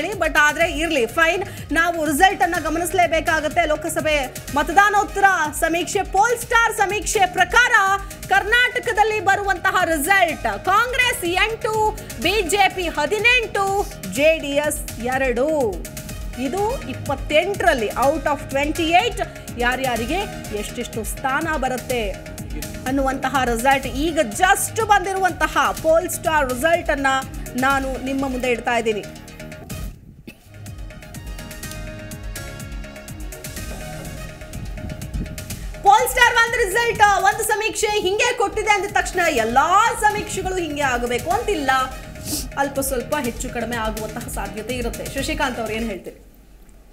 ಹೇಳಿ ಬಟ್ ಆದ್ರೆ ಇರಲಿ ಫೈನ್ ನಾವು ರಿಸಲ್ಟ್ ಅನ್ನ ಗಮನಿಸಲೇಬೇಕಾಗುತ್ತೆ ಲೋಕಸಭೆ ಮತದಾನೋತ್ತರ ಸಮೀಕ್ಷೆ ಪೋಲ್ ಸ್ಟಾರ್ ಸಮೀಕ್ಷೆ ಪ್ರಕಾರ ಕರ್ನಾಟಕದಲ್ಲಿ ಬರುವಂತಹ ರಿಸಲ್ಟ್ ಕಾಂಗ್ರೆಸ್ ಎಂಟು ಬಿಜೆಪಿ ಹದಿನೆಂಟು ಜೆ ಡಿ ಎಸ್ ಎರಡು ಇದು ಇಪ್ಪತ್ತೆಂಟರಲ್ಲಿ ಔಟ್ ಆಫ್ ಟ್ವೆಂಟಿ ಏಟ್ ಯಾರ್ಯಾರಿಗೆ ಎಷ್ಟೆಷ್ಟು ಸ್ಥಾನ ಬರುತ್ತೆ ಅನ್ನುವಂತಹ ರಿಸಲ್ಟ್ ಈಗ ಜಸ್ಟ್ ಬಂದಿರುವಂತಹ ಪೋಲ್ ಸ್ಟಾರ್ ರಿಸಲ್ಟ್ ಅನ್ನ ನಾನು ನಿಮ್ಮ ಮುಂದೆ ಇಡ್ತಾ ಇದ್ದೀನಿ ರಿಸಲ್ಟ್ ಒಂದು ಸಮೀಕ್ಷೆ ಹಿಂಗೆ ಕೊಟ್ಟಿದೆ ಅಂದ ತಕ್ಷಣ ಎಲ್ಲಾ ಸಮೀಕ್ಷೆಗಳು ಹಿಂಗೆ ಆಗಬೇಕು ಅಂತಿಲ್ಲ ಅಲ್ಪ ಸ್ವಲ್ಪ ಹೆಚ್ಚು ಕಡಿಮೆ ಆಗುವಂತಹ ಸಾಧ್ಯತೆ ಇರುತ್ತೆ ಶಶಿಕಾಂತ್ ಅವ್ರು ಏನು ಹೇಳ್ತೀರಿ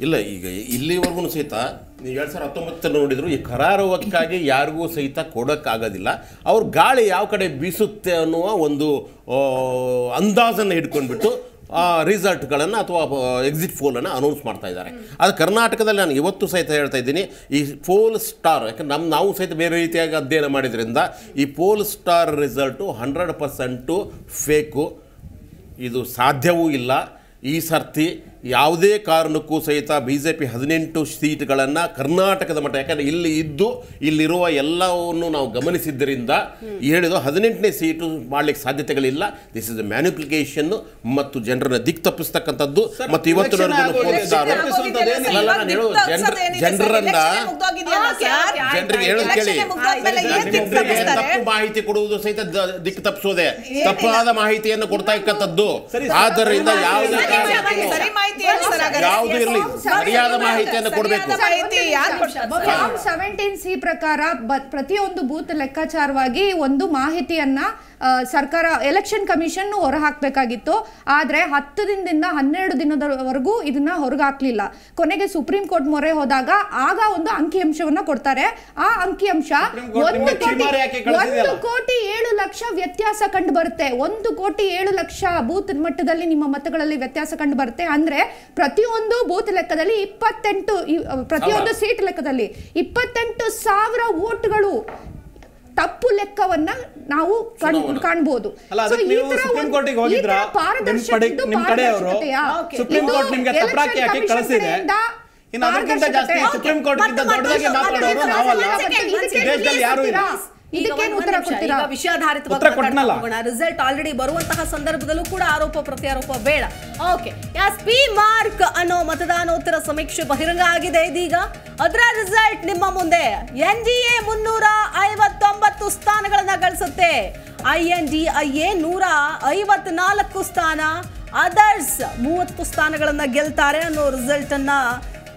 ಇಲ್ಲ ಈಗ ಇಲ್ಲಿವರೆಗೂ ಸಹಿತ ನೀವು ಎರಡು ಸಾವಿರದ ಹತ್ತೊಂಬತ್ತರ ನೋಡಿದ್ರು ಈ ಕರಾರುವಕ್ಕಾಗಿ ಯಾರಿಗೂ ಸಹಿತ ಕೊಡೋಕ್ಕಾಗೋದಿಲ್ಲ ಅವ್ರ ಗಾಳಿ ಯಾವ ಕಡೆ ಬೀಸುತ್ತೆ ಅನ್ನುವ ಒಂದು ಅಂದಾಜನ್ನು ಹಿಡ್ಕೊಂಡ್ಬಿಟ್ಟು ಆ ರಿಸಲ್ಟ್ಗಳನ್ನು ಅಥವಾ ಎಕ್ಸಿಟ್ ಫೋಲನ್ನು ಅನೌನ್ಸ್ ಮಾಡ್ತಾ ಇದ್ದಾರೆ ಅದು ಕರ್ನಾಟಕದಲ್ಲಿ ನಾನು ಇವತ್ತು ಸಹಿತ ಹೇಳ್ತಾ ಇದ್ದೀನಿ ಈ ಪೋಲ್ ಸ್ಟಾರ್ ಯಾಕಂದ್ರೆ ನಮ್ಮ ನಾವು ಸಹಿತ ಬೇರೆ ರೀತಿಯಾಗಿ ಅಧ್ಯಯನ ಮಾಡಿದ್ರಿಂದ ಈ poll star result hundred percent fake ಇದು ಸಾಧ್ಯವೂ ಇಲ್ಲ ಈ ಸರ್ತಿ ಯಾವುದೇ ಕಾರಣಕ್ಕೂ ಸಹಿತ ಬಿ ಜೆ ಪಿ ಹದಿನೆಂಟು ಸೀಟ್ಗಳನ್ನು ಕರ್ನಾಟಕದ ಮಟ್ಟ ಯಾಕಂದರೆ ಇಲ್ಲಿ ಇದ್ದು ಇಲ್ಲಿರುವ ಎಲ್ಲವನ್ನು ನಾವು ಗಮನಿಸಿದ್ದರಿಂದ ಹೇಳಿದ ಹದಿನೆಂಟನೇ ಸೀಟು ಮಾಡಲಿಕ್ಕೆ ಸಾಧ್ಯತೆಗಳಿಲ್ಲ ದಿಸ್ ಇಸ್ ಮ್ಯಾನಿಪ್ಲಿಕೇಶನ್ ಮತ್ತು ಜನರನ್ನ ದಿಕ್ ತಪ್ಪಿಸ್ತಕ್ಕಂಥದ್ದು ಮತ್ತು ಇವತ್ತು ಜನರನ್ನ ಜನರಿಗೆ ಹೇಳೋದು ಕೇಳಿ ತಪ್ಪು ಮಾಹಿತಿ ಕೊಡುವುದು ಸಹಿತ ದಿಕ್ಕು ತಪ್ಪಿಸೋದೆ ತಪ್ಪಾದ ಮಾಹಿತಿಯನ್ನು ಕೊಡ್ತಾ ಇಕ್ಕಂಥದ್ದು ಆದ್ದರಿಂದ ಯಾವುದೇ ಸೆವೆಂಟೀನ್ ಸಿ ಪ್ರಕಾರ ಪ್ರತಿಯೊಂದು ಬೂತ್ ಲೆಕ್ಕಾಚಾರವಾಗಿ ಒಂದು ಮಾಹಿತಿಯನ್ನ ಸರ್ಕಾರ ಎಲೆಕ್ಷನ್ ಕಮಿಷನ್ ಹೊರ ಹಾಕಬೇಕಾಗಿತ್ತು ಆದರೆ ಹತ್ತು ದಿನದಿಂದ ಹನ್ನೆರಡು ದಿನದವರೆಗೂ ಇದನ್ನ ಹೊರಗೆ ಹಾಕ್ಲಿಲ್ಲ ಕೊನೆಗೆ ಸುಪ್ರೀಂ ಕೋರ್ಟ್ ಮೊರೆ ಹೋದಾಗ ಆಗ ಒಂದು ಅಂಕಿಅಂಶವನ್ನ ಕೊಡ್ತಾರೆ ಆ ಅಂಕಿಅಂಶ ಒಂದು ಕೋಟಿ ಒಂದು ಕೋಟಿ ಏಳು ಲಕ್ಷ ವ್ಯತ್ಯಾಸ ಕಂಡು ಬರುತ್ತೆ ಒಂದು ಕೋಟಿ ಏಳು ಲಕ್ಷ ಬೂತ್ ಮಟ್ಟದಲ್ಲಿ ನಿಮ್ಮ ಮತಗಳಲ್ಲಿ ವ್ಯತ್ಯಾಸ ಕಂಡು ಬರುತ್ತೆ ಅಂದ್ರೆ ಅಂದ್ರೆ ಪ್ರತಿಯೊಂದು ಬೂತ್ ಲೆಕ್ಕದಲ್ಲಿ ಇಪ್ಪತ್ತೆಂಟು ಪ್ರತಿಯೊಂದು ಸೀಟ್ ಲೆಕ್ಕದಲ್ಲಿ ಇಪ್ಪತ್ತೆಂಟು ಸಾವಿರ ಓಟ್ಗಳು ತಪ್ಪು ಲೆಕ್ಕವನ್ನ ನಾವು ಕಾಣಬಹುದು ಇನ್ನು ಅದಕ್ಕಿಂತ ಜಾಸ್ತಿ ಸುಪ್ರೀಂ ಕೋರ್ಟ್ ದೊಡ್ಡದಾಗಿ ಮಾತಾಡೋರು ನಾವಲ್ಲ ದೇಶದಲ್ಲಿ ಯಾರು ಇಲ್ಲ ರಿಸಲ್ಟ್ ಆಲ್ರೆಡಿ ಬರುವಂತಹ ಸಂದರ್ಭದಲ್ಲೂ ಕೂಡ ಆರೋಪ ಪ್ರತ್ಯಾರೋಪ ಬೇಡ ಓಕೆ ಪಿ ಮಾರ್ಕ್ ಅನ್ನೋ ಮತದಾನೋತ್ತರ ಸಮೀಕ್ಷೆ ಬಹಿರಂಗ ಆಗಿದೆ ಇದೀಗ ಅದರ ರಿಸಲ್ಟ್ ನಿಮ್ಮ ಮುಂದೆ ಎನ್ ಡಿ ಎ ಮುನ್ನೂರ ಐವತ್ತೊಂಬತ್ತು ಸ್ಥಾನಗಳನ್ನ ಗಳಿಸುತ್ತೆ I N D I A ನೂರ ಐವತ್ನಾಲ್ಕು ಸ್ಥಾನ ಅದರ್ಸ್ ಮೂವತ್ತು ಸ್ಥಾನಗಳನ್ನ ಗೆಲ್ತಾರೆ ಅನ್ನೋ ರಿಸಲ್ಟ್ ಅನ್ನ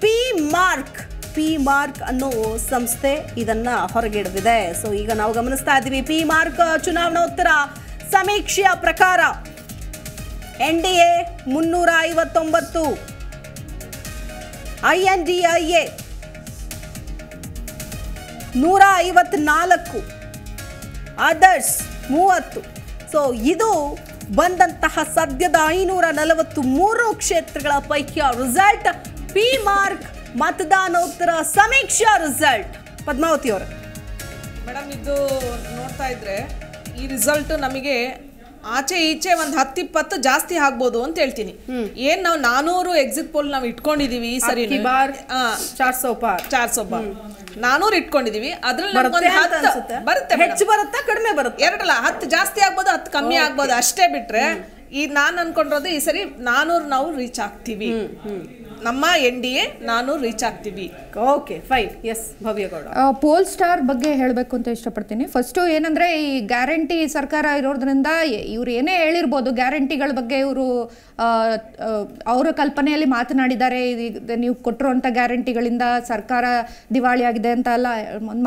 ಪಿ ಮಾರ್ಕ್ ಪಿ ಮಾರ್ಕ್ ಅನ್ನೋ ಸಂಸ್ಥೆ ಇದನ್ನ ಹೊರಗಿಡದಿದೆ ಸೊ ಈಗ ನಾವು ಗಮನಿಸ್ತಾ ಇದ್ದೀವಿ ಪಿ ಮಾರ್ಕ್ ಚುನಾವಣೋತ್ತರ ಸಮೀಕ್ಷೆಯ ಪ್ರಕಾರ ಎನ್ ಡಿ ಎ ಮುನ್ನೂರ ಐವತ್ತೊಂಬತ್ತು I N D I A ನೂರ ಐವತ್ನಾಲ್ಕು ಅದರ್ಸ್ ಮೂವತ್ತು ಸೊ ಇದು ಬಂದಂತಹ ಸದ್ಯದ ಐನೂರ ನಲವತ್ತು ಮೂರು ಕ್ಷೇತ್ರಗಳ ಪೈಕಿ ರಿಸಲ್ಟ್ ಪಿ ಮಾರ್ಕ್ ಮತದಾನೋತ್ತರ ಸಮೀಕ್ಷಾ ರಿಸಲ್ಟ್ ಪದ್ಮಾವತಿ ಅವರು ಮೇಡಮ್ ಇದು ನೋಡ್ತಾ ಇದ್ರೆ ಈ ರಿಸಲ್ಟ್ ನಮಗೆ ಆಚೆ ಈಚೆ ಒಂದು ಹತ್ತಿಪ್ಪತ್ತು ಜಾಸ್ತಿ ಆಗ್ಬೋದು ಅಂತ ಹೇಳ್ತೀನಿ ಏನ್ ನಾವು ನಾನೂರು ಎಕ್ಸಿಟ್ ಪೋಲ್ ನಾವು ಇಟ್ಕೊಂಡಿದೀವಿ ಈ ಸರಿ ಚಾರ್ ಸೋಪಾ ಚಾರ್ ಸೋಪಾ ನಾನೂರು ಇಟ್ಕೊಂಡಿದೀವಿ ಅದ್ರಲ್ಲಿ ಹೆಚ್ಚು ಬರುತ್ತಾ ಕಡಿಮೆ ಬರುತ್ತೆ ಎರಡಲ್ಲ ಹತ್ತು ಜಾಸ್ತಿ ಆಗ್ಬೋದು ಹತ್ತು ಕಮ್ಮಿ ಆಗ್ಬೋದು ಅಷ್ಟೇ ಬಿಟ್ರೆ ಈ ನಾನು ಅನ್ಕೊಂಡ್ರದ್ದು ಈ ಸರಿ ನಾನೂರು ನಾವು ರೀಚ್ ಆಗ್ತೀವಿ ನಮ್ಮ ಎನ್ ಡಿ ಎ ನಾನು ರೀಚ್ ಆಗ್ತೀವಿ okay fine S Bhavya Gowda pole star ಬಗ್ಗೆ ಹೇಳಬೇಕು ಅಂತ ಇಷ್ಟಪಡ್ತೀನಿ ಫಸ್ಟು ಏನಂದರೆ ಈ ಗ್ಯಾರಂಟಿ ಸರ್ಕಾರ ಇರೋದ್ರಿಂದ ಇವ್ರು ಏನೇ ಹೇಳಿರ್ಬೋದು ಗ್ಯಾರಂಟಿಗಳ ಬಗ್ಗೆ ಇವರು ಅವರ ಕಲ್ಪನೆಯಲ್ಲಿ ಮಾತನಾಡಿದ್ದಾರೆ ನೀವು ಕೊಟ್ಟಿರುವಂಥ ಗ್ಯಾರಂಟಿಗಳಿಂದ ಸರ್ಕಾರ ದಿವಾಳಿ ಆಗಿದೆ ಅಂತ ಎಲ್ಲ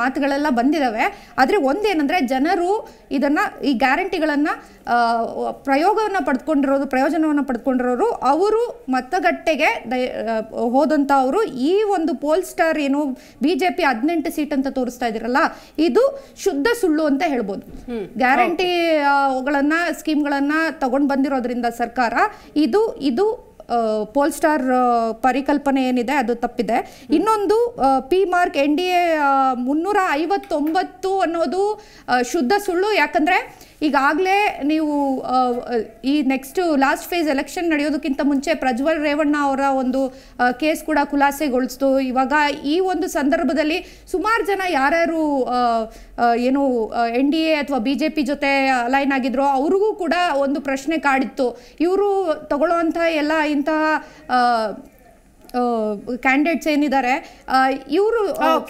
ಮಾತುಗಳೆಲ್ಲ ಬಂದಿದ್ದಾವೆ ಆದರೆ ಒಂದೇನಂದರೆ ಜನರು ಇದನ್ನು ಈ ಗ್ಯಾರಂಟಿಗಳನ್ನು ಪ್ರಯೋಗವನ್ನು ಪಡೆದುಕೊಂಡಿರೋದು ಪ್ರಯೋಜನವನ್ನು ಪಡೆದುಕೊಂಡಿರೋರು ಅವರು ಮತಗಟ್ಟೆಗೆ ದಯ ಹೋದಂತ ಅವರು ಈ ಒಂದು ಪೋಲ್ ಸ್ಟಾರ್ ಏನು ಬಿಜೆಪಿ ಹದಿನೆಂಟು ಸೀಟ್ ಅಂತ ತೋರಿಸ್ತಾ ಇದೀರಲ್ಲ ಇದು ಶುದ್ಧ ಸುಳ್ಳು ಅಂತ ಹೇಳ್ಬೋದು ಗ್ಯಾರಂಟಿಗಳನ್ನ ಸ್ಕೀಮ್ಗಳನ್ನ ತಗೊಂಡ್ ಬಂದಿರೋದ್ರಿಂದ ಸರ್ಕಾರ ಇದು ಇದು ಪೋಲ್ ಸ್ಟಾರ್ ಪರಿಕಲ್ಪನೆ ಏನಿದೆ ಅದು ತಪ್ಪಿದೆ ಇನ್ನೊಂದು P mark N D A ಮುನ್ನೂರ ಐವತ್ತೊಂಬತ್ತು ಅನ್ನೋದು ಶುದ್ಧ ಸುಳ್ಳು ಯಾಕಂದ್ರೆ ಈಗಾಗಲೇ ನೀವು ಈ ನೆಕ್ಸ್ಟ್ ಲಾಸ್ಟ್ ಫೇಸ್ ಎಲೆಕ್ಷನ್ ನಡೆಯೋದಕ್ಕಿಂತ ಮುಂಚೆ ಪ್ರಜ್ವಲ್ ರೇವಣ್ಣ ಅವರ ಒಂದು ಕೇಸ್ ಕೂಡ ಖುಲಾಸೆಗೊಳಿಸ್ತು ಇವಾಗ ಈ ಒಂದು ಸಂದರ್ಭದಲ್ಲಿ ಸುಮಾರು ಜನ ಯಾರ್ಯಾರು ಏನು ಎನ್ ಡಿ ಎ ಅಥವಾ ಬಿ ಜೆ ಪಿ ಜೊತೆ ಅಲೈನ್ ಆಗಿದ್ರು ಅವ್ರಿಗೂ ಕೂಡ ಒಂದು ಪ್ರಶ್ನೆ ಕಾಡಿತ್ತು ಇವರು ತಗೊಳ್ಳೋ ಎಲ್ಲ ಇಂತಹ ಕ್ಯಾಂಡಿಡೇಟ್ಸ್ ಏನಿದ್ದಾರೆ ಇವರು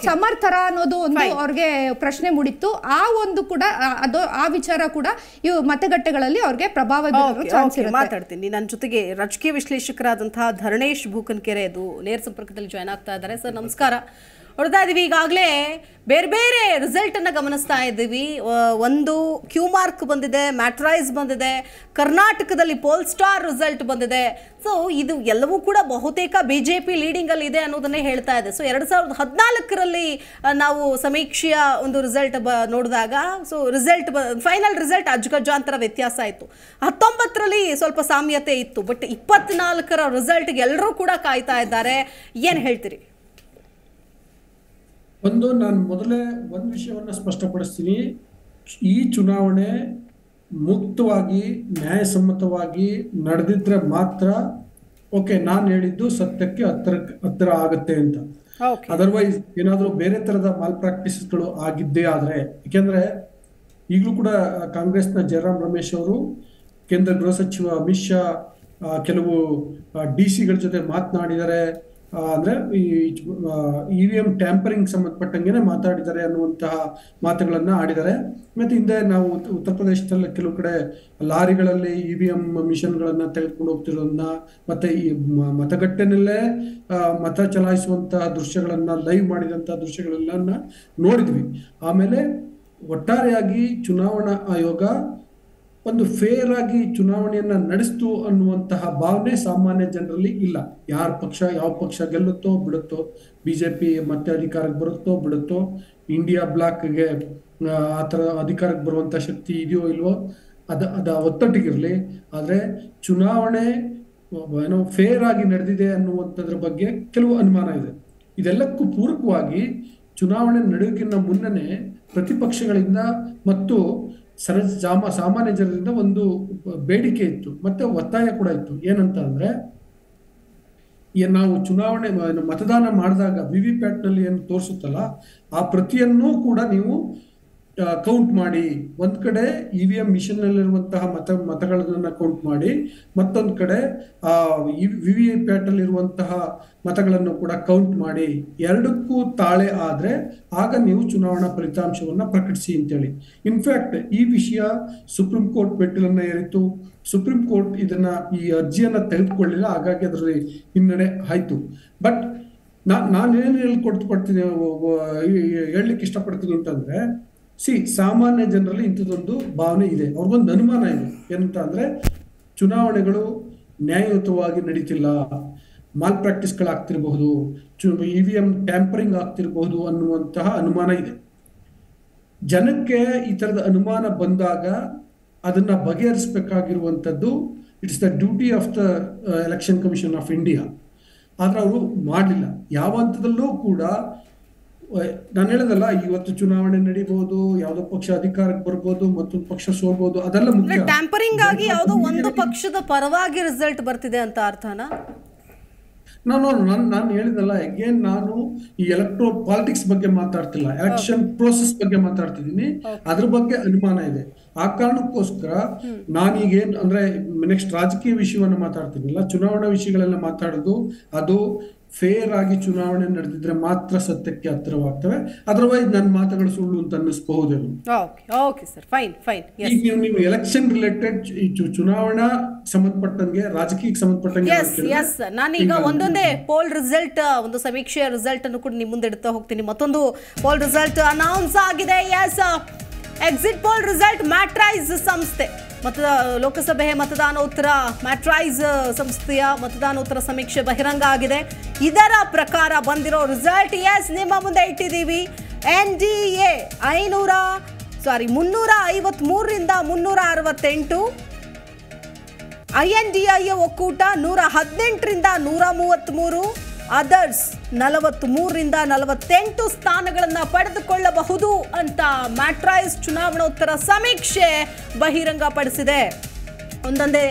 ಸಮರ್ಥರ ಅನ್ನೋದು ಒಂದು ಅವ್ರಿಗೆ ಪ್ರಶ್ನೆ ಮೂಡಿತ್ತು ಆ ಒಂದು ಕೂಡ ಅದು ಆ ವಿಚಾರ ಕೂಡ ಇವು ಮತಗಟ್ಟೆಗಳಲ್ಲಿ ಅವ್ರಿಗೆ ಪ್ರಭಾವ ಮಾತಾಡ್ತೀನಿ ನನ್ನ ಜೊತೆಗೆ ರಾಜಕೀಯ ವಿಶ್ಲೇಷಕರಾದಂತಹ ಧರಣೇಶ್ ಕೆರೆ ಅದು ನೇರ ಸಂಪರ್ಕದಲ್ಲಿ ಜಾಯ್ನ್ ಆಗ್ತಾ ಇದ್ದಾರೆ ಸರ್ ನಮಸ್ಕಾರ ನೋಡ್ತಾ ಇದ್ದೀವಿ ಈಗಾಗಲೇ ಬೇರೆ ಬೇರೆ ರಿಸಲ್ಟನ್ನು ಗಮನಿಸ್ತಾ ಇದ್ದೀವಿ ಒಂದು ಕ್ಯೂ ಮಾರ್ಕ್ ಬಂದಿದೆ ಮ್ಯಾಟ್ರೈಸ್ ಬಂದಿದೆ ಕರ್ನಾಟಕದಲ್ಲಿ ಪೋಲ್ ಸ್ಟಾರ್ ರಿಸಲ್ಟ್ ಬಂದಿದೆ ಸೊ ಇದು ಎಲ್ಲವೂ ಕೂಡ ಬಹುತೇಕ ಬಿ ಜೆ ಪಿ ಲೀಡಿಂಗಲ್ಲಿ ಇದೆ ಅನ್ನೋದನ್ನೇ ಹೇಳ್ತಾ ಇದೆ ಸೊ ಎರಡು ಸಾವಿರದ ಹದಿನಾಲ್ಕರಲ್ಲಿ ನಾವು ಸಮೀಕ್ಷೆಯ ಒಂದು ರಿಸಲ್ಟ್ ಬ ನೋಡಿದಾಗ ಸೊ ರಿಸಲ್ಟ್ ಬ ಫೈನಲ್ ರಿಸಲ್ಟ್ ಅಜ್ಗಜಾಂತರ ವ್ಯತ್ಯಾಸ ಇತ್ತು ಹತ್ತೊಂಬತ್ತರಲ್ಲಿ ಸ್ವಲ್ಪ ಸಾಮ್ಯತೆ ಇತ್ತು ಬಟ್ ಇಪ್ಪತ್ನಾಲ್ಕರ ರಿಸಲ್ಟ್ಗೆ ಎಲ್ಲರೂ ಕೂಡ ಕಾಯ್ತಾ ಇದ್ದಾರೆ ಏನು ಹೇಳ್ತೀರಿ ಒಂದು ನಾನು ಮೊದಲೇ ಒಂದು ವಿಷಯವನ್ನ ಸ್ಪಷ್ಟಪಡಿಸ್ತೀನಿ ಈ ಚುನಾವಣೆ ಮುಕ್ತವಾಗಿ ನ್ಯಾಯಸಮ್ಮತವಾಗಿ ನಡೆದಿದ್ರೆ ಮಾತ್ರ ಓಕೆ ನಾನು ಹೇಳಿದ್ದು ಸತ್ಯಕ್ಕೆ ಹತ್ತಿರ ಹತ್ತಿರ ಆಗುತ್ತೆ ಅಂತ ಅದರ್ವೈಸ್ ಏನಾದರೂ ಬೇರೆ ತರದ ಮಾಲ್ ಪ್ರಾಕ್ಟೀಸ್ಗಳು ಆಗಿದ್ದೇ ಆದರೆ ಯಾಕೆಂದ್ರೆ ಈಗಲೂ ಕೂಡ ಕಾಂಗ್ರೆಸ್ನ ಜಯರಾಮ್ ರಮೇಶ್ ಅವರು ಕೇಂದ್ರ ಗೃಹ ಸಚಿವ ಅಮಿತ್ ಶಾ ಕೆಲವು ಡಿ ಗಳ ಜೊತೆ ಮಾತನಾಡಿದರೆ ಅಂದ್ರೆ ಈ E V e M tampering ಸಂಬಂಧಪಟ್ಟಂಗೆ ಮಾತಾಡಿದ್ದಾರೆ ಅನ್ನುವಂತಹ ಮಾತುಗಳನ್ನ ಆಡಿದ್ದಾರೆ ಮತ್ತೆ ಹಿಂದೆ ನಾವು ಉತ್ತರ ಪ್ರದೇಶದಲ್ಲಿ ಕೆಲವು ಕಡೆ ಲಾರಿಗಳಲ್ಲಿ ಇ ವಿ ಎಂ ಮಿಷನ್ಗಳನ್ನ ತೆಗೆದುಕೊಂಡು ಹೋಗ್ತಿರೋದನ್ನ ಮತ್ತೆ ಈ ಮತಗಟ್ಟೆನಲ್ಲೇ ಮತ ಚಲಾಯಿಸುವಂತಹ ದೃಶ್ಯಗಳನ್ನ ಲೈವ್ ಮಾಡಿದಂತಹ ದೃಶ್ಯಗಳೆಲ್ಲ ನೋಡಿದ್ವಿ ಆಮೇಲೆ ಒಟ್ಟಾರೆಯಾಗಿ ಚುನಾವಣಾ ಆಯೋಗ ಒಂದು ಫೇರ್ ಆಗಿ ಚುನಾವಣೆಯನ್ನ ನಡೆಸ್ತು ಅನ್ನುವಂತಹ ಭಾವನೆ ಸಾಮಾನ್ಯ ಜನರಲ್ಲಿ ಇಲ್ಲ ಯಾರ ಪಕ್ಷ ಯಾವ ಪಕ್ಷ ಗೆಲ್ಲುತ್ತೋ ಬಿಡುತ್ತೋ ಬಿಜೆಪಿ ಮತ್ತೆ ಅಧಿಕಾರಕ್ಕೆ ಬರುತ್ತೋ ಬಿಡುತ್ತೋ ಇಂಡಿಯಾ ಬ್ಲಾಕ್ಗೆ ಆ ಥರ ಅಧಿಕಾರಕ್ಕೆ ಬರುವಂತಹ ಶಕ್ತಿ ಇದೆಯೋ ಇಲ್ವೋ ಅದ ಅದ ಒತ್ತಟ್ಟಿಗಿರಲಿ ಆದರೆ ಚುನಾವಣೆ ಏನೋ ಫೇರ್ ಆಗಿ ನಡೆದಿದೆ ಅನ್ನುವಂಥದ್ರ ಬಗ್ಗೆ ಕೆಲವು ಅನುಮಾನ ಇದೆ ಇದೆಲ್ಲಕ್ಕೂ ಪೂರಕವಾಗಿ ಚುನಾವಣೆ ನಡೆಯೋಕ್ಕಿಂತ ಮುನ್ನನೆ ಪ್ರತಿಪಕ್ಷಗಳಿಂದ ಮತ್ತು ಸರ ಸಾಮ ಸಾಮಾನ್ಯ ಜನರಿಂದ ಒಂದು ಬೇಡಿಕೆ ಇತ್ತು ಮತ್ತೆ ಒತ್ತಾಯ ಕೂಡ ಇತ್ತು ಏನಂತ ಅಂದ್ರೆ ನಾವು ಚುನಾವಣೆ ಮತದಾನ ಮಾಡಿದಾಗ ವಿ ವಿ ಪ್ಯಾಟ್ನಲ್ಲಿ ಏನು ತೋರಿಸುತ್ತಲ್ಲ ಆ ಪ್ರತಿಯನ್ನೂ ಕೂಡ ನೀವು ಕೌಂಟ್ ಮಾಡಿ ಒಂದ್ ಕಡೆ ಇ e ವಿ ಎಂ ಮಿಷನ್ನಲ್ಲಿರುವಂತಹ ಮತ ಮತಗಳನ್ನು ಕೌಂಟ್ ಮಾಡಿ ಮತ್ತೊಂದ್ ಕಡೆ ವಿ ವಿ ಇರುವಂತಹ ಮತಗಳನ್ನು ಕೂಡ ಕೌಂಟ್ ಮಾಡಿ ಎರಡಕ್ಕೂ ತಾಳೆ ಆದ್ರೆ ಆಗ ನೀವು ಚುನಾವಣಾ ಫಲಿತಾಂಶವನ್ನ ಪ್ರಕಟಿಸಿ ಅಂತೇಳಿ ಇನ್ಫ್ಯಾಕ್ಟ್ ಈ ವಿಷಯ ಸುಪ್ರೀಂ ಕೋರ್ಟ್ ಮೆಟ್ಟಿಲನ್ನ ಏರಿತು ಸುಪ್ರೀಂ ಕೋರ್ಟ್ ಇದನ್ನ ಈ ಅರ್ಜಿಯನ್ನ ತೆಗೆದುಕೊಳ್ಳಿಲ್ಲ ಹಾಗಾಗಿ ಅದರಲ್ಲಿ ಹಿನ್ನಡೆ ಆಯ್ತು ಬಟ್ ನಾ ನಾನೇನು ಕೊಡ್ತು ಪಡ್ತೀನಿ ಹೇಳಲಿಕ್ಕೆ ಇಷ್ಟಪಡ್ತೀನಿ ಅಂತಂದ್ರೆ ಸಿ ಸಾಮಾನ್ಯ ಜನರಲ್ಲಿ ಇಂಥದ್ದೊಂದು ಭಾವನೆ ಇದೆ ಅವ್ರಿಗೊಂದು ಅನುಮಾನ ಇದೆ ಏನಂತ ಅಂದರೆ ಚುನಾವಣೆಗಳು ನ್ಯಾಯಯುತವಾಗಿ ನಡೀತಿಲ್ಲ ಮಾಲ್ ಪ್ರಾಕ್ಟೀಸ್ಗಳಾಗ್ತಿರಬಹುದು ಚು ಇ ವಿ ಎಂ ಟ್ಯಾಂಪರಿಂಗ್ ಆಗ್ತಿರಬಹುದು ಅನ್ನುವಂತಹ ಅನುಮಾನ ಇದೆ ಜನಕ್ಕೆ ಈ ಥರದ ಅನುಮಾನ ಬಂದಾಗ ಅದನ್ನ ಬಗೆಹರಿಸಬೇಕಾಗಿರುವಂಥದ್ದು it's the duty of the election commission uh, of India ಆದರೆ ಅವರು ಮಾಡಲಿಲ್ಲ ಯಾವ ಹಂತದಲ್ಲೂ ಕೂಡ ನಾನು ಹೇಳದಲ್ಲ ಇವತ್ತು ಚುನಾವಣೆ ನಡೀಬಹುದು ಯಾವ್ದೋ ಪಕ್ಷ ಅಧಿಕಾರಕ್ಕೆ ಬರ್ಬೋದು ಮತ್ತೊಂದು ಪಕ್ಷ ಸೋಲ್ಬಹುದು ಅದೆಲ್ಲ ಮುಖ್ಯ ಟ್ಯಾಂಪರಿಂಗ್ ಆಗಿ ಯಾವ್ದೋ ಒಂದು ಪಕ್ಷದ ಪರವಾಗಿ ರಿಸಲ್ಟ್ ಬರ್ತಿದೆ ಅಂತ ಅರ್ಥನಾ ನಾನು ನಾನು ನಾನು ಹೇಳಿದಲ್ಲ ಅಗೇನ್ ನಾನು ಈ ಎಲೆಕ್ಟ್ರೋ ಪಾಲಿಟಿಕ್ಸ್ ಬಗ್ಗೆ ಮಾತಾಡ್ತಿಲ್ಲ ಎಲೆಕ್ಷನ್ ಪ್ರೋಸೆಸ್ ಬಗ್ಗೆ ಮಾತಾಡ್ತಿದ್ದೀನಿ ಅದ್ರ ಬಗ್ಗೆ ಅನುಮಾನ ಇದೆ ಆ ಕಾರಣಕ್ಕೋಸ್ಕರ ನಾನೀಗೇನ್ ಅಂದ್ರೆ ನೆಕ್ಸ್ಟ್ ರಾಜಕೀಯ ವಿಷಯವನ್ನ ಅಲ್ಲ ಚುನಾವಣಾ ವಿಷಯಗಳೆಲ್ಲ ಮಾತಾಡೋದು ಅದು ಫೇರ್ ಆಗಿ ಚುನಾವಣೆ ನಡೆದಿದ್ರೆ ಮಾತ್ರ ಸತ್ಯಕ್ಕೆ ಹತ್ತಿರವಾಗ್ತವೆ ಅದರ್ವೈಸ್ ನನ್ನ ಮಾತುಗಳು ಸುಳ್ಳು ಅಂತ ಫೈನ್ ಈಗ ನೀವು ನೀವು ಎಲೆಕ್ಷನ್ ರಿಲೇಟೆಡ್ ಚುನಾವಣಾ ಸಂಬಂಧಪಟ್ಟಂಗೆ ರಾಜಕೀಯಕ್ಕೆ ಸಂಬಂಧಪಟ್ಟಂಗೆ ನಾನೀಗ ಒಂದೊಂದೇ ಪೋಲ್ ರಿಸಲ್ಟ್ ಒಂದು ಸಮೀಕ್ಷೆಯ ರಿಸಲ್ಟ್ ಅನ್ನು ಕೂಡ ನಿಮ್ಮ ಮುಂದೆ ಇಡ್ತಾ ಹೋಗ್ತೀನಿ ಮತ್ತೊಂದು ಪೋಲ್ ರಿಸಲ್ಟ್ ಅನೌನ್ಸ್ ಆಗಿದೆ yes exit poll result Matrize ಸಂಸ್ಥೆ ಮತದ ಲೋಕಸಭೆ ಮತದಾನೋತ್ತರ ಮ್ಯಾಟ್ರೈಸ್ uh, ಸಂಸ್ಥೆಯ ಮತದಾನೋತ್ತರ ಸಮೀಕ್ಷೆ ಬಹಿರಂಗ ಆಗಿದೆ ಇದರ ಪ್ರಕಾರ ಬಂದಿರೋ ರಿಸಲ್ಟ್ ಎಸ್ ನಿಮ್ಮ ಮುಂದೆ ಇಟ್ಟಿದ್ದೀವಿ ಎನ್ ಡಿ ಎ ಐನೂರ ಸಾರಿ ಮುನ್ನೂರ ಮೂರರಿಂದ ಮುನ್ನೂರ ಅರವತ್ತೆಂಟು ಐ ಎನ್ ಡಿ ಐ ಒಕ್ಕೂಟ ನೂರ ಹದಿನೆಂಟರಿಂದ ನೂರ ಮೂರು ಅದರ್ಸ್ ನಲವತ್ತ್ ಮೂರರಿಂದ ನಲವತ್ತೆಂಟು ಸ್ಥಾನಗಳನ್ನು ಪಡೆದುಕೊಳ್ಳಬಹುದು ಅಂತ ಮ್ಯಾಟ್ರೈಸ್ ಚುನಾವಣೋತ್ತರ ಸಮೀಕ್ಷೆ ಬಹಿರಂಗಪಡಿಸಿದೆ ಒಂದೊಂದೇ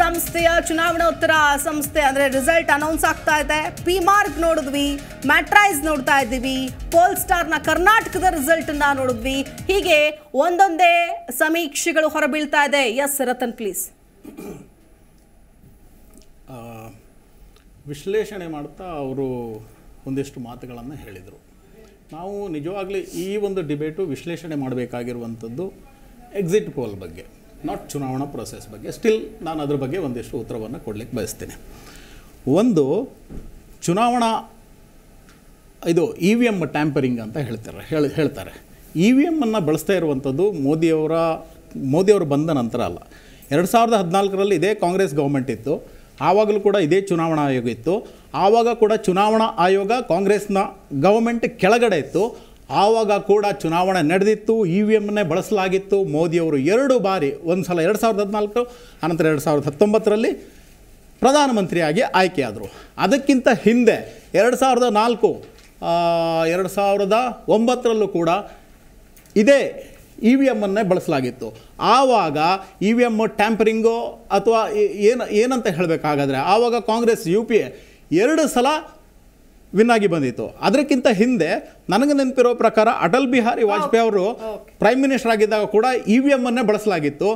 ಸಂಸ್ಥೆಯ ಚುನಾವಣೋತ್ತರ ಸಂಸ್ಥೆ ಅಂದರೆ ರಿಸಲ್ಟ್ ಅನೌನ್ಸ್ ಆಗ್ತಾ ಇದೆ ಪಿ ಮಾರ್ಕ್ ನೋಡಿದ್ವಿ ಮ್ಯಾಟ್ರೈಸ್ ನೋಡ್ತಾ ಇದ್ದೀವಿ ಪೋಲ್ ಸ್ಟಾರ್ನ ಕರ್ನಾಟಕದ ರಿಸಲ್ಟನ್ನು ನೋಡಿದ್ವಿ ಹೀಗೆ ಒಂದೊಂದೇ ಸಮೀಕ್ಷೆಗಳು ಹೊರಬೀಳ್ತಾ ಇದೆ ಎಸ್ ರತನ್ ಪ್ಲೀಸ್ ವಿಶ್ಲೇಷಣೆ ಮಾಡ್ತಾ ಅವರು ಒಂದಿಷ್ಟು ಮಾತುಗಳನ್ನು ಹೇಳಿದರು ನಾವು ನಿಜವಾಗಲೇ ಈ ಒಂದು ಡಿಬೇಟು ವಿಶ್ಲೇಷಣೆ ಮಾಡಬೇಕಾಗಿರುವಂಥದ್ದು ಎಕ್ಸಿಟ್ ಪೋಲ್ ಬಗ್ಗೆ ನಾಟ್ ಚುನಾವಣಾ ಪ್ರೊಸೆಸ್ ಬಗ್ಗೆ ಸ್ಟಿಲ್ ನಾನು ಅದ್ರ ಬಗ್ಗೆ ಒಂದಿಷ್ಟು ಉತ್ತರವನ್ನು ಕೊಡಲಿಕ್ಕೆ ಬಯಸ್ತೇನೆ ಒಂದು ಚುನಾವಣಾ ಇದು ಇ ವಿ ಎಮ್ ಟ್ಯಾಂಪರಿಂಗ್ ಅಂತ ಹೇಳ್ತಾರೆ ಹೇಳಿ ಹೇಳ್ತಾರೆ ಇ e ವಿ ಎಮ್ಮನ್ನು ಬಳಸ್ತಾ ಇರುವಂಥದ್ದು ಮೋದಿಯವರ ಮೋದಿಯವರು ಬಂದ ನಂತರ ಅಲ್ಲ ಎರಡು ಸಾವಿರದ ಹದಿನಾಲ್ಕರಲ್ಲಿ ಇದೇ ಕಾಂಗ್ರೆಸ್ ಗೌರ್ಮೆಂಟ್ ಇತ್ತು ಆವಾಗಲೂ ಕೂಡ ಇದೇ ಚುನಾವಣಾ ಆಯೋಗ ಇತ್ತು ಆವಾಗ ಕೂಡ ಚುನಾವಣಾ ಆಯೋಗ ಕಾಂಗ್ರೆಸ್ನ ಗೌರ್ಮೆಂಟ್ ಕೆಳಗಡೆ ಇತ್ತು ಆವಾಗ ಕೂಡ ಚುನಾವಣೆ ನಡೆದಿತ್ತು ಇ e ವಿ ಎಮ್ನೇ ಬಳಸಲಾಗಿತ್ತು ಮೋದಿಯವರು ಎರಡು ಬಾರಿ ಒಂದು ಸಲ ಎರಡು ಸಾವಿರದ ಹದಿನಾಲ್ಕು ಆನಂತರ ಎರಡು ಸಾವಿರದ ಹತ್ತೊಂಬತ್ತರಲ್ಲಿ ಪ್ರಧಾನಮಂತ್ರಿಯಾಗಿ ಆಯ್ಕೆಯಾದರು ಅದಕ್ಕಿಂತ ಹಿಂದೆ ಎರಡು ಸಾವಿರದ ನಾಲ್ಕು ಎರಡು ಸಾವಿರದ ಒಂಬತ್ತರಲ್ಲೂ ಕೂಡ ಇದೇ ಇ e ವಿ ಎಮ್ಮನ್ನೇ ಬಳಸಲಾಗಿತ್ತು ಆವಾಗ ಇ ವಿ ಎಮ್ ಟ್ಯಾಂಪರಿಂಗು ಅಥವಾ ಏನು ಏನಂತ ಹೇಳಬೇಕಾಗಾದ್ರೆ ಆವಾಗ ಕಾಂಗ್ರೆಸ್ ಯು ಪಿ ಎ ಎರಡು ಸಲ ವಿನ್ನಾಗಿ ಬಂದಿತ್ತು ಅದಕ್ಕಿಂತ ಹಿಂದೆ ನನಗೆ ನೆನಪಿರೋ ಪ್ರಕಾರ ಅಟಲ್ ಬಿಹಾರಿ ವಾಜಪೇಯಿ ಅವರು ಪ್ರೈಮ್ ಮಿನಿಸ್ಟರ್ ಆಗಿದ್ದಾಗ ಕೂಡ ಇ e ವಿ ಅನ್ನೇ ಬಳಸಲಾಗಿತ್ತು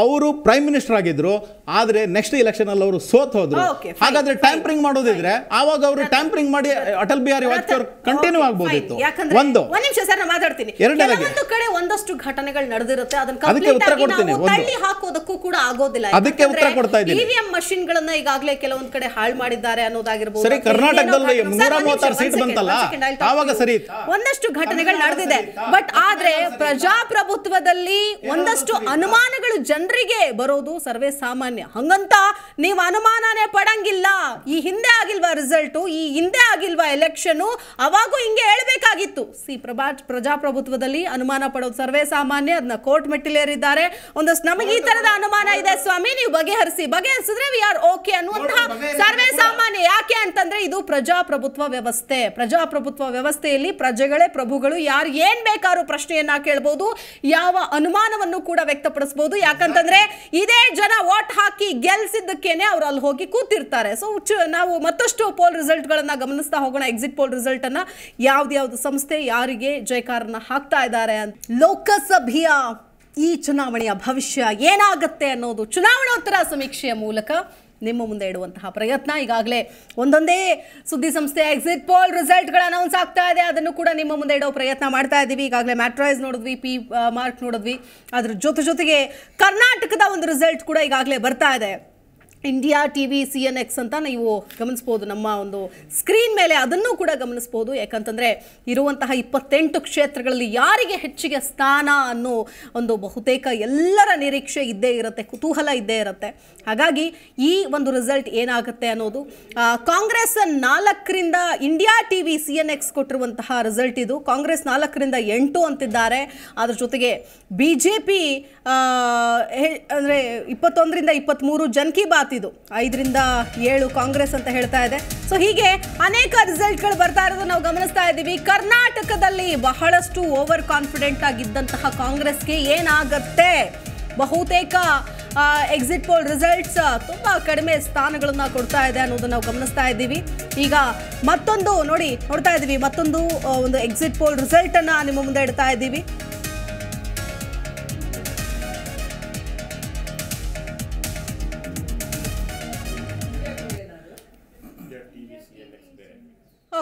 ಅವರು ಪ್ರೈಮ್ ಮಿನಿಸ್ಟರ್ ಆಗಿದ್ರು ಆದ್ರೆ ನೆಕ್ಸ್ಟ್ ಎಲೆಕ್ಷನ್ ಅಲ್ಲಿ ಅವರು ಸೋತ್ ಹೋದ್ರು oh, ಹಾಗಾದ್ರೆ ಟ್ಯಾಂಪರಿಂಗ್ ಮಾಡೋದಿದ್ರೆ ಆವಾಗ ಅವರು ಟ್ಯಾಂಪರಿಂಗ್ ಮಾಡಿ ಅಟಲ್ ಬಿಹಾರಿ ವಾಜಪೇಯಿ ಅವರು ಕಂಟಿನ್ಯೂ ಆಗಬಹುದಿತ್ತು ಒಂದು ನಿಮಿಷ ಸರ್ ಮಾತಾಡ್ತೀನಿ ಒಂದು ಕಡೆ ಒಂದಷ್ಟು ಘಟನೆಗಳು ನಡೆದಿರುತ್ತೆ ಅದಕ್ಕೆ ಉತ್ತರ ಕೊಡ್ತೀನಿ ತಳ್ಳಿ ಹಾಕೋದಕ್ಕೂ ಕೂಡ ಆಗೋದಿಲ್ಲ ಅದಕ್ಕೆ ಉತ್ತರ ಕೊಡ್ತಾ ಇದ್ದೀನಿ ಇವಿಎಂ e ಮಷಿನ್ ಗಳನ್ನ ಈಗಾಗಲೇ ಕೆಲವೊಂದು ಕಡೆ ಹಾಳು ಮಾಡಿದ್ದಾರೆ ಅನ್ನೋದಾಗಿರಬಹುದು ಸರಿ ಕರ್ನಾಟಕದಲ್ಲಿ 136 ಸೀಟ್ ಬಂತಲ್ಲ ಆವಾಗ ಸರಿ ಒಂದಷ್ಟು ಘಟನೆಗಳು ನಡೆದಿದೆ ಬಟ್ ಆದ್ರೆ ಪ್ರಜಾಪ್ರಭುತ್ವದಲ್ಲಿ ಒಂದಷ್ಟು ಅನುಮಾನಗಳು ಜನ ಜನರಿಗೆ ಬರೋದು ಸರ್ವೇ ಸಾಮಾನ್ಯ ಹಂಗಂತ ನೀವು ಅನುಮಾನನೇ ಪಡಂಗಿಲ್ಲ ಈ ಹಿಂದೆ ಆಗಿಲ್ವಾ ರಿಸಲ್ಟು ಈ ಹಿಂದೆ ಆಗಿಲ್ವಾ ಎಲೆಕ್ಷನು ಅವಾಗೂ ಹಿಂಗೆ ಹೇಳಬೇಕಾಗಿತ್ತು ಸಿ ಪ್ರಭಾ ಪ್ರಜಾಪ್ರಭುತ್ವದಲ್ಲಿ ಅನುಮಾನ ಪಡೋದು ಸರ್ವೇ ಸಾಮಾನ್ಯ ಅದನ್ನ ಕೋರ್ಟ್ ಮೆಟ್ಟಿಲೇರಿದ್ದಾರೆ ಒಂದಷ್ಟು ನಮಗೆ ಈ ತರದ ಅನುಮಾನ ಇದೆ ಸ್ವಾಮಿ ನೀವು ಬಗೆಹರಿಸಿ ಬಗೆಹರಿಸಿದ್ರೆ ವಿ ಆರ್ ಓಕೆ ಅನ್ನುವಂತಹ ಸರ್ವೇ ಸಾಮಾನ್ಯ ಯಾಕೆ ಅಂತಂದ್ರೆ ಇದು ಪ್ರಜಾಪ್ರಭುತ್ವ ವ್ಯವಸ್ಥೆ ಪ್ರಜಾಪ್ರಭುತ್ವ ವ್ಯವಸ್ಥೆಯಲ್ಲಿ ಪ್ರಜೆಗಳೇ ಪ್ರಭುಗಳು ಯಾರು ಏನ್ ಬೇಕಾದ್ರೂ ಪ್ರಶ್ನೆಯನ್ನ ಕೇಳಬಹುದು ಯಾವ ಅನುಮಾನವನ್ನು ಕೂಡ ವ್ಯಕ್ತಪಡಿಸಬಹುದು ಯಾಕಂದ್ರೆ ಅಂತಂದ್ರೆ ಇದೇ ಜನ ಓಟ್ ಹಾಕಿ ಗೆಲ್ಸಿದ್ದಕ್ಕೇನೆ ಅವ್ರು ಅಲ್ಲಿ ಹೋಗಿ ಕೂತಿರ್ತಾರೆ ಸೊ ನಾವು ಮತ್ತಷ್ಟು ಪೋಲ್ ರಿಸಲ್ಟ್ ಗಳನ್ನ ಗಮನಿಸ್ತಾ ಹೋಗೋಣ ಎಕ್ಸಿಟ್ ಪೋಲ್ ರಿಸಲ್ಟ್ ಅನ್ನ ಯಾವ್ದು ಸಂಸ್ಥೆ ಯಾರಿಗೆ ಜಯಕಾರನ ಹಾಕ್ತಾ ಇದ್ದಾರೆ ಅಂತ ಲೋಕಸಭೆಯ ಈ ಚುನಾವಣೆಯ ಭವಿಷ್ಯ ಏನಾಗುತ್ತೆ ಅನ್ನೋದು ಚುನಾವಣೋತ್ತರ ಸಮೀಕ್ಷೆಯ ಮೂಲಕ ನಿಮ್ಮ ಮುಂದೆ ಇಡುವಂತಹ ಪ್ರಯತ್ನ ಈಗಾಗಲೇ ಒಂದೊಂದೇ ಸುದ್ದಿ ಸಂಸ್ಥೆ ಎಕ್ಸಿಟ್ ಪೋಲ್ ರಿಸಲ್ಟ್ಗಳು ಅನೌನ್ಸ್ ಆಗ್ತಾ ಇದೆ ಅದನ್ನು ಕೂಡ ನಿಮ್ಮ ಮುಂದೆ ಇಡೋ ಪ್ರಯತ್ನ ಮಾಡ್ತಾ ಇದ್ದೀವಿ ಈಗಾಗಲೇ ಮ್ಯಾಟ್ರೈಸ್ ನೋಡಿದ್ವಿ ಪಿ ಮಾರ್ಕ್ uh, ನೋಡಿದ್ವಿ ಅದ್ರ ಜೊತೆ ಜೊತೆಗೆ ಕರ್ನಾಟಕದ ಒಂದು ರಿಸಲ್ಟ್ ಕೂಡ ಈಗಾಗಲೇ ಬರ್ತಾ ಇದೆ India T V C N X ಅಂತ ನೀವು ಗಮನಿಸ್ಬೋದು ನಮ್ಮ ಒಂದು ಸ್ಕ್ರೀನ್ ಮೇಲೆ ಅದನ್ನು ಕೂಡ ಗಮನಿಸ್ಬೋದು ಯಾಕಂತಂದರೆ ಇರುವಂತಹ ಇಪ್ಪತ್ತೆಂಟು ಕ್ಷೇತ್ರಗಳಲ್ಲಿ ಯಾರಿಗೆ ಹೆಚ್ಚಿಗೆ ಸ್ಥಾನ ಅನ್ನೋ ಒಂದು ಬಹುತೇಕ ಎಲ್ಲರ ನಿರೀಕ್ಷೆ ಇದ್ದೇ ಇರುತ್ತೆ ಕುತೂಹಲ ಇದ್ದೇ ಇರುತ್ತೆ ಹಾಗಾಗಿ ಈ ಒಂದು ರಿಸಲ್ಟ್ ಏನಾಗುತ್ತೆ ಅನ್ನೋದು ಕಾಂಗ್ರೆಸ್ ನಾಲ್ಕರಿಂದ India T V C N X ಕೊಟ್ಟಿರುವಂತಹ ರಿಸಲ್ಟ್ ಇದು ಕಾಂಗ್ರೆಸ್ ನಾಲ್ಕರಿಂದ ಎಂಟು ಅಂತಿದ್ದಾರೆ ಅದರ ಜೊತೆಗೆ ಬಿ ಜೆ ಪಿ ಅಂದರೆ ಇಪ್ಪತ್ತೊಂದರಿಂದ ಇಪ್ಪತ್ತ್ಮೂರು ಜನ್ ಕಿ ಬಾತ್ ಇದು ಐದರಿಂದ ಏಳು ಕಾಂಗ್ರೆಸ್ ಅಂತ ಹೇಳ್ತಾ ಇದೆ ಸೊ ಹೀಗೆ ಅನೇಕ ರಿಸಲ್ಟ್ಗಳು ಬರ್ತಾ ಇರೋದು ನಾವು ಗಮನಿಸ್ತಾ ಇದ್ದೀವಿ ಕರ್ನಾಟಕದಲ್ಲಿ ಬಹಳಷ್ಟು ಓವರ್ ಕಾನ್ಫಿಡೆಂಟ್ ಆಗಿದ್ದಂತಹ ಕಾಂಗ್ರೆಸ್ಗೆ ಏನಾಗತ್ತೆ ಬಹುತೇಕ ಎಕ್ಸಿಟ್ ಪೋಲ್ ರಿಸಲ್ಟ್ಸ್ ತುಂಬ ಕಡಿಮೆ ಸ್ಥಾನಗಳನ್ನು ಕೊಡ್ತಾ ಇದೆ ಅನ್ನೋದನ್ನು ನಾವು ಗಮನಿಸ್ತಾ ಇದ್ದೀವಿ ಈಗ ಮತ್ತೊಂದು ನೋಡಿ ನೋಡ್ತಾ ಇದ್ದೀವಿ ಮತ್ತೊಂದು ಒಂದು ಎಕ್ಸಿಟ್ ಪೋಲ್ ರಿಸಲ್ಟನ್ನು ನಿಮ್ಮ ಮುಂದೆ ಇಡ್ತಾ ಇದ್ದೀವಿ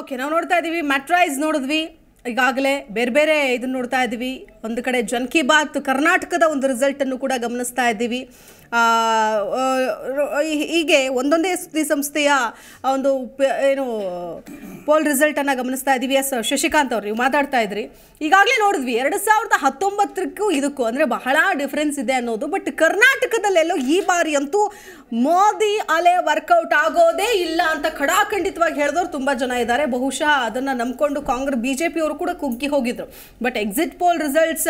ಓಕೆ ನಾವು ನೋಡ್ತಾ ಇದ್ದೀವಿ ಮ್ಯಾಟ್ರೈಸ್ ನೋಡಿದ್ವಿ ಈಗಾಗಲೇ ಬೇರೆ ಬೇರೆ ಇದನ್ನು ನೋಡ್ತಾ ಇದ್ದೀವಿ ಒಂದು ಕಡೆ ಜನ್ ಕಿ ಬಾತ್ ಕರ್ನಾಟಕದ ಒಂದು ರಿಸಲ್ಟನ್ನು ಕೂಡ ಗಮನಿಸ್ತಾ ಇದ್ದೀವಿ ಹೀಗೆ ಒಂದೊಂದೇ ಸುದ್ದಿ ಸಂಸ್ಥೆಯ ಒಂದು ಏನು ಪೋಲ್ ರಿಸಲ್ಟನ್ನು ಗಮನಿಸ್ತಾ ಇದ್ದೀವಿ ಎಸ್ ಶಶಿಕಾಂತ್ ಅವರು ನೀವು ಮಾತಾಡ್ತಾ ಇದ್ರಿ ಈಗಾಗಲೇ ನೋಡಿದ್ವಿ ಎರಡು ಸಾವಿರದ ಹತ್ತೊಂಬತ್ತಕ್ಕೂ ಇದಕ್ಕೂ ಅಂದರೆ ಬಹಳ ಡಿಫ್ರೆನ್ಸ್ ಇದೆ ಅನ್ನೋದು ಬಟ್ ಕರ್ನಾಟಕದಲ್ಲೆಲ್ಲೋ ಈ ಬಾರಿ ಅಂತೂ ಮೋದಿ ಅಲೆ ವರ್ಕೌಟ್ ಆಗೋದೇ ಇಲ್ಲ ಅಂತ ಖಡಾಖಂಡಿತವಾಗಿ ಹೇಳಿದವರು ತುಂಬ ಜನ ಇದ್ದಾರೆ ಬಹುಶಃ ಅದನ್ನು ನಂಬಿಕೊಂಡು ಕಾಂಗ್ರೆಸ್ ಬಿ ಜೆ ಪಿಯವರು ಕೂಡ ಕುಗ್ಗಿ ಹೋಗಿದ್ರು ಬಟ್ ಎಕ್ಸಿಟ್ ಪೋಲ್ ರಿಸಲ್ಟ್ಸ್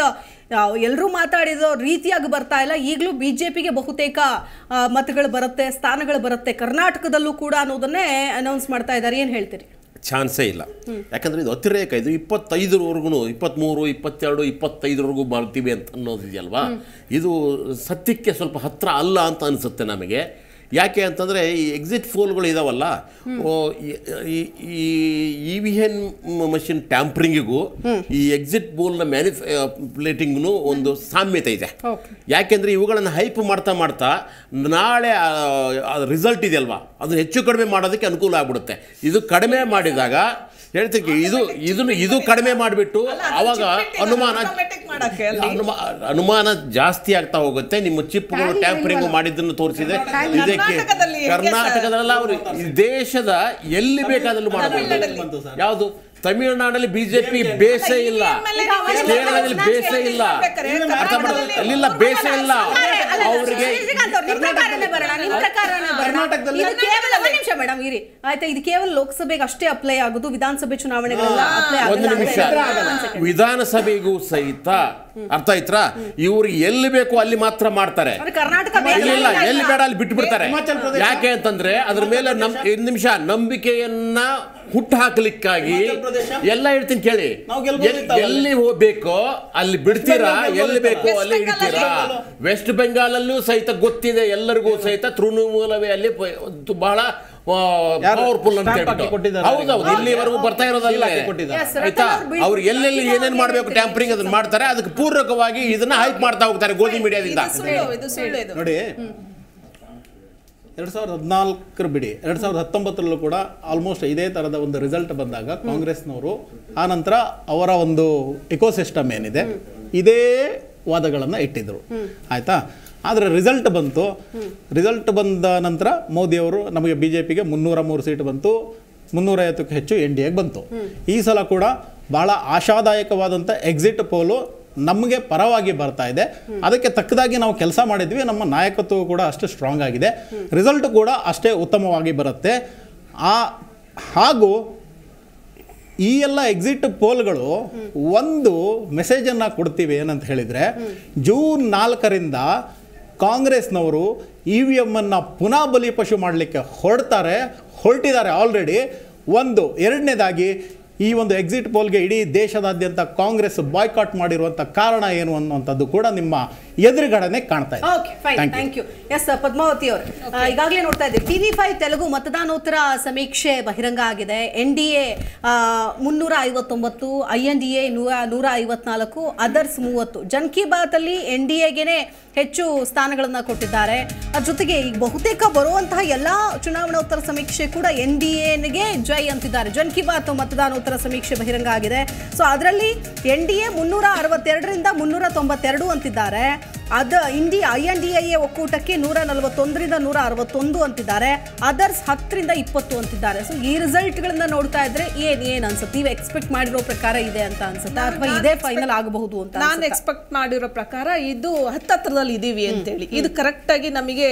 ಎಲ್ಲರೂ ಮಾತಾಡಿರೋ ರೀತಿಯಾಗಿ ಬರ್ತಾ ಇಲ್ಲ ಈಗಲೂ ಬಿ ಜೆ ಪಿಗೆ ಬಹುತೇಕ ಮತಗಳು ಬರುತ್ತೆ ಸ್ಥಾನಗಳು ಬರುತ್ತೆ ಕರ್ನಾಟಕದಲ್ಲೂ ಕೂಡ ಅನ್ನೋದನ್ನೇ ಅನೌನ್ಸ್ ಮಾಡ್ತಾ ಇದ್ದಾರೆ ಏನು ಹೇಳ್ತೀರಿ ಚಾನ್ಸೇ ಇಲ್ಲ ಯಾಕಂದರೆ ಇದು ಅತಿರೇಕ ಇದು ಇಪ್ಪತ್ತೈದರವರೆಗೂ ಇಪ್ಪತ್ತ್ಮೂರು ಇಪ್ಪತ್ತೆರಡು ಇಪ್ಪತ್ತೈದರವರೆಗೂ ಮಾಡ್ತೀವಿ ಅಂತ ಅನ್ನೋದಿದೆಯಲ್ವಾ ಇದು ಸತ್ಯಕ್ಕೆ ಸ್ವಲ್ಪ ಹತ್ತಿರ ಅಲ್ಲ ಅಂತ ಅನಿಸುತ್ತೆ ನಮಗೆ ಯಾಕೆ ಅಂತಂದರೆ ಈ ಎಕ್ಸಿಟ್ ಫೋಲ್ಗಳು ಇದಾವಲ್ಲ ಈ ಇ ವಿ ಎನ್ ಮಷಿನ್ ಟ್ಯಾಂಪ್ರಿಂಗಿಗೂ ಈ ಎಕ್ಸಿಟ್ ಬೋಲ್ನ ಮ್ಯಾನಿಫ್ ಪ್ಲೇಟಿಂಗ್ನು ಒಂದು ಸಾಮ್ಯತೆ ಇದೆ ಯಾಕೆಂದರೆ ಇವುಗಳನ್ನು ಹೈಪ್ ಮಾಡ್ತಾ ಮಾಡ್ತಾ ನಾಳೆ ರಿಸಲ್ಟ್ ಅಲ್ವಾ ಅದನ್ನು ಹೆಚ್ಚು ಕಡಿಮೆ ಮಾಡೋದಕ್ಕೆ ಅನುಕೂಲ ಆಗ್ಬಿಡುತ್ತೆ ಇದು ಕಡಿಮೆ ಮಾಡಿದಾಗ ಹೇಳ್ತೀನಿ ಇದು ಇದನ್ನು ಇದು ಕಡಿಮೆ ಮಾಡಿಬಿಟ್ಟು ಅವಾಗ ಅನುಮಾನ ಅನುಮಾನ ಜಾಸ್ತಿ ಆಗ್ತಾ ಹೋಗುತ್ತೆ ನಿಮ್ಮ ಚಿಪ್ಗಳು ಟ್ಯಾಂಪರಿಂಗ್ ಮಾಡಿದ್ದನ್ನು ತೋರಿಸಿದೆ ಇದಕ್ಕೆ ಕರ್ನಾಟಕದಲ್ಲ ಅವರು ದೇಶದ ಎಲ್ಲಿ ಬೇಕಾದಲ್ಲೂ ಮಾಡಬಹುದು ಯಾವುದು ತಮಿಳುನಾಡಲ್ಲಿ ಬಿಜೆಪಿ ಬೇಸೆ ಇಲ್ಲ ಕೇರಳದಲ್ಲಿ ಬೇಸೆ ಇಲ್ಲ ಅರ್ಥ ಬೇಸೆ ಇಲ್ಲ ಅವರಿಗೆ ಆಯ್ತಾ ಇದು ಕೇವಲ ಲೋಕಸಭೆಗೆ ಅಷ್ಟೇ ಅಪ್ಲೈ ಆಗುದು ವಿಧಾನಸಭೆ ಚುನಾವಣೆಗಳಲ್ಲ ಅಪ್ಲೈ ಆಗುದು ವಿಧಾನಸಭೆಗೂ ಸಹಿತ ಅರ್ಥ ಆಯ್ತಾ ಇವ್ರಿಗೆ ಎಲ್ಲಿ ಬೇಕು ಅಲ್ಲಿ ಮಾತ್ರ ಮಾಡ್ತಾರೆ ಇಲ್ಲ ಎಲ್ಲಿ ಬೇಡ ಅಲ್ಲಿ ಬಿಟ್ಟು ಬಿಡ್ತಾರೆ ಯಾಕೆ ಅಂತಂದ್ರೆ ಅದ್ರ ಮೇಲೆ ನಮ್ ನಿಮಿಷ ನಂಬಿಕೆಯನ್ನ ಹುಟ್ಟು ಹಾಕ್ಲಿಕ್ಕಾಗಿ ಎಲ್ಲ ಹೇಳ್ತೀನಿ ಕೇಳಿ ಎಲ್ಲಿ ಹೋಗ್ಬೇಕೋ ಅಲ್ಲಿ ಬಿಡ್ತೀರಾ ಎಲ್ಲಿ ಬೇಕೋ ಅಲ್ಲಿ ಇಡ್ತೀರಾ ವೆಸ್ಟ್ ಬೆಂಗಾಲಲ್ಲೂ ಸಹಿತ ಗೊತ್ತಿದೆ ಎಲ್ಲರಿಗೂ ಸಹಿತ ತೃಣಮೂಲವೇ ಅಲ್ಲಿ ಬಹಳ ಪವರ್ಫುಲ್ ಅಂತ ಹೇಳ್ಬಿಟ್ಟು ಇಲ್ಲಿವರೆಗೂ ಬರ್ತಾ ಇರೋದಲ್ಲ ಆಯ್ತಾ ಅವ್ರು ಎಲ್ಲೆಲ್ಲಿ ಏನೇನ್ ಮಾಡ್ಬೇಕು ಟ್ಯಾಂಪರಿಂಗ್ ಅದನ್ನ ಮಾಡ್ತಾರೆ ಅದಕ್ಕೆ ಪೂರಕವಾಗಿ ಇದನ್ನ ಹೈಪ್ ಮಾಡ್ತಾ ಹೋಗ್ತಾರೆ ಗೋಧಿ ಮೀಡಿಯಾದಿಂದ ನೋಡಿ ಎರಡು ಸಾವಿರದ ಹದಿನಾಲ್ಕರ ಬಿಡಿ ಎರಡ್ ಸಾವಿರದ ಹತ್ತೊಂಬತ್ತರಲ್ಲೂ ಕೂಡ ಆಲ್ಮೋಸ್ಟ್ ಇದೇ ತರದ ಒಂದು ರಿಸಲ್ಟ್ ಬಂದಾಗ ಕಾಂಗ್ರೆಸ್ನವರು ನಂತರ ಅವರ ಒಂದು ಇಕೋಸಿಸ್ಟಮ್ ಏನಿದೆ ಇದೇ ವಾದಗಳನ್ನ ಇಟ್ಟಿದ್ರು ಆಯ್ತಾ ಆದರೆ ರಿಸಲ್ಟ್ ಬಂತು ರಿಸಲ್ಟ್ ಬಂದ ನಂತರ ಮೋದಿಯವರು ನಮಗೆ ಬಿ ಜೆ ಪಿಗೆ ಮುನ್ನೂರ ಮೂರು ಸೀಟ್ ಬಂತು ಮುನ್ನೂರೈವತ್ತಕ್ಕೂ ಹೆಚ್ಚು ಎನ್ ಡಿ ಎಗೆ ಬಂತು ಈ ಸಲ ಕೂಡ ಬಹಳ ಆಶಾದಾಯಕವಾದಂಥ ಎಕ್ಸಿಟ್ ಪೋಲು ನಮಗೆ ಪರವಾಗಿ ಬರ್ತಾ ಇದೆ ಅದಕ್ಕೆ ತಕ್ಕದಾಗಿ ನಾವು ಕೆಲಸ ಮಾಡಿದ್ವಿ ನಮ್ಮ ನಾಯಕತ್ವ ಕೂಡ ಅಷ್ಟು ಸ್ಟ್ರಾಂಗ್ ಆಗಿದೆ ರಿಸಲ್ಟ್ ಕೂಡ ಅಷ್ಟೇ ಉತ್ತಮವಾಗಿ ಬರುತ್ತೆ ಆ ಹಾಗೂ ಈ ಎಲ್ಲ ಎಕ್ಸಿಟ್ ಪೋಲ್ಗಳು ಒಂದು ಮೆಸೇಜನ್ನು ಕೊಡ್ತೀವಿ ಏನಂತ ಹೇಳಿದರೆ ಜೂನ್ ನಾಲ್ಕರಿಂದ ಕಾಂಗ್ರೆಸ್ನವರು ಇ ವಿ ಎಮ್ಮನ್ನು ಪುನಃ ಬಲಿಪಶು ಮಾಡಲಿಕ್ಕೆ ಹೊರಡ್ತಾರೆ ಹೊರಟಿದ್ದಾರೆ ಆಲ್ರೆಡಿ ಒಂದು ಎರಡನೇದಾಗಿ ಈ ಒಂದು ಎಕ್ಸಿಟ್ ಪೋಲ್ಗೆ ಇಡೀ ದೇಶದಾದ್ಯಂತ ಕಾಂಗ್ರೆಸ್ ಬಾಯ್ಕಾಟ್ ಮಾಡಿರುವಂತಹ ಕಾರಣ ಏನು ಅನ್ನುವಂಥದ್ದು ಕೂಡ ನಿಮ್ಮ ಎದುರುಗಡೆನೆ ಕಾಣ್ತಾ ಇದೆ ಥ್ಯಾಂಕ್ ಯು ಎಸ್ ಪದ್ಮಾವತಿ ಅವರು ಈಗಾಗಲೇ ನೋಡ್ತಾ ಇದ್ದೀವಿ ಟಿವಿ ಫೈವ್ ತೆಲುಗು ಮತದಾನೋತ್ತರ ಸಮೀಕ್ಷೆ ಬಹಿರಂಗ ಆಗಿದೆ ಎನ್ ಡಿ ಎ ಮುನ್ನೂರ ಐವತ್ತೊಂಬತ್ತು ಐ ಎನ್ ಡಿ ಎ ನೂರ ನೂರ ಐವತ್ನಾಲ್ಕು ಅದರ್ಸ್ ಮೂವತ್ತು ಜನ್ ಕಿ ಬಾತ್ ಅಲ್ಲಿ ಎನ್ ಡಿ ಎಗೆನೆ ಹೆಚ್ಚು ಸ್ಥಾನಗಳನ್ನು ಕೊಟ್ಟಿದ್ದಾರೆ ಅದ್ರ ಜೊತೆಗೆ ಈಗ ಬಹುತೇಕ ಬರುವಂತಹ ಎಲ್ಲ ಚುನಾವಣೋತ್ತರ ಸಮೀಕ್ಷೆ ಕೂಡ ಎನ್ ಡಿ ಜೈ ಅಂತಿದ್ದಾರೆ ಜನ್ ಕಿ ಬಾತ್ ಮತದಾನೋತ್ತರ ಶಾಸಕರ ಸಮೀಕ್ಷೆ ಬಹಿರಂಗ ಆಗಿದೆ ಸೊ ಅದರಲ್ಲಿ ಎನ್ ಡಿ ಎ ಮುನ್ನೂರ ಅರವತ್ತೆರಡರಿಂದ ಮುನ್ನೂರ ತೊಂಬತ್ತೆರಡು ಅಂತಿದ್ದಾರೆ ಅದ INDI I N D I A ಒಕ್ಕೂಟಕ್ಕೆ ನೂರ ನಲವತ್ತೊಂದರಿಂದ ನೂರ ಅರವತ್ತೊಂದು ಅಂತಿದ್ದಾರೆ ಅದರ್ಸ್ ಹತ್ತರಿಂದ ಇಪ್ಪತ್ತು ಅಂತಿದ್ದಾರೆ ಸೊ ಈ ರಿಸಲ್ಟ್ಗಳನ್ನ ನೋಡ್ತಾ ಇದ್ರೆ ಏನ್ ಏನ್ ಅನ್ಸುತ್ತೆ ನೀವು ಎಕ್ಸ್ಪೆಕ್ಟ್ ಮಾಡಿರೋ ಪ್ರಕಾರ ಇದೆ ಅಂತ ಅನ್ಸುತ್ತೆ ಅಥವಾ ಇದೇ ಫೈನಲ್ ಆಗಬಹುದು ಅಂತ ನಾನು ಎಕ್ಸ್ಪೆಕ್ಟ್ ಮಾಡಿರೋ ಪ್ರಕಾರ ಇದು ಹತ್ತತ್ರದಲ್ಲಿ ಇದೀವಿ ಹೇಳಿ ಇದು ಕರೆಕ್ಟ್ ಆಗಿ ನಮಗೆ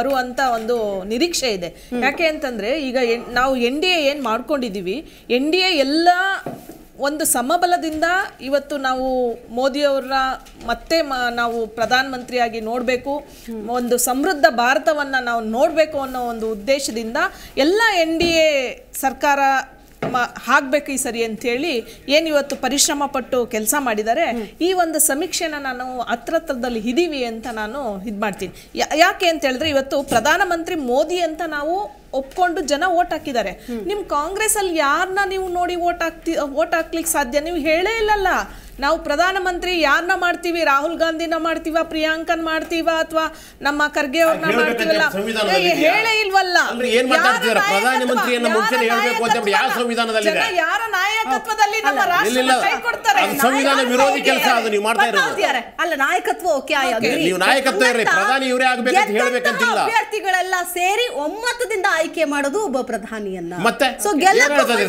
ಬರುವಂತ ಒಂದು ನಿರೀಕ್ಷೆ ಇದೆ ಯಾಕೆ ಅಂತಂದ್ರೆ ಈಗ ನಾವು ಎನ್ ಡಿ ಎ ಏನ್ ಮಾಡ್ಕೊಂಡಿದೀವಿ ಎನ್ ಡಿ ಎಲ್ಲ ಒಂದು ಸಮಬಲದಿಂದ ಇವತ್ತು ನಾವು ಮೋದಿಯವರ ಮತ್ತೆ ನಾವು ಪ್ರಧಾನಮಂತ್ರಿಯಾಗಿ ನೋಡಬೇಕು ಒಂದು ಸಮೃದ್ಧ ಭಾರತವನ್ನು ನಾವು ನೋಡಬೇಕು ಅನ್ನೋ ಒಂದು ಉದ್ದೇಶದಿಂದ ಎಲ್ಲ ಎನ್ ಡಿ ಎ ಸರ್ಕಾರ ಮ ಆಗ್ಬೇಕು ಈ ಸರಿ ಅಂತೇಳಿ ಏನು ಇವತ್ತು ಪರಿಶ್ರಮ ಪಟ್ಟು ಕೆಲಸ ಮಾಡಿದ್ದಾರೆ ಈ ಒಂದು ಸಮೀಕ್ಷೆನ ನಾನು ಹತ್ರದಲ್ಲಿ ಇದೀವಿ ಅಂತ ನಾನು ಇದು ಮಾಡ್ತೀನಿ ಯಾಕೆ ಅಂತ ಹೇಳಿದ್ರೆ ಇವತ್ತು ಪ್ರಧಾನಮಂತ್ರಿ ಮೋದಿ ಅಂತ ನಾವು ಒಪ್ಕೊಂಡು ಜನ ಓಟ್ ಹಾಕಿದ್ದಾರೆ ನಿಮ್ ಕಾಂಗ್ರೆಸ್ ಅಲ್ಲಿ ಯಾರನ್ನ ನೀವು ನೋಡಿ ಓಟ್ ಹಾಕ್ತಿ ಓಟ್ ಹಾಕ್ಲಿಕ್ಕೆ ಸಾಧ್ಯ ನೀವು ಹೇಳೇ ಇಲ್ಲಲ್ಲ ನಾವು ಪ್ರಧಾನಮಂತ್ರಿ ಯಾರನ್ನ ಮಾಡ್ತೀವಿ ರಾಹುಲ್ ಗಾಂಧಿನ ಮಾಡ್ತೀವ ಪ್ರಿಯಾಂಕನ್ ಮಾಡ್ತೀವ ಅಥವಾ ನಮ್ಮ ಖರ್ಗೆ ಅವ್ರನ್ನ ಮಾಡ್ತೀವಲ್ಲ ಹೇಳೇ ಇಲ್ವಲ್ಲ ಯಾರ ನಾಯಕತ್ವದಲ್ಲಿ ನಮ್ಮ ರಾಷ್ಟ್ರ ಕೈ ಕೊಡ್ತಾರೆ ಸಂವಿಧಾನ ವಿರೋಧಿ ಕೆಲಸ ಅದು ನೀವು ಮಾಡ್ತಾ ಇರೋದು ಅಲ್ಲ ನಾಯಕತ್ವ ಓಕೆ ನೀವು ನಾಯಕತ್ವ ಇರಲಿ ಪ್ರಧಾನಿ ಇವರೇ ಆಗಬೇಕು ಅಂತ ಹೇಳಬೇಕಂತಿಲ್ಲ ಅಭ್ಯರ್ಥಿಗಳೆಲ್ಲ ಸೇರಿ ಒಮ್ಮತದಿಂದ ಆಯ್ಕೆ ಮಾಡೋದು ಒಬ್ಬ ಪ್ರಧಾನಿಯನ್ನ ಮತ್ತೆ ಸೊ ಗೆಲ್ಲ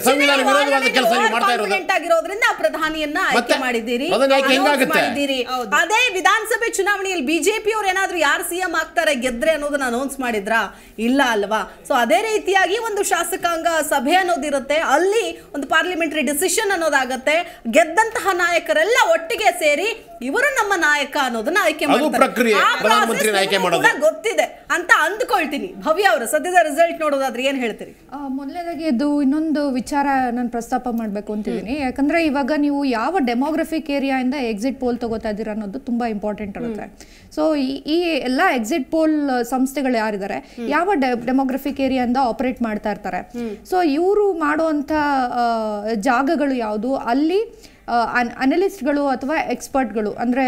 ಸಂವಿಧಾನ ವಿರೋಧವಾದ ಕೆಲಸ ನೀವು ಮಾಡ್ತಾ ಇರೋದು ಆಗಿರೋದ್ರಿಂದ ಪ್ರಧಾನಿಯನ್ನ ಆಯ್ಕೆ ಮಾಡಿ ಇದ್ದೀರಿ ಮಾಡಿದ್ದೀರಿ ಅದೇ ವಿಧಾನಸಭೆ ಚುನಾವಣೆಯಲ್ಲಿ ಬಿಜೆಪಿ ಅವ್ರು ಏನಾದ್ರು ಯಾರು ಸಿಎಂ ಆಗ್ತಾರೆ ಗೆದ್ರೆ ಅನ್ನೋದನ್ನ ಅನೌನ್ಸ್ ಮಾಡಿದ್ರ ಇಲ್ಲ ಅಲ್ವಾ ಸೊ ಅದೇ ರೀತಿಯಾಗಿ ಒಂದು ಶಾಸಕಾಂಗ ಸಭೆ ಅನ್ನೋದಿರುತ್ತೆ ಅಲ್ಲಿ ಒಂದು ಪಾರ್ಲಿಮೆಂಟರಿ ಡಿಸಿಷನ್ ಅನ್ನೋದಾಗತ್ತೆ ಗೆದ್ದಂತಹ ನಾಯಕರೆಲ್ಲ ಒಟ್ಟಿಗೆ ಸೇರಿ ಇವರು ನಮ್ಮ ನಾಯಕ ಅನ್ನೋದನ್ನ ಆಯ್ಕೆ ಮಾಡ್ತಾರೆ ಗೊತ್ತಿದೆ ಅಂತ ಅಂದ್ಕೊಳ್ತೀನಿ ಭವ್ಯ ಅವರು ಸದ್ಯದ ರಿಸಲ್ಟ್ ನೋಡೋದಾದ್ರೆ ಏನ್ ಹೇಳ್ತೀರಿ ಮೊದಲನೇದಾಗಿ ಇದು ಇನ್ನೊಂದು ವಿಚಾರ ನಾನು ಪ್ರಸ್ತಾಪ ಮಾಡ್ಬೇಕು ಅಂತಿದ್ದೀನಿ ಯಾಕಂದ್ರೆ ಇವಾಗ ನೀವು ಯಾವ ಡೆಮೋಗ್ರಫಿ ಜಿಯೋಗ್ರಫಿಕ್ ಏರಿಯಾಯಿಂದ ಎಕ್ಸಿಟ್ ಪೋಲ್ ತಗೋತಾ ಇದ್ದೀರಾ ಅನ್ನೋದು ತುಂಬಾ ಇಂಪಾರ್ಟೆಂಟ್ ಆಗುತ್ತೆ ಸೊ ಈ ಎಲ್ಲ ಎಕ್ಸಿಟ್ ಪೋಲ್ ಸಂಸ್ಥೆಗಳು ಯಾರಿದ್ದಾರೆ ಯಾವ ಡೆಮೋಗ್ರಫಿಕ್ ಏರಿಯಾಯಿಂದ ಆಪರೇಟ್ ಮಾಡ್ತಾ ಇರ್ತಾರೆ ಸೊ ಇವರು ಮಾಡುವಂಥ ಜಾಗಗಳು ಯಾವುದು ಅಲ್ಲಿ ಅನಲಿಸ್ಟ್ಗಳು ಅಥವಾ ಎಕ್ಸ್ಪರ್ಟ್ಗಳು ಅಂದ್ರೆ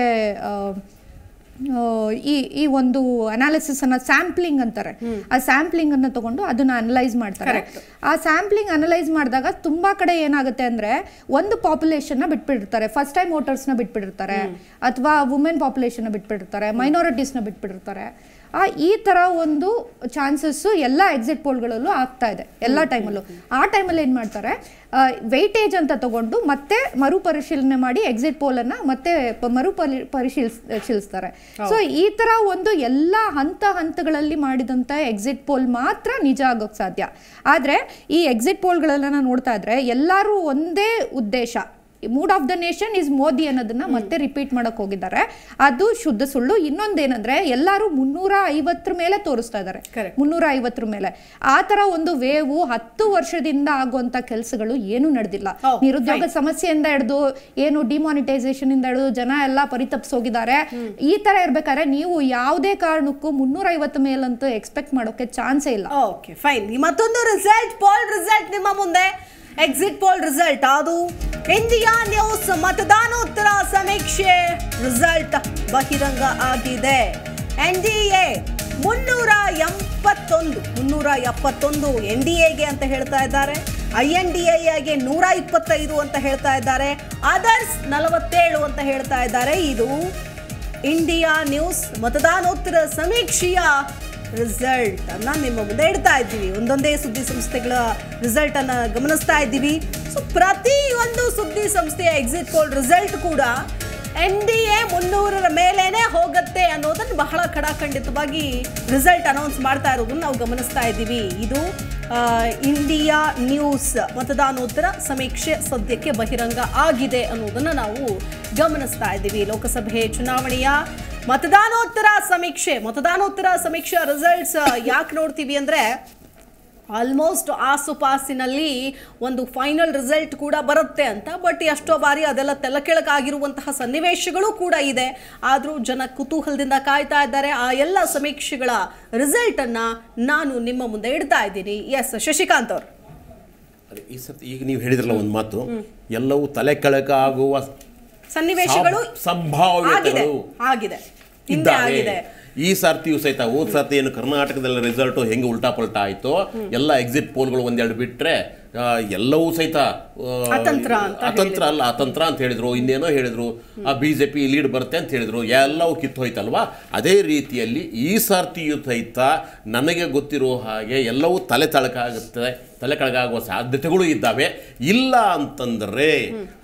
ಈ ಈ ಒಂದು ಅನಾಲಿಸಿಸ್ ಅನ್ನ ಸ್ಯಾಂಪ್ಲಿಂಗ್ ಅಂತಾರೆ ಆ ಸ್ಯಾಂಪ್ಲಿಂಗ್ ಅನ್ನ ತಗೊಂಡು ಅದನ್ನ ಅನಲೈಸ್ ಮಾಡ್ತಾರೆ ಆ ಸ್ಯಾಂಪ್ಲಿಂಗ್ ಅನಲೈಸ್ ಮಾಡಿದಾಗ ತುಂಬಾ ಕಡೆ ಏನಾಗುತ್ತೆ ಅಂದ್ರೆ ಒಂದು ಪಾಪ್ಯುಲೇಷನ್ ನ ಬಿಟ್ಬಿಡಿರ್ತಾರೆ ಫಸ್ಟ್ ಟೈಮ್ ವೋಟರ್ಸ್ ನ ಬಿಟ್ಬಿಡಿರ್ತಾರೆ ಅಥವಾ ವುಮೆನ್ ಪಾಪ್ಯುಲೇಷನ್ ನ ಬಿಟ್ಬಿಟ್ಟಿರ್ತಾರೆ ಮೈನಾರಿಟೀಸ್ ನ ಬಿಟ್ಬಿಟ್ಟಿರ್ತಾರೆ ಆ ಈ ಥರ ಒಂದು ಚಾನ್ಸಸ್ಸು ಎಲ್ಲ ಎಕ್ಸಿಟ್ ಪೋಲ್ಗಳಲ್ಲೂ ಆಗ್ತಾ ಇದೆ ಎಲ್ಲ ಟೈಮಲ್ಲೂ ಆ ಟೈಮಲ್ಲಿ ಏನು ಮಾಡ್ತಾರೆ ವೆಯ್ಟೇಜ್ ಅಂತ ತಗೊಂಡು ಮತ್ತೆ ಮರುಪರಿಶೀಲನೆ ಮಾಡಿ ಎಕ್ಸಿಟ್ ಪೋಲನ್ನು ಮತ್ತೆ ಮರು ಪರಿಶೀಲಿಸ್ತಾರೆ ಸೊ ಈ ಥರ ಒಂದು ಎಲ್ಲ ಹಂತ ಹಂತಗಳಲ್ಲಿ ಮಾಡಿದಂಥ ಎಕ್ಸಿಟ್ ಪೋಲ್ ಮಾತ್ರ ನಿಜ ಆಗೋಕ್ಕೆ ಸಾಧ್ಯ ಆದರೆ ಈ ಎಕ್ಸಿಟ್ ಪೋಲ್ಗಳೆಲ್ಲ ನೋಡ್ತಾ ಇದ್ರೆ ಎಲ್ಲರೂ ಒಂದೇ ಉದ್ದೇಶ mood of the nation is Modi ಅನ್ನೋದನ್ನ ಮತ್ತೆ ರಿಪೀಟ್ ಮಾಡಕ್ ಹೋಗಿದ್ದಾರೆ ಅದು ಶುದ್ಧ ಸುಳ್ಳು ಇನ್ನೊಂದೇನಂದ್ರೆ ಎಲ್ಲರೂ ಮುನ್ನೂರ ಐವತ್ತರ ಮೇಲೆ ತೋರಿಸ್ತಾ ಇದ್ದಾರೆ ಮುನ್ನೂರ ಐವತ್ತರ ಮೇಲೆ ಆ ತರ ಒಂದು ವೇವು ಹತ್ತು ವರ್ಷದಿಂದ ಆಗುವಂತ ಕೆಲಸಗಳು ಏನು ನಡೆದಿಲ್ಲ ನಿರುದ್ಯೋಗ ಸಮಸ್ಯೆಯಿಂದ ಹಿಡಿದು ಏನು ಡಿಮಾನಿಟೈಸೇಷನ್ ಇಂದ ಹಿಡಿದು ಜನ ಎಲ್ಲ ಹೋಗಿದ್ದಾರೆ ಈ ತರ ಇರ್ಬೇಕಾದ್ರೆ ನೀವು ಯಾವುದೇ ಕಾರಣಕ್ಕೂ ಮುನ್ನೂರ ಐವತ್ತು ಮೇಲಂತೂ ಎಕ್ಸ್ಪೆಕ್ಟ್ ಮಾಡೋಕೆ ಚಾನ್ಸೇ ಇಲ್ಲ ಓಕೆ ಫೈನ್ ಮತ್ತೊಂದು ರಿಸಲ್ಟ್ ಪೋಲ್ ರಿಸಲ್ಟ್ ನಿಮ್ಮ ಮುಂದೆ ಎಕ್ಸಿಟ್ ಪೋಲ್ ರಿಸಲ್ಟ್ ಅದು ಇಂಡಿಯಾ ನ್ಯೂಸ್ ಮತದಾನೋತ್ತರ ಸಮೀಕ್ಷೆ ರಿಸಲ್ಟ್ ಬಹಿರಂಗ ಆಗಿದೆ ಎನ್ ಡಿ ಎ ಮುನ್ನೂರ ಎಂಬತ್ತೊಂದು ಮುನ್ನೂರ ಎಪ್ಪತ್ತೊಂದು ಎನ್ ಡಿ ಎಗೆ ಅಂತ ಹೇಳ್ತಾ ಇದ್ದಾರೆ ಐ ಎನ್ ಡಿ ಎಗೆ ನೂರ ಇಪ್ಪತ್ತೈದು ಅಂತ ಹೇಳ್ತಾ ಇದ್ದಾರೆ ಅದರ್ಸ್ ನಲವತ್ತೇಳು ಅಂತ ಹೇಳ್ತಾ ಇದ್ದಾರೆ ಇದು ಇಂಡಿಯಾ ನ್ಯೂಸ್ ಮತದಾನೋತ್ತರ ಸಮೀಕ್ಷೆಯ ಅನ್ನ ನಿಮ್ಮ ಮುಂದೆ ಇಡ್ತಾ ಇದ್ದೀವಿ ಒಂದೊಂದೇ ಸುದ್ದಿ ಸಂಸ್ಥೆಗಳ ರಿಸಲ್ಟನ್ನು ಗಮನಿಸ್ತಾ ಇದ್ದೀವಿ ಸೊ ಪ್ರತಿಯೊಂದು ಸುದ್ದಿ ಸಂಸ್ಥೆಯ ಎಕ್ಸಿಟ್ ಪೋಲ್ ರಿಸಲ್ಟ್ ಕೂಡ ಎನ್ ಡಿ ಎ ಮುನ್ನೂರರ ಮೇಲೇನೆ ಹೋಗುತ್ತೆ ಅನ್ನೋದನ್ನು ಬಹಳ ಕಡಾಖಂಡಿತವಾಗಿ ರಿಸಲ್ಟ್ ಅನೌನ್ಸ್ ಮಾಡ್ತಾ ಇರೋದನ್ನು ನಾವು ಗಮನಿಸ್ತಾ ಇದ್ದೀವಿ ಇದು ಇಂಡಿಯಾ ನ್ಯೂಸ್ ಮತದಾನೋತ್ತರ ಸಮೀಕ್ಷೆ ಸದ್ಯಕ್ಕೆ ಬಹಿರಂಗ ಆಗಿದೆ ಅನ್ನೋದನ್ನು ನಾವು ಗಮನಿಸ್ತಾ ಇದ್ದೀವಿ ಲೋಕಸಭೆ ಚುನಾವಣೆಯ ಮತದಾನೋತ್ತರ ಸಮೀಕ್ಷೆ ಮತದಾನೋತ್ತರ ಸಮೀಕ್ಷೆ ರಿಸಲ್ಟ್ಸ್ ಯಾಕೆ ನೋಡ್ತೀವಿ ಅಂದರೆ ಆಲ್ಮೋಸ್ಟ್ ಆಸುಪಾಸಿನಲ್ಲಿ ಒಂದು ಫೈನಲ್ ರಿಸಲ್ಟ್ ಕೂಡ ಬರುತ್ತೆ ಅಂತ ಬಟ್ ಎಷ್ಟೋ ಬಾರಿ ಅದೆಲ್ಲ ತೆಲಕೆಳಕಾಗಿರುವಂತಹ ಸನ್ನಿವೇಶಗಳು ಕೂಡ ಇದೆ ಆದರೂ ಜನ ಕುತೂಹಲದಿಂದ ಕಾಯ್ತಾ ಇದ್ದಾರೆ ಆ ಎಲ್ಲ ಸಮೀಕ್ಷೆಗಳ ರಿಸಲ್ಟನ್ನು ನಾನು ನಿಮ್ಮ ಮುಂದೆ ಇಡ್ತಾ ಇದ್ದೀನಿ ಎಸ್ ಶಶಿಕಾಂತ್ ಅವರು ಈ ಈಗ ನೀವು ಹೇಳಿದ್ರಲ್ಲ ಒಂದು ಮಾತು ಎಲ್ಲವೂ ತಲೆ ಕೆಳಕಾಗುವ ಸನ್ನಿವೇಶಗಳು ಸಂಭಾವ್ಯತೆಗಳು ಆಗಿದೆ ಇದ್ದಾರೆ ಈ ಸರ್ತಿಯು ಸಹಿತ ಹೋದ ಸಾರ್ತಿ ಏನು ಕರ್ನಾಟಕದಲ್ಲಿ ರಿಸಲ್ಟ್ ಹೆಂಗೆ ಉಲ್ಟಾ ಪಲ್ಟಾ ಆಯ್ತು ಎಲ್ಲ ಎಕ್ಸಿಟ್ ಪೋಲ್ಗಳು ಒಂದೆರಡು ಬಿಟ್ರೆ ಎಲ್ಲವೂ ಸಹಿತ ಅತಂತ್ರ ಅಲ್ಲ ಅತಂತ್ರ ಅಂತ ಹೇಳಿದರು ಇನ್ನೇನೋ ಹೇಳಿದರು ಆ ಬಿ ಜೆ ಪಿ ಲೀಡ್ ಬರುತ್ತೆ ಅಂತ ಹೇಳಿದರು ಎಲ್ಲವೂ ಹೋಯ್ತಲ್ವಾ ಅದೇ ರೀತಿಯಲ್ಲಿ ಈ ಸಾರ್ಥಿಯು ಸಹಿತ ನನಗೆ ಗೊತ್ತಿರೋ ಹಾಗೆ ಎಲ್ಲವೂ ತಲೆ ತಳಕಾಗುತ್ತದೆ ತಲೆ ಕಳಗಾಗುವ ಸಾಧ್ಯತೆಗಳು ಇದ್ದಾವೆ ಇಲ್ಲ ಅಂತಂದರೆ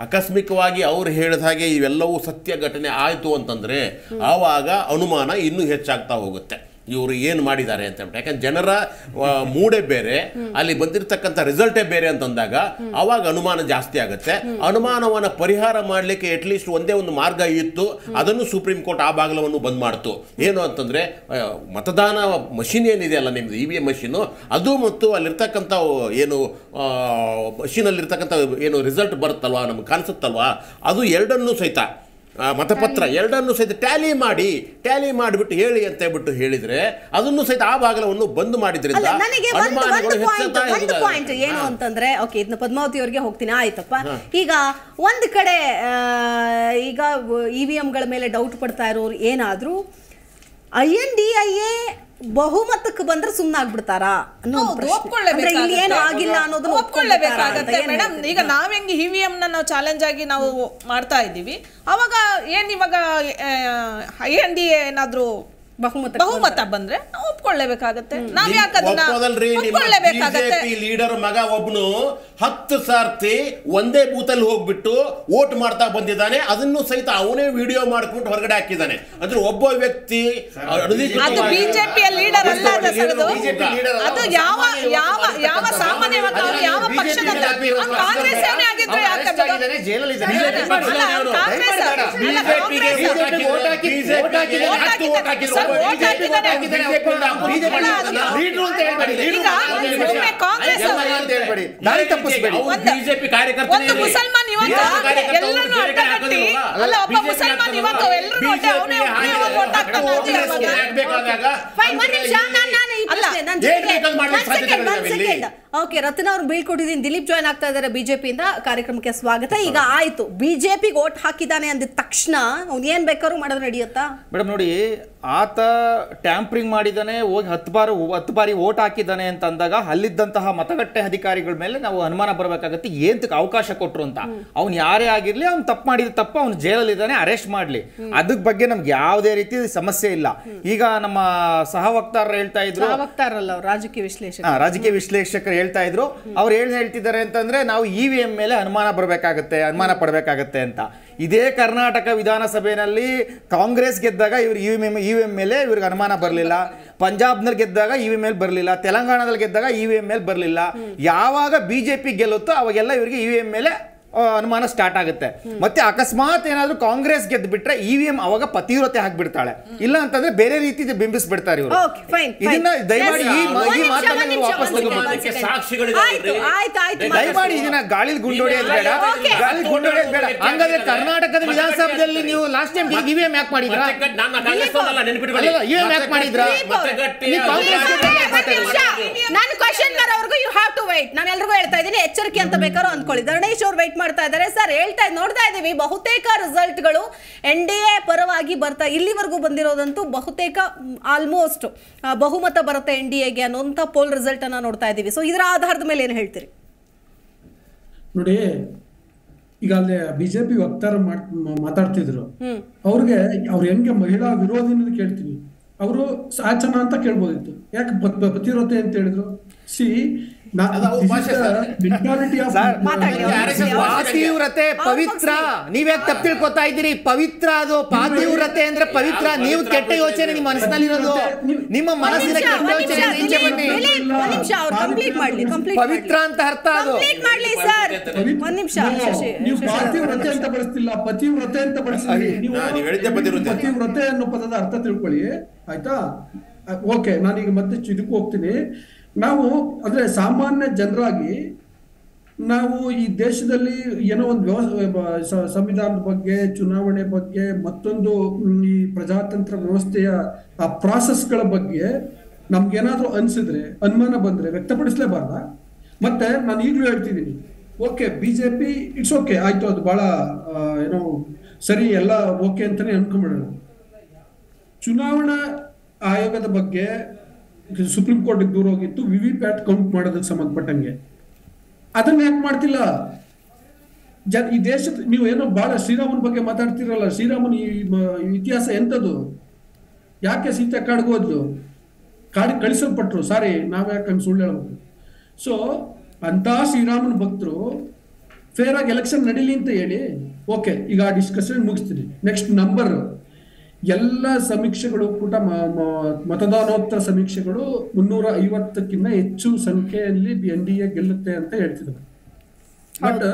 ಆಕಸ್ಮಿಕವಾಗಿ ಅವ್ರು ಹೇಳಿದ ಹಾಗೆ ಇವೆಲ್ಲವೂ ಸತ್ಯ ಘಟನೆ ಆಯಿತು ಅಂತಂದರೆ ಆವಾಗ ಅನುಮಾನ ಇನ್ನೂ ಹೆಚ್ಚಾಗ್ತಾ ಹೋಗುತ್ತೆ ಇವರು ಏನು ಮಾಡಿದ್ದಾರೆ ಅಂತ ಹೇಳ್ಬಿಟ್ಟು ಯಾಕಂದ್ರೆ ಜನರ ಮೂಡೆ ಬೇರೆ ಅಲ್ಲಿ ಬಂದಿರತಕ್ಕಂಥ ರಿಸಲ್ಟೇ ಬೇರೆ ಅಂತಂದಾಗ ಅವಾಗ ಅನುಮಾನ ಜಾಸ್ತಿ ಆಗುತ್ತೆ ಅನುಮಾನವನ್ನು ಪರಿಹಾರ ಮಾಡಲಿಕ್ಕೆ ಅಟ್ಲೀಸ್ಟ್ ಒಂದೇ ಒಂದು ಮಾರ್ಗ ಇತ್ತು ಅದನ್ನು ಸುಪ್ರೀಂ ಕೋರ್ಟ್ ಆ ಬಾಗಿಲವನ್ನು ಬಂದ್ ಮಾಡ್ತು ಏನು ಅಂತಂದರೆ ಮತದಾನ ಮಷಿನ್ ಏನಿದೆ ಅಲ್ಲ ನಿಮ್ಮದು ಇ ವಿ ಎಮ್ ಮಷೀನು ಅದು ಮತ್ತು ಅಲ್ಲಿರ್ತಕ್ಕಂಥ ಏನು ಮಷೀನಲ್ಲಿರ್ತಕ್ಕಂಥ ಏನು ರಿಸಲ್ಟ್ ಬರುತ್ತಲ್ವಾ ನಮ್ಗೆ ಕಾಣಿಸುತ್ತಲ್ವಾ ಅದು ಎರಡನ್ನೂ ಸಹಿತ ಮತಪತ್ರ ಎರಡನ್ನು ಸಹಿತ ಟ್ಯಾಲಿ ಮಾಡಿ ಟ್ಯಾಲಿ ಮಾಡಿಬಿಟ್ಟು ಹೇಳಿ ಅಂತ ಹೇಳ್ಬಿಟ್ಟು ಹೇಳಿದ್ರೆ ಅದನ್ನು ಸಹಿತ ಆ ಭಾಗವನ್ನು ಬಂದ್ ಮಾಡಿದ್ರಿಂದ ಪಾಯಿಂಟ್ ಏನು ಅಂತಂದ್ರೆ ಓಕೆ ಇದನ್ನ ಪದ್ಮಾವತಿ ಅವರಿಗೆ ಹೋಗ್ತೀನಿ ಆಯ್ತಪ್ಪ ಈಗ ಒಂದ್ ಕಡೆ ಈಗ ಇ ಗಳ ಮೇಲೆ ಡೌಟ್ ಪಡ್ತಾ ಇರೋರು ಏನಾದರೂ I N D I A ಬಹುಮತಕ್ಕೆ ಬಂದ್ರೆ ಸುಮ್ಮನೆ ಆಗ್ಬಿಡ್ತಾರ ಏನು ಆಗಿಲ್ಲ ಅನ್ನೋದು ಒಪ್ಕೊಳ್ಳೇಬೇಕಾಗತ್ತೆ ಈಗ ನಾವ್ ಹೆಂಗ್ ಇವಿಎಂ ನಾವು ಚಾಲೆಂಜ್ ಆಗಿ ನಾವು ಮಾಡ್ತಾ ಇದ್ದೀವಿ ಅವಾಗ ಏನ್ ಇವಾಗ ಐ ಎನ್ ಡಿ ಏನಾದ್ರೂ ಬಹುಮತ ಬಹುಮತ ಬಂದ್ರೆ ಒಪ್ಕೊಳ್ಳೇಬೇಕಾಗತ್ತೆ ನಾವ್ ಯಾಕದನ್ನ ಲೀಡರ್ ಮಗ ಒಬ್ನು ಹತ್ತು ಸಾರ್ತಿ ಒಂದೇ ಬೂತಲ್ಲಿ ಹೋಗ್ಬಿಟ್ಟು ವೋಟ್ ಮಾಡ್ತಾ ಬಂದಿದ್ದಾನೆ ಅದನ್ನು ಸಹಿತ ಅವನೇ ವಿಡಿಯೋ ಮಾಡ್ಕೊಂಡು ಹೊರಗಡೆ ಹಾಕಿದ್ದಾನೆ ಅಂದ್ರೆ ಒಬ್ಬ ವ್ಯಕ್ತಿ ಅದು ಬಿಜೆಪಿಯ ಲೀಡರ್ ಅಲ್ಲ ಅದು ಯಾವ ಯಾವ ಯಾವ ಸಾಮಾನ್ಯವಾಗಿ ಯಾವ ಪಕ್ಷದ ಕಾಂಗ್ರೆಸ್ ಆಗಿದ್ರೆ ಯಾಕೆ ಬಿಜೆಪಿ ಕಾರ್ಯಕರ್ತರು ಮುಸಲ್ಮಾನ್ ಯುವಕ ಎಲ್ಲರನ್ನು ಅಡ್ಡಗಟ್ಟಿ ಅಲ್ಲ ಒಬ್ಬ ಮುಸಲ್ಮಾನ್ ಯುವಕ ಎಲ್ಲರೂ ಅವನೇ ಅವನೇ ಓಟ್ ಓಕೆ ರತ್ನ ಅವ್ರು ಬೀಳ್ಕೊಟ್ಟಿದ್ದೀನಿ ದಿಲೀಪ್ ಜಾಯ್ನ್ ಆಗ್ತಾ ಇದ್ದಾರೆ ಬಿಜೆಪಿಯಿಂದ ಕಾರ್ಯಕ್ರಮಕ್ಕೆ ಸ್ವಾಗತ ಈಗ ಆಯ್ತು ಬಿಜೆಪಿಗೆ ಓಟ್ ಹಾಕಿದಾನೆ ಅಂದಿದ ತಕ್ಷಣ ಅವ್ನು ಏನ್ ಬೇಕಾದ್ರು ಮಾಡೋದು ನಡೆಯುತ್ತಾ ಮೇಡಮ್ ನೋಡಿ ಆತ ಟ್ಯಾಂಪರಿಂಗ್ ಮಾಡಿದಾನೆ ಹೋಗಿ ಹತ್ತು ಬಾರಿ ಹತ್ತು ಬಾರಿ ಓಟ್ ಹಾಕಿದ್ದಾನೆ ಅಂತ ಅಂದಾಗ ಅಲ್ಲಿದ್ದಂತಹ ಮತಗಟ್ಟೆ ಅಧಿಕಾರಿಗಳ ಮೇಲೆ ನಾವು ಅನುಮಾನ ಬರಬೇಕಾಗತ್ತೆ ಏಂತಕ್ಕೆ ಅವಕಾಶ ಕೊಟ್ರು ಅಂತ ಅವ್ನು ಯಾರೇ ಆಗಿರಲಿ ಅವ್ನು ತಪ್ಪು ಮಾಡಿದ ತಪ್ಪು ಅವ್ನು ಜೈಲಲ್ಲಿದ್ದಾನೆ ಅರೆಸ್ಟ್ ಮಾಡ್ಲಿ ಅದಕ್ಕೆ ಬಗ್ಗೆ ನಮ್ಗೆ ಯಾವುದೇ ರೀತಿ ಸಮಸ್ಯೆ ಇಲ್ಲ ಈಗ ನಮ್ಮ ಸಹ ವಕ್ತಾರರು ಹೇಳ್ತಾ ಇದ್ರು ರಾಜಕೀಯ ರಾಜಕೀಯ ವಿಶ್ಲೇಷಕರು ಹೇಳ್ತಾ ಇದ್ರು ಅವ್ರು ಏನ್ ಹೇಳ್ತಿದ್ದಾರೆ ಅಂತಂದ್ರೆ ನಾವು ಇ ವಿ ಎಂ ಮೇಲೆ ಅನುಮಾನ ಬರಬೇಕಾಗತ್ತೆ ಅನುಮಾನ ಪಡಬೇಕಾಗತ್ತೆ ಅಂತ ಇದೇ ಕರ್ನಾಟಕ ವಿಧಾನಸಭೆಯಲ್ಲಿ ಕಾಂಗ್ರೆಸ್ ಗೆದ್ದಾಗ ಇವ್ರು ಇ e ವಿ e ಮೇಲೆ ಇವ್ರಿಗೆ ಅನುಮಾನ ಬರಲಿಲ್ಲ ಪಂಜಾಬ್ನಲ್ಲಿ ಗೆದ್ದಾಗ ಇ e ವಿ ಮೇಲೆ ಬರಲಿಲ್ಲ ತೆಲಂಗಾಣದಲ್ಲಿ ಗೆದ್ದಾಗ ಇ ವಿ ಎಂ ಮೇಲೆ ಬರಲಿಲ್ಲ ಯಾವಾಗ ಬಿಜೆಪಿ ಗೆಲ್ಲುತ್ತೋ ಅವಾಗೆಲ್ಲ ಇವರಿಗೆ ಇ ವಿ ಎಂ ಮೇಲೆ ಅನುಮಾನ ಸ್ಟಾರ್ಟ್ ಆಗುತ್ತೆ ಮತ್ತೆ ಅಕಸ್ಮಾತ್ ಏನಾದ್ರೂ ಕಾಂಗ್ರೆಸ್ ಗೆದ್ದು ಬಿಟ್ರೆ ಇ e ವಿ ಎಂ ಅವಾಗ ಪತಿವ್ರತೆ ಹಾಕ್ಬಿಡ್ತಾಳೆ ಇಲ್ಲ ಅಂತಂದ್ರೆ ಬೇರೆ ರೀತಿ ಬಿಂಬಿಸ್ಬಿಡ್ತಾರೆ ಇವರು ಇದನ್ನ ದಯಮಾಡಿ ಈ ಮಾತನ್ನ ವಾಪಸ್ ದಯಮಾಡಿ ಇದನ್ನ ಗಾಳಿಲ್ ಗುಂಡೋಡಿಯೋದು ಬೇಡ ಗಾಳಿ ಗುಂಡೋಡಿಯೋದು ಬೇಡ ಹಂಗಾದ್ರೆ ಕರ್ನಾಟಕದ ವಿಧಾನಸಭೆಯಲ್ಲಿ ನೀವು last time E V M ಯಾಕೆ ಮಾಡಿದ್ರ ಇವಿಎಂ ಯಾಕೆ ಮಾಡಿದ್ರ ನಾನು ಕ್ವಶನ್ ಬರೋವರೆಗೂ ಯು ಹ್ಯಾವ್ ಟು ವೈಟ್ ನಾನು ಹೇಳ್ತಾ ಇದ್ದೀನಿ ಎಚ್ಚರಿಕೆ ಅಂತ ಬೇಕಾದ್ರೂ ಅಂದ್ಕೊಳ್ಳಿ ಧರಣೇಶ್ ಅವ್ರು ವೈಟ್ ಮಾಡ್ತಾ ಇದ್ದಾರೆ ಸರ್ ಹೇಳ್ತಾ ನೋಡ್ತಾ ಇದ್ದೀವಿ ಬಹುತೇಕ ರಿಸಲ್ಟ್ಗಳು ಎನ್ ಡಿ ಎ ಪರವಾಗಿ ಬರ್ತಾ ಇಲ್ಲಿವರೆಗೂ ಬಂದಿರೋದಂತೂ ಬಹುತೇಕ ಆಲ್ಮೋಸ್ಟ್ ಬಹುಮತ ಬರುತ್ತೆ ಎನ್ ಡಿ ಎಗೆ ಅನ್ನೋಂಥ ಪೋಲ್ ರಿಸಲ್ಟ್ ಅನ್ನ ನೋಡ್ತಾ ಇದ್ದೀವಿ ಸೊ ಇದರ ಆಧಾರದ ಮೇಲೆ ಏನು ಹೇಳ್ತೀರಿ ನೋಡಿ ಈಗ ಅಲ್ಲಿ ಬಿಜೆಪಿ ವಕ್ತಾರ ಮಾತಾಡ್ತಿದ್ರು ಅವ್ರಿಗೆ ಅವ್ರು ಹೆಂಗೆ ಮಹಿಳಾ ವಿರೋಧಿ ಕೇಳ್ತೀನಿ ಅವರು ಸಾಚನ ಅಂತ ಕೇಳ್ಬೋದಿತ್ತು ಯಾಕೆ ಪ್ರತಿರೋಧೆ ಅಂತ ಹೇಳಿದ್ರು ಸಿ ಪಾತಿವ್ರತೆ ಪವಿತ್ರ ನೀವ್ಯಾಕೆ ತಪ್ಪು ತಿಳ್ಕೊತಾ ಇದ್ದೀರಿ ಪವಿತ್ರ ಅದು ಪಾತಿವ್ರತೆ ಅಂದ್ರೆ ಪವಿತ್ರ ನೀವು ಕೆಟ್ಟ ಯೋಚನೆ ನಿಮ್ಮ ಇರೋದು ನಿಮ್ಮ ಮನಸ್ಸಿನ ಕೆಟ್ಟ ಯೋಚನೆ ಈಚೆ ಬನ್ನಿ ಪವಿತ್ರ ಅಂತ ಅರ್ಥ ಅದು ನಿಮಿಷ ನೀವು ಅಂತ ಪತಿವ್ರತೆ ಅಂತ ಪತಿವ್ರತೆ ಅನ್ನೋ ಪದದ ಅರ್ಥ ತಿಳ್ಕೊಳ್ಳಿ ಆಯ್ತಾ ಓಕೆ ನಾನೀಗ ಮತ್ತೆ ಇದಕ್ಕೆ ಹೋಗ್ತೀನಿ ನಾವು ಅಂದ್ರೆ ಸಾಮಾನ್ಯ ಜನರಾಗಿ ನಾವು ಈ ದೇಶದಲ್ಲಿ ಏನೋ ಒಂದು ವ್ಯವಸ್ಥೆ ಸಂವಿಧಾನದ ಬಗ್ಗೆ ಚುನಾವಣೆ ಬಗ್ಗೆ ಮತ್ತೊಂದು ಈ ಪ್ರಜಾತಂತ್ರ ವ್ಯವಸ್ಥೆಯ ಆ ಪ್ರಾಸೆಸ್ಗಳ ಬಗ್ಗೆ ನಮ್ಗೇನಾದ್ರೂ ಅನ್ಸಿದ್ರೆ ಅನುಮಾನ ಬಂದ್ರೆ ವ್ಯಕ್ತಪಡಿಸಲೇಬಾರ್ದ ಮತ್ತೆ ನಾನು ಈಗಲೂ ಹೇಳ್ತಿದ್ದೀನಿ okay B J P it's okay ಆಯ್ತು ಅದು ಬಹಳ ಏನೋ ಸರಿ ಎಲ್ಲ ಓಕೆ ಅಂತಾನೆ ಅನ್ಕೊಂಡ್ಬಿಡೋಣ ಚುನಾವಣಾ ಆಯೋಗದ ಬಗ್ಗೆ ಸುಪ್ರೀಂ ಕೋರ್ಟ್ ದೂರ ಹೋಗಿತ್ತು ವಿವಿ ಪ್ಯಾಟ್ ಕೌಂಟ್ ಮಾಡೋದಕ್ಕೆ ಸಂಬಂಧಪಟ್ಟಂಗೆ ಅದನ್ನ ಯಾಕೆ ಮಾಡ್ತಿಲ್ಲ ಜನ ಈ ದೇಶದ ನೀವು ಏನೋ ಬಹಳ ಶ್ರೀರಾಮನ್ ಬಗ್ಗೆ ಮಾತಾಡ್ತಿರಲ್ಲ ಶ್ರೀರಾಮನ್ ಈ ಇತಿಹಾಸ ಎಂಥದ್ದು ಯಾಕೆ ಸೀತೆ ಕಾಡ್ಗೋದ್ರು ಹೋದ್ಲು ಕಳಿಸಲ್ಪಟ್ರು ಸಾರಿ ನಾವು ಯಾಕಂಗೆ ಸುಳ್ಳು ಹೇಳ್ಬೇಕು ಸೊ ಅಂತ ಶ್ರೀರಾಮನ ಭಕ್ತರು ಫೇರ್ ಆಗಿ ಎಲೆಕ್ಷನ್ ನಡೀಲಿ ಅಂತ ಹೇಳಿ ಓಕೆ ಈಗ ಆ ಡಿಸ್ಕಷನ್ ಮುಗಿಸ್ತೀನಿ ನೆಕ್ಸ್ಟ್ ನಂಬರ್ ಎಲ್ಲ ಸಮೀಕ್ಷೆಗಳು ಕೂಡ ಮತದಾನೋತ್ತರ ಸಮೀಕ್ಷೆಗಳು ಮುನ್ನೂರ ಐವತ್ತಕ್ಕಿಂತ ಹೆಚ್ಚು ಸಂಖ್ಯೆಯಲ್ಲಿ ಎನ್ ಡಿ ಎ ಗೆಲ್ಲುತ್ತೆ ಅಂತ ಹೇಳ್ತಿದ್ರು ಬಟ್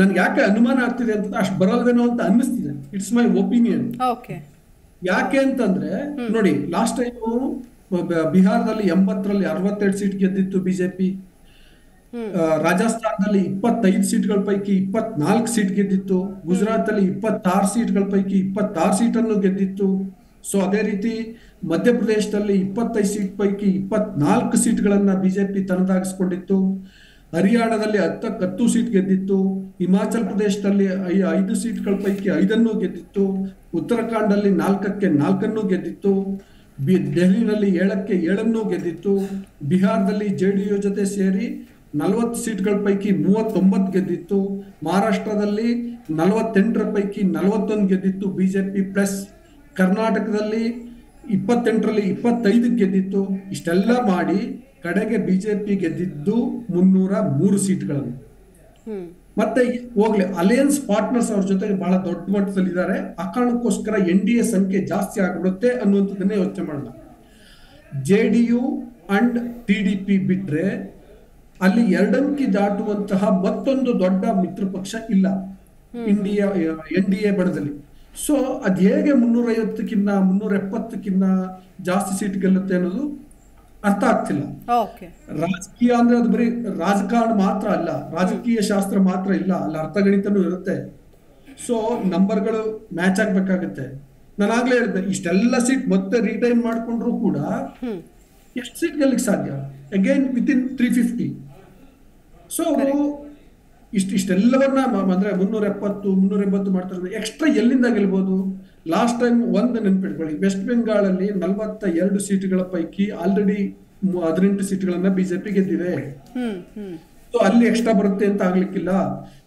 ನನ್ಗೆ ಯಾಕೆ ಅನುಮಾನ ಆಗ್ತಿದೆ ಅಂತ ಅಷ್ಟು ಬರಲ್ವೇನೋ ಅಂತ ಅನ್ನಿಸ್ತಿದೆ ಇಟ್ಸ್ ಮೈ ಒಪಿನಿಯನ್ ಯಾಕೆ ಅಂತಂದ್ರೆ ನೋಡಿ ಲಾಸ್ಟ್ ಟೈಮ್ ಬಿಹಾರದಲ್ಲಿ ಎಂಬತ್ತರಲ್ಲಿ ಅರವತ್ತೆರಡು ಸೀಟ್ ಗೆದ್ದಿತ್ತು ಬಿಜೆಪಿ ರಾಜಸ್ಥಾನದಲ್ಲಿ ಇಪ್ಪತ್ತೈದು ಸೀಟ್ಗಳ ಪೈಕಿ ಇಪ್ಪತ್ನಾಲ್ಕು ಸೀಟ್ ಗೆದ್ದಿತ್ತು ಗುಜರಾತ್ ಅಲ್ಲಿ ಇಪ್ಪತ್ತಾರು ಸೀಟ್ಗಳ ಪೈಕಿ ಇಪ್ಪತ್ತಾರು ಸೀಟನ್ನು ಗೆದ್ದಿತ್ತು ಸೊ ಅದೇ ರೀತಿ ಮಧ್ಯಪ್ರದೇಶದಲ್ಲಿ ಇಪ್ಪತ್ತೈದು ಸೀಟ್ ಪೈಕಿ ಇಪ್ಪತ್ನಾಲ್ಕು ಸೀಟ್ಗಳನ್ನ ಬಿಜೆಪಿ ತನದಾಗಿಸ್ಕೊಂಡಿತ್ತು ಹರಿಯಾಣದಲ್ಲಿ ಹತ್ತಕ್ಕೆ ಹತ್ತು ಸೀಟ್ ಗೆದ್ದಿತ್ತು ಹಿಮಾಚಲ್ ಪ್ರದೇಶದಲ್ಲಿ ಐದು ಸೀಟ್ಗಳ ಪೈಕಿ ಐದನ್ನು ಗೆದ್ದಿತ್ತು ಉತ್ತರಾಖಂಡಲ್ಲಿ ನಾಲ್ಕಕ್ಕೆ ನಾಲ್ಕನ್ನು ಗೆದ್ದಿತ್ತು ಬಿ ದೆಹಲಿನಲ್ಲಿ ಏಳಕ್ಕೆ ಏಳನ್ನು ಗೆದ್ದಿತ್ತು ಬಿಹಾರದಲ್ಲಿ ಜೆ ಡಿ ಯು ಜೊತೆ ಸೇರಿ ನಲವತ್ತು ಸೀಟ್ಗಳ ಪೈಕಿ ಮೂವತ್ತೊಂಬತ್ತು ಗೆದ್ದಿತ್ತು ಮಹಾರಾಷ್ಟ್ರದಲ್ಲಿ ನಲವತ್ತೆಂಟರ ಪೈಕಿ ನಲವತ್ತೊಂದು ಗೆದ್ದಿತ್ತು ಬಿ ಜೆ ಪಿ ಪ್ಲಸ್ ಕರ್ನಾಟಕದಲ್ಲಿ ಇಪ್ಪತ್ತೆಂಟರಲ್ಲಿ ಇಪ್ಪತ್ತೈದಕ್ಕೆ ಗೆದ್ದಿತ್ತು ಇಷ್ಟೆಲ್ಲ ಮಾಡಿ ಕಡೆಗೆ ಬಿ ಜೆ ಪಿ ಗೆದ್ದಿದ್ದು ಮುನ್ನೂರ ಮೂರು ಸೀಟ್ಗಳನ್ನು ಮತ್ತೆ ಹೋಗ್ಲಿ ಅಲಯನ್ಸ್ ಪಾರ್ಟ್ನರ್ಸ್ ಅವ್ರ ಜೊತೆ ಬಹಳ ದೊಡ್ಡ ಮಟ್ಟದಲ್ಲಿ ಇದ್ದಾರೆ ಆ ಕಾರಣಕ್ಕೋಸ್ಕರ ಎನ್ ಡಿ ಎ ಸಂಖ್ಯೆ ಜಾಸ್ತಿ ಆಗ್ಬಿಡುತ್ತೆ ಅನ್ನುವಂಥದ್ದನ್ನೇ ಯೋಚನೆ ಮಾಡಲ್ಲ J D U and T D P ಬಿಟ್ರೆ ಅಲ್ಲಿ ಎರಡಂಕಿ ದಾಟುವಂತಹ ಮತ್ತೊಂದು ದೊಡ್ಡ ಮಿತ್ರ ಪಕ್ಷ ಇಲ್ಲ ಇಂಡಿಯಾ ಎನ್ ಡಿ ಎ ಬಡದಲ್ಲಿ ಸೊ ಅದ್ ಹೇಗೆ ಮುನ್ನೂರ ಐವತ್ತಕ್ಕಿನ್ನ ಮುನ್ನೂರ ಎಪ್ಪತ್ತಕ್ಕಿನ್ನ ಜಾಸ್ತಿ ಸೀಟ್ ಗೆಲ್ಲುತ್ತೆ ಅನ್ನೋದು ಅರ್ಥ ಆಗ್ತಿಲ್ಲ ರಾಜಕೀಯ ಅಂದ್ರೆ ಅದು ಬರೀ ರಾಜಕಾರಣ ಮಾತ್ರ ಅಲ್ಲ ರಾಜಕೀಯ ಶಾಸ್ತ್ರ ಮಾತ್ರ ಇಲ್ಲ ಅಲ್ಲಿ ಅರ್ಥಗಣಿತನೂ ಇರುತ್ತೆ ಸೊ ಗಳು ಮ್ಯಾಚ್ ಆಗ್ಬೇಕಾಗತ್ತೆ ಆಗ್ಲೇ ಹೇಳಿದ್ದೆ ಇಷ್ಟೆಲ್ಲ ಸೀಟ್ ಮತ್ತೆ ರಿಟೈನ್ ಮಾಡ್ಕೊಂಡ್ರು ಕೂಡ ಎಷ್ಟು ಸೀಟ್ ಗೆಲ್ಲಕ್ಕೆ ಸಾಧ್ಯ again with in three fifty so ಇಷ್ಟು ಇಷ್ಟೆಲ್ಲವನ್ನ ಅಂದ್ರೆ ಮುನ್ನೂರ ಎಪ್ಪತ್ತು ಮುನ್ನೂರ ಎಂಬತ್ತು ಮಾಡ್ತಾರೆ ಎಕ್ಸ್ಟ್ರಾ ಎಲ್ಲಿಂದ ಗೆಲ್ಬಹುದು ಲಾಸ್ಟ್ ಟೈಮ್ ಒಂದು ನೆನ್ಪಿಟ್ಕೊಳ್ಳಿ ವೆಸ್ಟ್ ಬೆಂಗಾಳಲ್ಲಿ ಅಲ್ಲಿ ನಲ್ವತ್ತ ಎರಡು ಸೀಟ್ಗಳ ಪೈಕಿ ಆಲ್ರೆಡಿ ಹದಿನೆಂಟು ಸೀಟ್ಗಳನ್ನ ಬಿಜೆಪಿ ಗೆದ್ದಿದೆ ಸೊ ಅಲ್ಲಿ ಎಕ್ಸ್ಟ್ರಾ ಬರುತ್ತೆ ಅಂತ ಆಗ್ಲಿಕ್ಕಿಲ್ಲ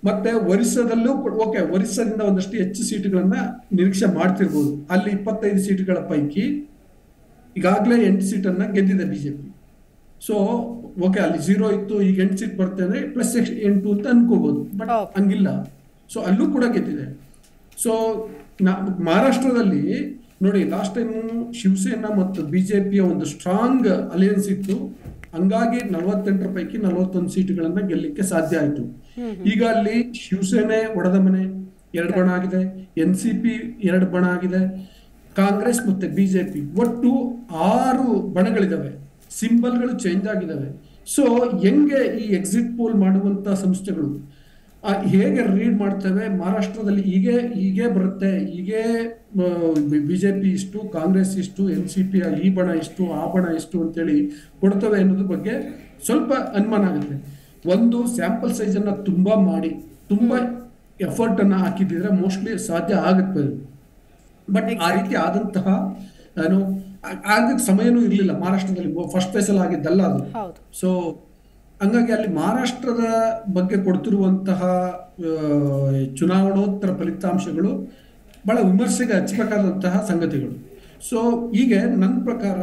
ಮತ್ತೆ ಒರಿಸ್ಸಾದಲ್ಲೂ ಓಕೆ ಒರಿಸ್ಸಾದಿಂದ ಒಂದಷ್ಟು ಹೆಚ್ಚು ಸೀಟ್ಗಳನ್ನ ನಿರೀಕ್ಷೆ ಮಾಡ್ತಿರ್ಬೋದು ಅಲ್ಲಿ ಇಪ್ಪತ್ತೈದು ಸೀಟ್ಗಳ ಪೈಕಿ ಈಗಾಗಲೇ ಎಂಟು ಸೀಟನ್ನ ಗೆದ್ದಿದೆ ಬಿಜೆಪಿ ಸೊ ಓಕೆ ಅಲ್ಲಿ ಜೀರೋ ಇತ್ತು ಈಗ ಎಂಟು ಸೀಟ್ ಬರುತ್ತೆ ಅಂದ್ರೆ ಪ್ಲಸ್ ಸಿಕ್ಸ್ ಎಂಟು ಅಂತ ಅನ್ಕೋಬಹುದು ಬಟ್ ಹಂಗಿಲ್ಲ ಸೊ ಅಲ್ಲೂ ಕೂಡ ಗೆದ್ದಿದೆ ಸೊ ಮಹಾರಾಷ್ಟ್ರದಲ್ಲಿ ನೋಡಿ ಲಾಸ್ಟ್ ಟೈಮ್ ಶಿವಸೇನಾ ಮತ್ತು ಬಿಜೆಪಿಯ ಒಂದು ಸ್ಟ್ರಾಂಗ್ ಅಲಿಯನ್ಸ್ ಇತ್ತು ಹಂಗಾಗಿ ನಲವತ್ತೆಂಟರ ಪೈಕಿ ನಲವತ್ತೊಂದು ಸೀಟ್ಗಳನ್ನ ಗೆಲ್ಲಕ್ಕೆ ಸಾಧ್ಯ ಆಯ್ತು ಈಗ ಅಲ್ಲಿ ಶಿವಸೇನೆ ಒಡೆದ ಮನೆ ಎರಡು ಬಣ ಆಗಿದೆ ಎನ್ ಸಿ ಪಿ ಎರಡು ಬಣ ಆಗಿದೆ ಕಾಂಗ್ರೆಸ್ ಮತ್ತೆ ಬಿಜೆಪಿ ಒಟ್ಟು ಆರು ಬಣಗಳಿದಾವೆ ಸಿಂಬಲ್ಗಳು ಚೇಂಜ್ ಆಗಿದ್ದಾವೆ ಸೊ ಹೆಂಗೆ ಈ ಎಕ್ಸಿಟ್ ಪೋಲ್ ಮಾಡುವಂಥ ಸಂಸ್ಥೆಗಳು ಹೇಗೆ ರೀಡ್ ಮಾಡ್ತವೆ ಮಹಾರಾಷ್ಟ್ರದಲ್ಲಿ ಹೀಗೆ ಹೀಗೆ ಬರುತ್ತೆ ಹೀಗೆ ಬಿ ಜೆ ಪಿ ಇಷ್ಟು ಕಾಂಗ್ರೆಸ್ ಇಷ್ಟು ಎನ್ ಸಿ ಪಿ ಈ ಬಣ ಇಷ್ಟು ಆ ಬಣ ಇಷ್ಟು ಅಂತೇಳಿ ಕೊಡ್ತವೆ ಅನ್ನೋದ್ರ ಬಗ್ಗೆ ಸ್ವಲ್ಪ ಅನುಮಾನ ಆಗುತ್ತೆ ಒಂದು ಸ್ಯಾಂಪಲ್ ಸೈಜನ್ನು ತುಂಬ ಮಾಡಿ ತುಂಬ ಎಫರ್ಟನ್ನು ಹಾಕಿದ್ರೆ ಮೋಸ್ಟ್ಲಿ ಸಾಧ್ಯ ಆಗುತ್ತೆ ಬಟ್ ಆ ರೀತಿ ಆದಂತಹ ನಾನು ಆಗ ಸಮಯನೂ ಇರಲಿಲ್ಲ ಮಹಾರಾಷ್ಟ್ರದಲ್ಲಿ ಫಸ್ಟ್ ಅಲ್ಲಿ ಆಗಿದ್ದಲ್ಲ ಅದು ಸೊ ಹಂಗಾಗಿ ಅಲ್ಲಿ ಮಹಾರಾಷ್ಟ್ರದ ಬಗ್ಗೆ ಕೊಡ್ತಿರುವಂತಹ ಚುನಾವಣೋತ್ತರ ಫಲಿತಾಂಶಗಳು ಬಹಳ ವಿಮರ್ಶೆಗೆ ಹಚ್ಚಬೇಕಾದಂತಹ ಸಂಗತಿಗಳು ಸೊ ಹೀಗೆ ನನ್ನ ಪ್ರಕಾರ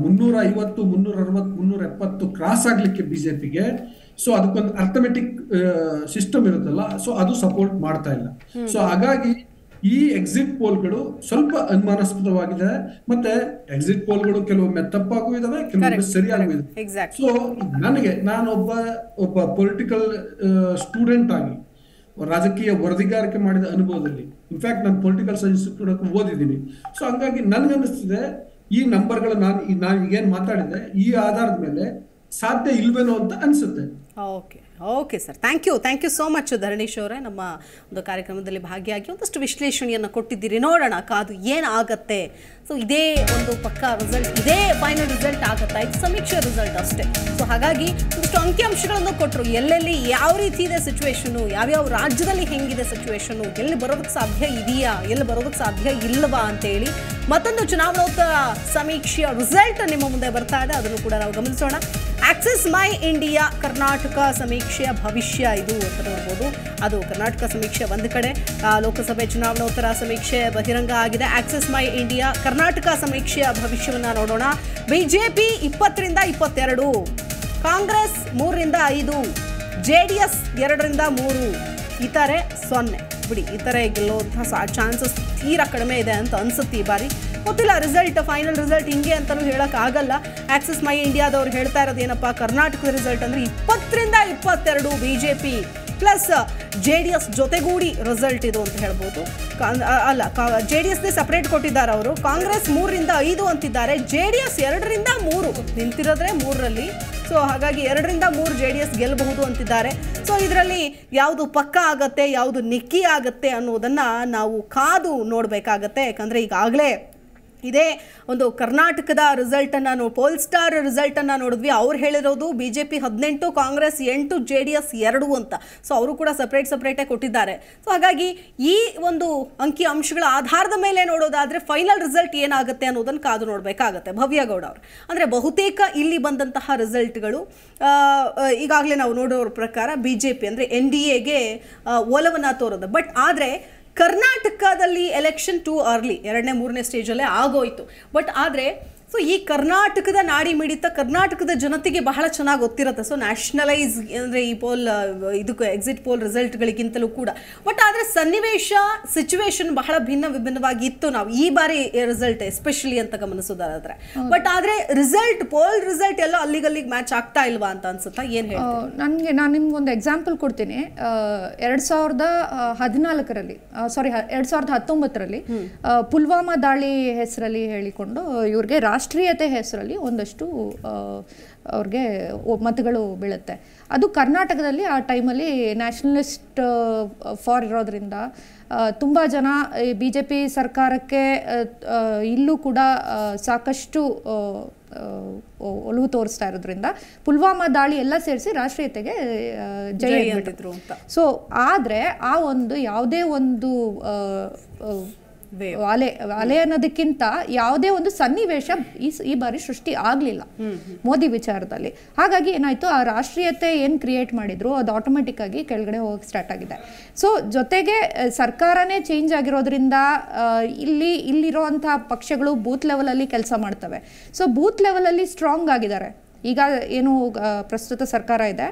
ಮುನ್ನೂರ ಐವತ್ತು ಮುನ್ನೂರ ಅರವತ್ತು ಮುನ್ನೂರ ಎಪ್ಪತ್ತು ಕ್ರಾಸ್ ಆಗಲಿಕ್ಕೆ ಬಿಜೆಪಿಗೆ ಸೊ ಅದಕ್ಕೊಂದು ಅರ್ಥಮೆಟಿಕ್ ಸಿಸ್ಟಮ್ ಇರುತ್ತಲ್ಲ ಸೊ ಅದು ಸಪೋರ್ಟ್ ಮಾಡ್ತಾ ಇಲ್ಲ ಸೊ ಹಾಗಾಗಿ ಈ ಎಕ್ಸಿಟ್ ಪೋಲ್ಗಳು ಸ್ವಲ್ಪ ಅನುಮಾನಾಸ್ಪದವಾಗಿದೆ ಮತ್ತೆ ಎಕ್ಸಿಟ್ ಪೋಲ್ಗಳು ಕೆಲವೊಮ್ಮೆ ತಪ್ಪಾಗೂ ಇದಾವೆ ಕೆಲವೊಮ್ಮೆ ಸರಿಯಾಗೂ ಇದೆ ಸೊ ನನಗೆ ನಾನೊಬ್ಬ ಒಬ್ಬ ಪೊಲಿಟಿಕಲ್ ಸ್ಟೂಡೆಂಟ್ ಆಗಿ ರಾಜಕೀಯ ವರದಿಗಾರಿಕೆ ಮಾಡಿದ ಅನುಭವದಲ್ಲಿ ಇನ್ಫ್ಯಾಕ್ಟ್ ನಾನು ಪೊಲಿಟಿಕಲ್ ಸೈನ್ಸ್ ಕೂಡ ಓದಿದ್ದೀನಿ ಸೊ ಹಂಗಾಗಿ ಅನಿಸ್ತಿದೆ ಈ ನಂಬರ್ಗಳು ನಾನು ನಾನು ಈಗೇನು ಮಾತಾಡಿದೆ ಈ ಆಧಾರದ ಮೇಲೆ ಸಾಧ್ಯ ಇಲ್ವೇನೋ ಅಂತ ಅನ್ಸುತ್ತೆ okay sir thank you thank you so much Dharanish ಅವರೇ ನಮ್ಮ ಒಂದು ಕಾರ್ಯಕ್ರಮದಲ್ಲಿ ಭಾಗಿಯಾಗಿ ಒಂದಷ್ಟು ವಿಶ್ಲೇಷಣೆಯನ್ನು ಕೊಟ್ಟಿದ್ದೀರಿ ನೋಡೋಣ ಕಾದು ಏನಾಗತ್ತೆ ಸೊ ಇದೇ ಒಂದು ಪಕ್ಕಾ ರಿಸಲ್ಟ್ ಇದೇ ಫೈನಲ್ ರಿಸಲ್ಟ್ ಆಗುತ್ತಾ ಇದು ಸಮೀಕ್ಷೆ ರಿಸಲ್ಟ್ ಅಷ್ಟೇ ಸೊ ಹಾಗಾಗಿ ಒಂದಷ್ಟು ಅಂಕಿಅಂಶಗಳನ್ನು ಕೊಟ್ಟರು ಎಲ್ಲೆಲ್ಲಿ ಯಾವ ರೀತಿ ಇದೆ ಸಿಚುವೇಶನು ಯಾವ್ಯಾವ ರಾಜ್ಯದಲ್ಲಿ ಹೆಂಗಿದೆ ಸಿಚುವೇಶನು ಎಲ್ಲಿ ಬರೋದಕ್ಕೆ ಸಾಧ್ಯ ಇದೆಯಾ ಎಲ್ಲಿ ಬರೋದಕ್ಕೆ ಸಾಧ್ಯ ಇಲ್ಲವಾ ಅಂತೇಳಿ ಮತ್ತೊಂದು ಚುನಾವಣೋತ್ತರ ಸಮೀಕ್ಷೆಯ ರಿಸಲ್ಟ್ ನಿಮ್ಮ ಮುಂದೆ ಬರ್ತಾ ಇದೆ ಅದನ್ನು ಕೂಡ ನಾವು ಗಮನಿಸೋಣ ಆಕ್ಸಿಸ್ ಮೈ ಇಂಡಿಯಾ ಕರ್ನಾಟಕ ಸಮೀಕ್ಷೆ ಸಮೀಕ್ಷೆಯ ಭವಿಷ್ಯ ಇದು ಅಂತ ನೋಡ್ಬೋದು ಅದು ಕರ್ನಾಟಕ ಸಮೀಕ್ಷೆ ಒಂದು ಕಡೆ ಲೋಕಸಭೆ ಚುನಾವಣೋತ್ತರ ಸಮೀಕ್ಷೆ ಬಹಿರಂಗ ಆಗಿದೆ ಆಕ್ಸೆಸ್ ಮೈ ಇಂಡಿಯಾ ಕರ್ನಾಟಕ ಸಮೀಕ್ಷೆಯ ಭವಿಷ್ಯವನ್ನು ನೋಡೋಣ ಬಿಜೆಪಿ ಇಪ್ಪತ್ತರಿಂದ ಇಪ್ಪತ್ತೆರಡು ಕಾಂಗ್ರೆಸ್ ಮೂರರಿಂದ ಐದು ಜೆ ಡಿ ಎಸ್ ಎರಡರಿಂದ ಮೂರು ಇತರೆ ಸೊನ್ನೆ ಬಿಡಿ ಇತರೆ ಗೆಲ್ಲುವಂತಹ ಚಾನ್ಸಸ್ ತೀರಾ ಕಡಿಮೆ ಇದೆ ಅಂತ ಅನಿಸುತ್ತೆ ಈ ಬಾರಿ ಗೊತ್ತಿಲ್ಲ ರಿಸಲ್ಟ್ ಫೈನಲ್ ರಿಸಲ್ಟ್ ಹಿಂಗೆ ಅಂತಲೂ ಹೇಳೋಕ್ಕಾಗಲ್ಲ ಆಕ್ಸಿಸ್ ಮೈ ಇಂಡಿಯಾದವ್ರು ಹೇಳ್ತಾ ಇರೋದು ಏನಪ್ಪ ಕರ್ನಾಟಕದ ರಿಸಲ್ಟ್ ಅಂದರೆ ಇಪ್ಪತ್ತರಿಂದ ಇಪ್ಪತ್ತೆರಡು B J P plus J D S ಜೊತೆಗೂಡಿ ರಿಸಲ್ಟ್ ಇದು ಅಂತ ಹೇಳ್ಬೋದು ಅಲ್ಲ ಜೆ ಡಿ ಎಸ್ನೇ ಸಪ್ರೇಟ್ ಕೊಟ್ಟಿದ್ದಾರೆ ಅವರು ಕಾಂಗ್ರೆಸ್ ಮೂರರಿಂದ ಐದು ಅಂತಿದ್ದಾರೆ ಜೆ ಡಿ ಎಸ್ ಎರಡರಿಂದ ಮೂರು ನಿಂತಿರೋದ್ರೆ ಮೂರರಲ್ಲಿ ಸೊ ಹಾಗಾಗಿ ಎರಡರಿಂದ ಮೂರು ಜೆ ಡಿ ಎಸ್ ಗೆಲ್ಲಬಹುದು ಅಂತಿದ್ದಾರೆ ಸೊ ಇದರಲ್ಲಿ ಯಾವುದು ಪಕ್ಕ ಆಗತ್ತೆ ಯಾವುದು ನಿಕ್ಕಿ ಆಗತ್ತೆ ಅನ್ನೋದನ್ನು ನಾವು ಕಾದು ನೋಡಬೇಕಾಗತ್ತೆ ಯಾಕಂದರೆ ಈಗಾಗಲೇ ಇದೇ ಒಂದು ಕರ್ನಾಟಕದ ರಿಸಲ್ಟನ್ನು ನಾವು ಪೋಲ್ ಸ್ಟಾರ್ ರಿಸಲ್ಟನ್ನು ನೋಡಿದ್ವಿ ಅವ್ರು ಹೇಳಿರೋದು ಬಿ ಜೆ ಪಿ ಹದಿನೆಂಟು ಕಾಂಗ್ರೆಸ್ ಎಂಟು ಜೆ ಡಿ ಎಸ್ ಎರಡು ಅಂತ ಸೊ ಅವರು ಕೂಡ ಸಪ್ರೇಟ್ ಸಪ್ರೇಟೇ ಕೊಟ್ಟಿದ್ದಾರೆ ಸೊ ಹಾಗಾಗಿ ಈ ಒಂದು ಅಂಕಿ ಅಂಶಗಳ ಆಧಾರದ ಮೇಲೆ ನೋಡೋದಾದರೆ ಫೈನಲ್ ರಿಸಲ್ಟ್ ಏನಾಗುತ್ತೆ ಅನ್ನೋದನ್ನು ಕಾದು ನೋಡಬೇಕಾಗತ್ತೆ ಭವ್ಯಗೌಡ ಅವರು ಅಂದರೆ ಬಹುತೇಕ ಇಲ್ಲಿ ಬಂದಂತಹ ರಿಸಲ್ಟ್ಗಳು ಈಗಾಗಲೇ ನಾವು ನೋಡೋರ ಪ್ರಕಾರ ಬಿ ಜೆ ಪಿ ಅಂದರೆ ಎನ್ ಡಿ ಎಗೆ ಒಲವನ್ನು ತೋರೋದು ಬಟ್ ಆದರೆ ಕರ್ನಾಟಕದಲ್ಲಿ ಎಲೆಕ್ಷನ್ ಟು ಅರ್ಲಿ ಎರಡನೇ ಮೂರನೇ ಸ್ಟೇಜಲ್ಲೇ ಆಗೋಯ್ತು ಬಟ್ ಆದರೆ ಸೊ ಈ ಕರ್ನಾಟಕದ ನಾಡಿ ಮಿಡಿತ ಕರ್ನಾಟಕದ ಜನತೆಗೆ ಬಹಳ ಚೆನ್ನಾಗಿ ಗೊತ್ತಿರುತ್ತೆ ಸೊ ನ್ಯಾಷನಲೈಸ್ ಅಂದರೆ ಈ ಪೋಲ್ ಇದಕ್ಕೆ ಎಕ್ಸಿಟ್ ಪೋಲ್ ರಿಸಲ್ಟ್ಗಳಿಗಿಂತಲೂ ಕೂಡ ಬಟ್ ಆದರೆ ಸನ್ನಿವೇಶ ಸಿಚುವೇಶನ್ ಬಹಳ ಭಿನ್ನ ವಿಭಿನ್ನವಾಗಿ ಇತ್ತು ನಾವು ಈ ಬಾರಿ ರಿಸಲ್ಟ್ ಎಸ್ಪೆಷಲಿ ಅಂತ ಗಮನಿಸೋದಾದ್ರೆ ಬಟ್ ಆದರೆ ರಿಸಲ್ಟ್ ಪೋಲ್ ರಿಸಲ್ಟ್ ಎಲ್ಲ ಅಲ್ಲಿಗಲ್ಲಿಗೆ ಮ್ಯಾಚ್ ಆಗ್ತಾ ಇಲ್ವಾ ಅಂತ ಅನ್ಸುತ್ತಾ ಏನು ನನಗೆ ನಾನು ಒಂದು ಎಕ್ಸಾಂಪಲ್ ಕೊಡ್ತೀನಿ ಎರಡು ಸಾವಿರದ ಹದಿನಾಲ್ಕರಲ್ಲಿ ಸಾರಿ ಎರಡು ಸಾವಿರದ ಹತ್ತೊಂಬತ್ತರಲ್ಲಿ ಪುಲ್ವಾಮಾ ದಾಳಿ ಹೆಸರಲ್ಲಿ ಹೇಳಿಕೊಂಡು ಇವ್ರಿಗೆ ರಾಷ್ಟ್ರ ರಾಷ್ಟ್ರೀಯತೆ ಹೆಸರಲ್ಲಿ ಒಂದಷ್ಟು ಅವ್ರಿಗೆ ಮತಗಳು ಬೀಳುತ್ತೆ ಅದು ಕರ್ನಾಟಕದಲ್ಲಿ ಆ ಟೈಮಲ್ಲಿ ನ್ಯಾಷನಲಿಸ್ಟ್ ಫಾರ್ ಇರೋದ್ರಿಂದ ತುಂಬ ಜನ ಬಿ ಜೆ ಪಿ ಸರ್ಕಾರಕ್ಕೆ ಇಲ್ಲೂ ಕೂಡ ಸಾಕಷ್ಟು ಒಲವು ತೋರಿಸ್ತಾ ಇರೋದ್ರಿಂದ ಪುಲ್ವಾಮಾ ದಾಳಿ ಎಲ್ಲ ಸೇರಿಸಿ ರಾಷ್ಟ್ರೀಯತೆಗೆ ಜಯ ಅಂತ ಸೊ ಆದರೆ ಆ ಒಂದು ಯಾವುದೇ ಒಂದು ಅಲೆ ಅಲೆ ಅನ್ನೋದಕ್ಕಿಂತ ಯಾವುದೇ ಒಂದು ಸನ್ನಿವೇಶ ಈ ಈ ಬಾರಿ ಸೃಷ್ಟಿ ಆಗಲಿಲ್ಲ ಮೋದಿ ವಿಚಾರದಲ್ಲಿ ಹಾಗಾಗಿ ಏನಾಯ್ತು ಆ ರಾಷ್ಟ್ರೀಯತೆ ಏನು ಕ್ರಿಯೇಟ್ ಮಾಡಿದ್ರು ಅದು ಆಟೋಮೆಟಿಕ್ ಆಗಿ ಕೆಳಗಡೆ ಹೋಗಕ್ಕೆ ಸ್ಟಾರ್ಟ್ ಆಗಿದೆ ಸೊ ಜೊತೆಗೆ ಸರ್ಕಾರನೇ ಚೇಂಜ್ ಆಗಿರೋದ್ರಿಂದ ಇಲ್ಲಿ ಇಲ್ಲಿರುವಂತಹ ಪಕ್ಷಗಳು ಬೂತ್ ಲೆವೆಲಲ್ಲಿ ಕೆಲಸ ಮಾಡ್ತವೆ ಸೊ ಬೂತ್ ಲೆವೆಲಲ್ಲಿ ಸ್ಟ್ರಾಂಗ್ ಆಗಿದ್ದಾರೆ ಈಗ ಏನು ಪ್ರಸ್ತುತ ಸರ್ಕಾರ ಇದೆ